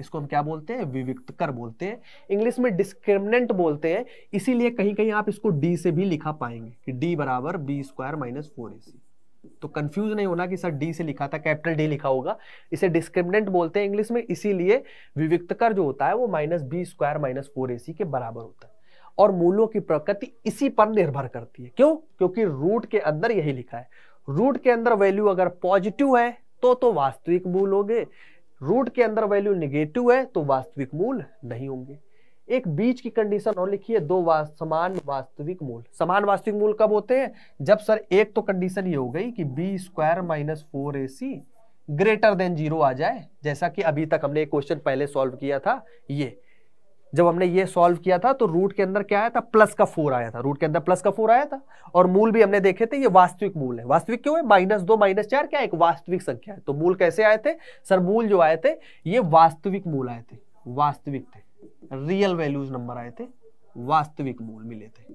इसको हम क्या बोलते हैं विविक्त कर बोलते हैं इंग्लिश में डिस्क्रिमिनेंट बोलते हैं इसीलिए कहीं कहीं आप इसको डी से भी लिखा पाएंगे कि डी बराबर बी स्क्वायर माइनस फोर ए सी तो कंफ्यूज नहीं होना कि सर डी से लिखा था कैपिटल डी लिखा होगा इसे डिस्क्रिमिनेंट बोलते हैं इंग्लिश में इसीलिए विविक्त कर जो होता है वो minus B square minus four ए सी के बराबर होता है और मूलों की प्रकृति इसी पर निर्भर करती है क्यों क्योंकि रूट के अंदर यही लिखा है रूट के अंदर वैल्यू अगर पॉजिटिव है तो तो वास्तविक मूल होंगे रूट के अंदर वैल्यू निगेटिव है तो वास्तविक मूल नहीं होंगे एक बीच की कंडीशन और लिखिए दो वा, समान वास्तविक मूल समान वास्तविक मूल कब होते हैं जब सर एक तो कंडीशन ये हो गई कि बी स्क्वायर माइनस फोर ए सी ग्रेटर देन जीरो आ जाए जैसा कि अभी तक हमने एक क्वेश्चन पहले सॉल्व किया था ये जब हमने ये सॉल्व किया था तो रूट के अंदर क्या आया था प्लस का फोर आया था रूट के अंदर प्लस का फोर आया था और मूल भी हमने देखे थे ये वास्तविक मूल है वास्तविक क्यों है माइनस दो माइनस चार क्या एक वास्तविक संख्या है तो मूल कैसे आए थे सर मूल जो आए थे ये वास्तविक मूल आए थे वास्तविक थे रियल वैल्यूज नंबर आए थे वास्तविक मूल मिले थे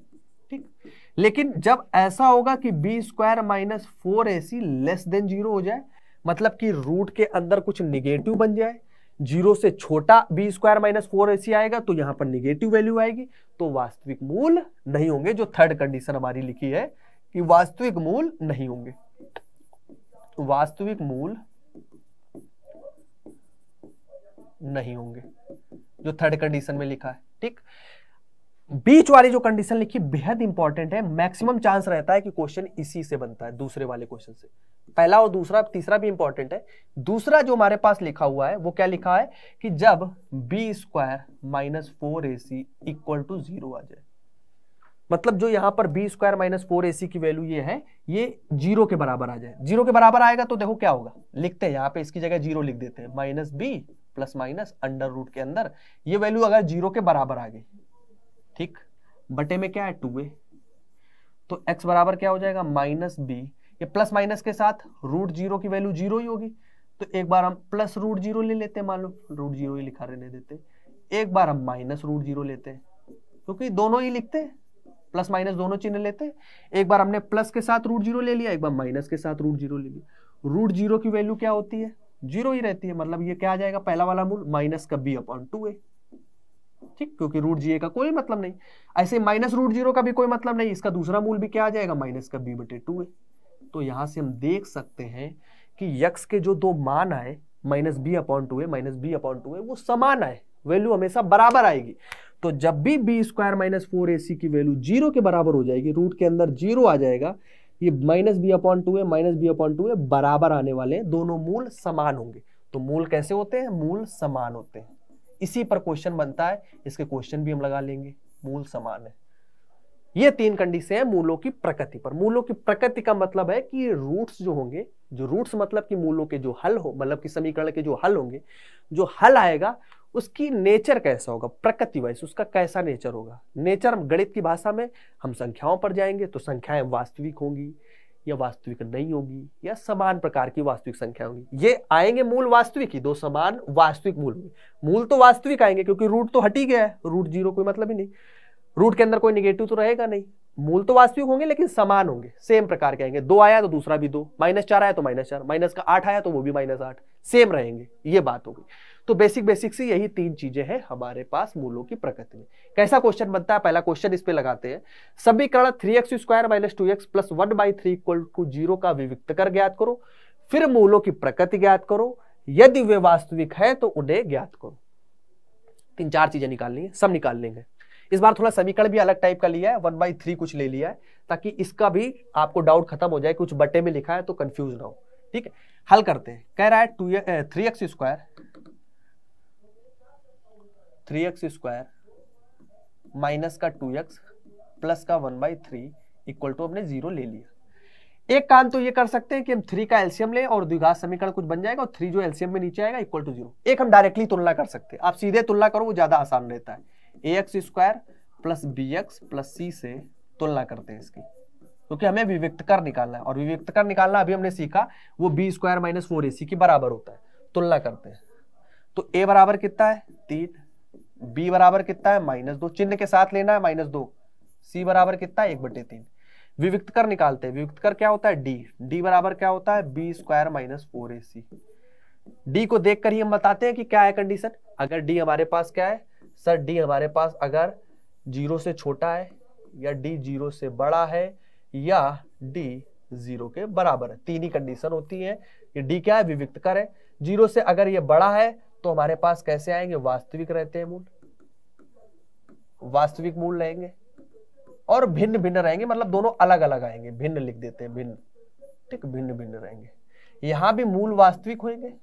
ठीक लेकिन जब ऐसा होगा कि बी स्क्वायर माइनस फोर ए सी लेस देन जीरो हो जाए मतलब कि रूट के अंदर कुछ निगेटिव बन जाए जीरो से छोटा बी स्क्वायर माइनस फोर ऐसी आएगा तो यहां पर निगेटिव वैल्यू आएगी तो वास्तविक मूल नहीं होंगे जो थर्ड कंडीशन हमारी लिखी है कि वास्तविक मूल नहीं होंगे वास्तविक मूल नहीं होंगे जो थर्ड कंडीशन में लिखा है ठीक बीच वाली जो कंडीशन लिखी बेहद इंपॉर्टेंट है मैक्सिमम चांस रहता है कि क्वेश्चन इसी से बनता है दूसरे वाले क्वेश्चन से पहला और दूसरा तीसरा भी इंपॉर्टेंट है दूसरा जो हमारे पास लिखा हुआ है वो क्या लिखा है कि जब B square minus four A C equal to zero आ जाए मतलब जो यहां पर बी स्क्वायर माइनस फोर ए सी की वैल्यू ये है ये जीरो के बराबर आ जाए जीरो के बराबर आएगा तो देखो क्या होगा लिखते हैं यहाँ पे इसकी जगह जीरो लिख देते हैं minus B plus minus under root के अंदर ये वैल्यू अगर जीरो के बराबर आ गई ठीक बटे में क्या है टू ए तो x बराबर क्या हो जाएगा माइनस बी ये प्लस माइनस के साथ रूट जीरो की वैल्यू जीरो ही होगी तो एक बार हम प्लस रूट जीरो ले लेते हैं मान लो रूट जीरो ही लिखा रहने देते एक बार हम माइनस रूट जीरो लेते हैं क्योंकि दोनों ही लिखते प्लस माइनस दोनों चिन्ह लेते हैं एक बार हमने प्लस के साथ रूट जीरो ले लिया एक बार माइनस के साथ रूट जीरो ले लिया रूट जीरो की वैल्यू क्या होती है जीरो ही रहती है मतलब ये क्या आ जाएगा पहला वाला मूल माइनस का बी अपॉन टू ए ठीक क्योंकि रूट जी का कोई मतलब नहीं ऐसे माइनस रूट जीरो का भी कोई मतलब नहीं इसका दूसरा मूल भी क्या आ जाएगा माइनस का बी बटे टू तो यहाँ से हम देख सकते हैं कि यक्स के जो दो मान आए माइनस बी अपॉन टू है माइनस बी अपॉन टू है वो समान आए वैल्यू हमेशा बराबर आएगी तो जब भी बी स्क्वायर माइनस फोर ए सी की वैल्यू जीरो के बराबर हो जाएगी रूट के अंदर जीरो आ जाएगा ये माइनस बी अपॉन टू है माइनस बी अपॉन टू है बराबर आने वाले हैं दोनों मूल समान होंगे तो मूल कैसे होते हैं मूल समान होते हैं इसी पर क्वेश्चन बनता है इसके क्वेश्चन भी हम लगा लेंगे मूल समान है ये तीन कंडीशन है मूलों की प्रकृति पर मूलों की प्रकृति का मतलब है कि रूट्स जो होंगे जो रूट्स मतलब कि मूलों के जो हल हो मतलब कि समीकरण के जो हल होंगे जो हल आएगा उसकी नेचर कैसा होगा प्रकृति वाइज उसका कैसा नेचर होगा नेचर गणित की भाषा में हम संख्याओं पर जाएंगे तो संख्याएं वास्तविक होंगी या वास्तविक नहीं होगी या समान प्रकार की वास्तविक संख्या होगी ये आएंगे मूल वास्तविक ही दो समान वास्तविक मूल होंगे मूल तो वास्तविक आएंगे क्योंकि रूट तो हट ही गया है रूट जीरो कोई मतलब ही नहीं रूट के अंदर कोई निगेटिव तो रहेगा नहीं मूल तो वास्तविक होंगे लेकिन समान होंगे सेम प्रकार के आएंगे दो आया तो दूसरा भी दो माइनस चार आया तो माइनस चार माइनस का आठ आया तो वो भी माइनस आठ सेम रहेंगे ये बात होगी तो बेसिक बेसिक से यही तीन चीजें हैं हमारे पास मूलों की प्रकृति में कैसा क्वेश्चन बनता है पहला क्वेश्चन इस पे लगाते हैं समीकरण three x square minus two x plus one by three equal to zero का विविक्त कर ज्ञात करो फिर मूलों की प्रकृति ज्ञात करो यदि वे वास्तविक है तो उन्हें ज्ञात करो तीन चार चीजें निकालनी है सब निकाल लेंगे इस बार थोड़ा समीकरण भी अलग टाइप का लिया है वन बाई थ्री कुछ ले लिया है ताकि इसका भी आपको डाउट खत्म हो जाए कुछ बटे में लिखा है तो कंफ्यूज ना हो ठीक है हल करते हैं कह रहा है two three x square three x square minus का टू एक्स प्लस का one by three equal to हमने जीरो ले लिया एक काम तो ये कर सकते हैं कि हम थ्री का एल्सियम लें और द्विघात समीकरण कुछ बन जाएगा और थ्री जो एल्सियम में नीचे आएगा इक्वल टू जीरो एक हम डायरेक्टली तुलना कर सकते हैं आप सीधे तुलना करो वो ज्यादा आसान रहता है A x square plus B x plus C से तुलना करते हैं इसकी क्योंकि हमें विविक्त कर निकालना है और विविक्त कर निकालना अभी हमने सीखा वो बी स्क्वायर माइनस फोर ए सी के बराबर होता है तुलना करते हैं तो ए बराबर कितना है तीन बी बराबर कितना है माइनस दो चिन्ह के साथ लेना है माइनस दो सी बराबर कितना है एक बटे तीन विविक्त कर निकालते हैं विविक्त कर क्या होता है डी डी बराबर क्या होता है बी स्क्वायर माइनस फोर ए सी डी को देखकर ही हम बताते हैं कि क्या है कंडीशन अगर डी हमारे पास क्या है सर डी हमारे पास अगर जीरो से छोटा है या डी जीरो से बड़ा है या डी जीरो के बराबर है तीन ही कंडीशन होती है ये डी क्या है विविक्त कर है जीरो से अगर ये बड़ा है तो हमारे पास कैसे आएंगे वास्तविक रहते हैं मूल वास्तविक मूल रहेंगे और भिन्न भिन्न रहेंगे मतलब दोनों अलग अलग आएंगे भिन्न लिख देते हैं भिन्न ठीक भिन्न भिन्न रहेंगे यहां भी मूल वास्तविक होंगे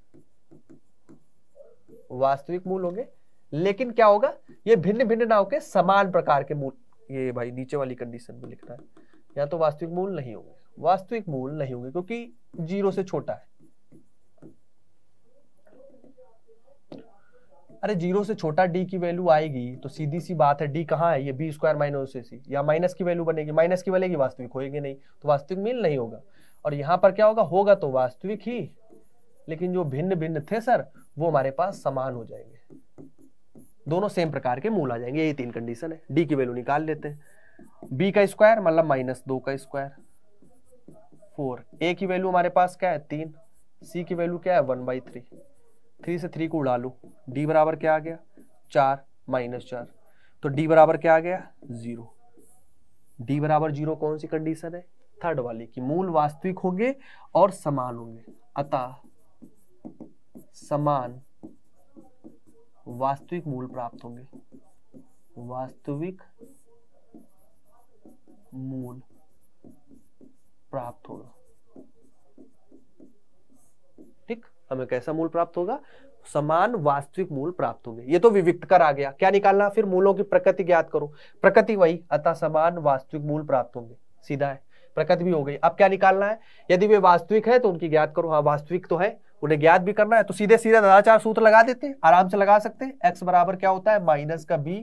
वास्तविक मूल होंगे लेकिन क्या होगा ये भिन्न भिन्न ना होके समान प्रकार के मूल ये भाई नीचे वाली कंडीशन में लिखना है यहां तो वास्तविक मूल नहीं होंगे वास्तविक मूल नहीं होंगे क्योंकि जीरो से छोटा है अरे जीरो से छोटा डी की वैल्यू आएगी तो सीधी सी बात है डी कहाँ है ये B square minus A C या माइनस की वैल्यू बनेगी माइनस की बनेगी वास्तविक होएगी नहीं तो वास्तविक मिल नहीं होगा और यहाँ पर क्या होगा होगा तो वास्तविक ही लेकिन जो भिन्न भिन्न थे सर वो हमारे पास समान हो जाएंगे दोनों सेम प्रकार के मूल आ जाएंगे ये तीन कंडीशन है डी की वैल्यू निकाल लेते हैं बी का स्क्वायर मतलब माइनस दो का स्क्वायर फोर ए की वैल्यू हमारे पास क्या है तीन सी की वैल्यू क्या है वन बाई थ्री थ्री से थ्री को उड़ा लो डी बराबर क्या आ गया चार माइनस चार तो डी बराबर क्या आ गया जीरो डी बराबर जीरो कौन सी कंडीशन है थर्ड वाली की मूल वास्तविक होंगे और समान होंगे अतः समान वास्तविक मूल प्राप्त होंगे वास्तविक मूल प्राप्त होगा हमें कैसा मूल प्राप्त होगा समान वास्तविक मूल प्राप्त होंगे ये तो विविक्त कर आ गया क्या निकालना फिर मूलों की प्रकृति ज्ञात करो प्रकृति वही अतः समान वास्तविक मूल प्राप्त होंगे सीधा है प्रकृति भी हो गई अब क्या निकालना है यदि वे वास्तविक है तो उनकी ज्ञात करो हाँ वास्तविक तो है उन्हें ज्ञात भी करना है तो सीधे सीधे दादाचार सूत्र लगा देते हैं आराम से लगा सकते हैं एक्स बराबर क्या होता है माइनस का B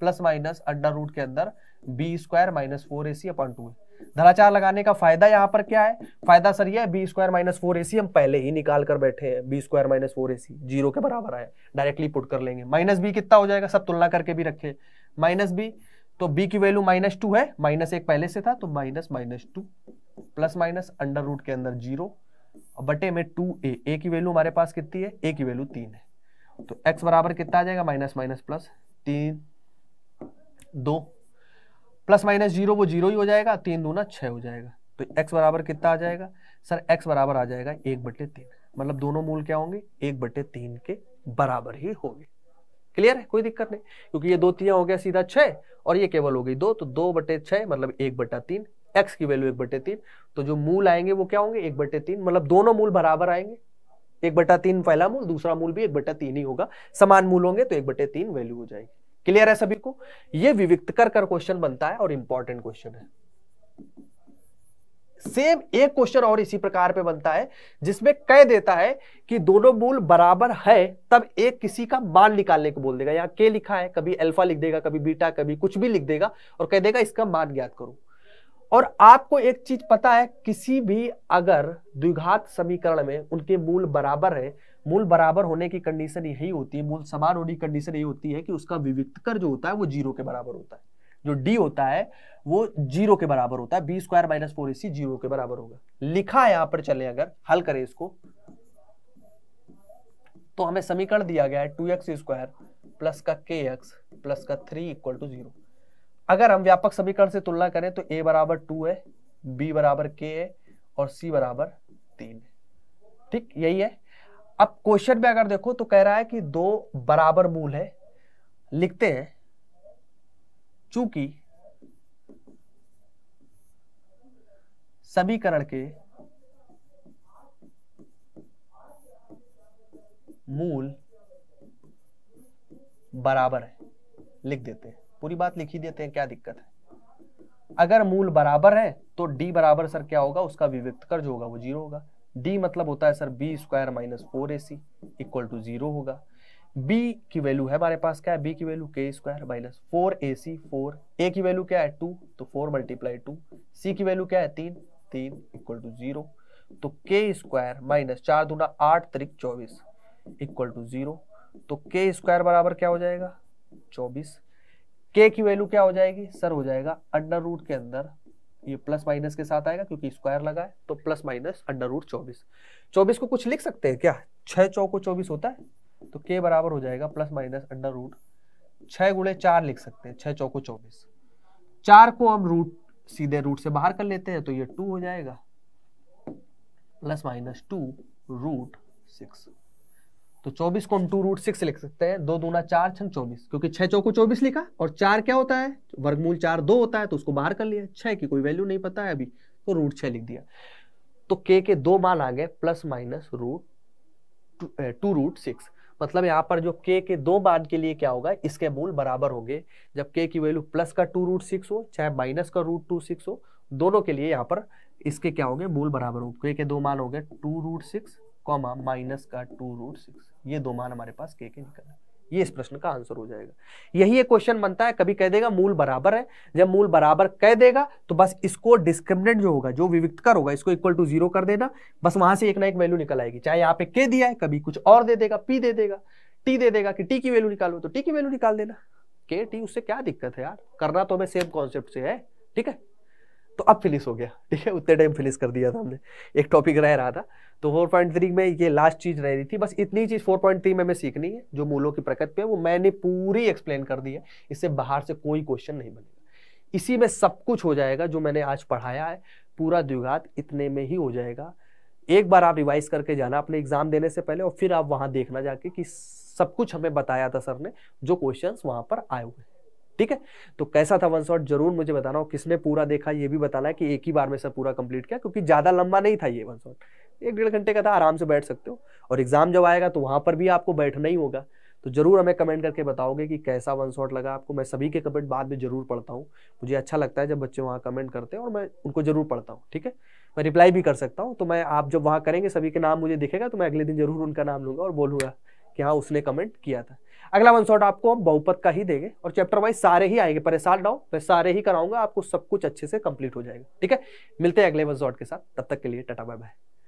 plus minus under root के अंदर बी स्क्वायर माइनस फोर ए सी अपॉन टू है धराचार लगाने का फायदा यहाँ पर क्या है फायदा सर ये बी स्क्वायर माइनस फोर ए सी हम पहले ही निकाल कर बैठे हैं बी स्क्वायर माइनस फोर ए सी जीरो के बराबर आया डायरेक्टली पुट कर लेंगे माइनस बी कितना हो जाएगा सब तुलना करके भी रखे माइनस बी तो बी की वैल्यू माइनस टू है माइनस एक पहले से था तो minus minus two plus minus under root के अंदर जीरो बटे में टू ए ए की वैल्यू हमारे पास कितनी है ए की वैल्यू तीन है तो एक्स बराबर कितना आ जाएगा माइनस माइनस प्लस तीन दो प्लस माइनस जीरो वो जीरो ही हो जाएगा तीन दूना छः हो जाएगा तो एक्स बराबर कितना आ जाएगा सर एक्स बराबर आ जाएगा एक बटे तीन मतलब दोनों मूल क्या होंगे एक बटे तीन के बराबर ही होंगे क्लियर है कोई दिक्कत नहीं क्योंकि ये दो तीन हो गया सीधा छः और ये केवल हो गई दो तो दो बटे छः मतलब एक बटा तीन एक्स की वैल्यू एक बटे तीन तो जो मूल आएंगे वो क्या होंगे एक बटे तीन मतलब दोनों मूल बराबर आएंगे एक बटा तीन पहला मूल दूसरा मूल भी एक बटा तीन ही होगा समान मूल होंगे तो एक बटे तीन वैल्यू हो जाएगी क्लियर है सभी को यह विविक्त कर कर क्वेश्चन बनता है और इंपॉर्टेंट क्वेश्चन है सेम एक क्वेश्चन और इसी प्रकार पे बनता है जिसमें कह देता है कि दोनों मूल बराबर है तब एक किसी का मान निकालने को बोल देगा यहां के लिखा है कभी अल्फा लिख देगा कभी बीटा कभी कुछ भी लिख देगा और कह देगा इसका मान ज्ञात करो और आपको एक चीज पता है किसी भी अगर द्विघात समीकरण में उनके मूल बराबर है मूल बराबर होने की कंडीशन यही होती है मूल समान होने की कंडीशन यही होती है कि उसका कर जो होता है वो जीरो के बराबर होता है जो डी होता है वो जीरो के बराबर होता है बी स्क्वायर माइनस फोर इसी जीरो के बराबर होगा लिखा है यहां पर चले अगर हल करें इसको तो हमें समीकरण दिया गया है टू एक्स स्क्वायर प्लस का के एक्स प्लस का थ्री इक्वल टू जीरो अगर हम व्यापक समीकरण से तुलना करें तो ए बराबर टू है बी बराबर के है और सी बराबर तीन है ठीक यही है अब क्वेश्चन में अगर देखो तो कह रहा है कि दो बराबर मूल है लिखते हैं चूंकि समीकरण के मूल बराबर है लिख देते हैं पूरी बात लिख ही देते हैं क्या दिक्कत है अगर मूल बराबर है तो d बराबर सर क्या होगा उसका विविक्त कर जो होगा वो जीरो होगा डी मतलब होता है sir B square minus four A C equal to zero होगा बी की वैल्यू है हमारे पास क्या है बी की वैल्यू के स्क्वायर माइनस फोर ए सी फोर ए की वैल्यू क्या है टू तो फोर मल्टीप्लाई टू सी की वैल्यू क्या है तीन तीन इक्वल टू जीरो तो के स्क्वायर माइनस चार दूना आठ त्रिक चौबीस इक्वल टू जीरो तो के स्क्वायर बराबर क्या हो जाएगा चौबीस के की वैल्यू क्या हो जाएगी सर हो जाएगा अंडर रूट के अंदर ये प्लस माइनस के साथ आएगा क्योंकि स्क्वायर लगा है तो प्लस माइनस अंडर रूट चौबीस चौबीस को कुछ लिख सकते हैं क्या छः को चौबीस होता है तो के बराबर हो जाएगा प्लस माइनस अंडर रूट छः गुणे चार लिख सकते हैं छः को चौबीस चार को हम रूट सीधे रूट से बाहर कर लेते हैं तो ये टू हो जाएगा plus minus two root six तो 24 को हम टू रूट सिक्स लिख सकते हैं दो दूना चार छन चौबीस क्योंकि छह चौको चौबीस लिखा और चार क्या होता है वर्गमूल चार दो होता है तो उसको बाहर कर लिया छह की कोई वैल्यू नहीं पता है अभी तो रूट छह लिख दिया तो के के दो मान आ गए plus minus root two root six मतलब यहाँ पर जो के के दो मान के लिए क्या होगा इसके मूल बराबर होंगे जब के की वैल्यू प्लस का टू रूट सिक्स हो चाहे माइनस का रूट टू सिक्स हो दोनों के लिए यहाँ पर इसके क्या होंगे मूल बराबर होंगे के के दो मान हो गए two root six comma minus का टू रूट सिक्स ये दो मान हमारे पास के के निकला ये इस प्रश्न का आंसर हो जाएगा यही एक क्वेश्चन बनता है कभी कह देगा मूल बराबर है जब मूल बराबर कह देगा तो बस इसको डिस्क्रिमिनेंट जो होगा जो कर होगा इसको इक्वल टू जीरो कर देना बस वहां से एक ना एक वैल्यू निकल आएगी चाहे यहाँ पे के दिया है कभी कुछ और दे देगा पी दे देगा टी दे देगा कि टी की वैल्यू निकालो तो टी की वैल्यू निकाल देना के टी उससे क्या दिक्कत है यार करना तो हमें सेम कॉन्सेप्ट से है ठीक है तो अब फिनिश हो गया ठीक है उतने टाइम फिनिश कर दिया था हमने एक टॉपिक रह रहा था तो 4.3 में ये लास्ट चीज रह रही थी बस इतनी चीज 4.3 में हमें सीखनी है जो मूलों की प्रकृति पे वो मैंने पूरी एक्सप्लेन कर दी है इससे बाहर से कोई क्वेश्चन नहीं बनेगा इसी में सब कुछ हो जाएगा जो मैंने आज पढ़ाया है पूरा द्विघात इतने में ही हो जाएगा एक बार आप रिवाइज करके जाना अपने एग्जाम देने से पहले और फिर आप वहां देखना जाके कि सब कुछ हमें बताया था सर ने जो क्वेश्चन वहां पर आए हुए हैं ठीक है तो कैसा था वन शॉट जरूर मुझे बताना और किसने पूरा देखा ये भी बताना है कि एक ही बार में सर पूरा कंप्लीट किया क्योंकि ज्यादा लंबा नहीं था ये वन शॉट एक डेढ़ घंटे का था आराम से बैठ सकते हो और एग्ज़ाम जब आएगा तो वहाँ पर भी आपको बैठना ही होगा तो ज़रूर हमें कमेंट करके बताओगे कि कैसा वन शॉट लगा आपको मैं सभी के कमेंट बाद में ज़रूर पढ़ता हूँ मुझे अच्छा लगता है जब बच्चे वहाँ कमेंट करते हैं और मैं उनको ज़रूर पढ़ता हूँ ठीक है मैं रिप्लाई भी कर सकता हूँ तो मैं आप जब वहाँ करेंगे सभी के नाम मुझे दिखेगा तो मैं अगले दिन ज़रूर उनका नाम लूंगा और बोलूंगा कि हाँ उसने कमेंट किया था अगला वन शॉट आपको हम बहुपत का ही देंगे और चैप्टर वाइज सारे ही आएंगे परेशान ना मैं सारे ही कराऊंगा आपको सब कुछ अच्छे से कंप्लीट हो जाएगा ठीक है मिलते हैं अगले वन शॉट के साथ तब तक के लिए टाटा बाय बाय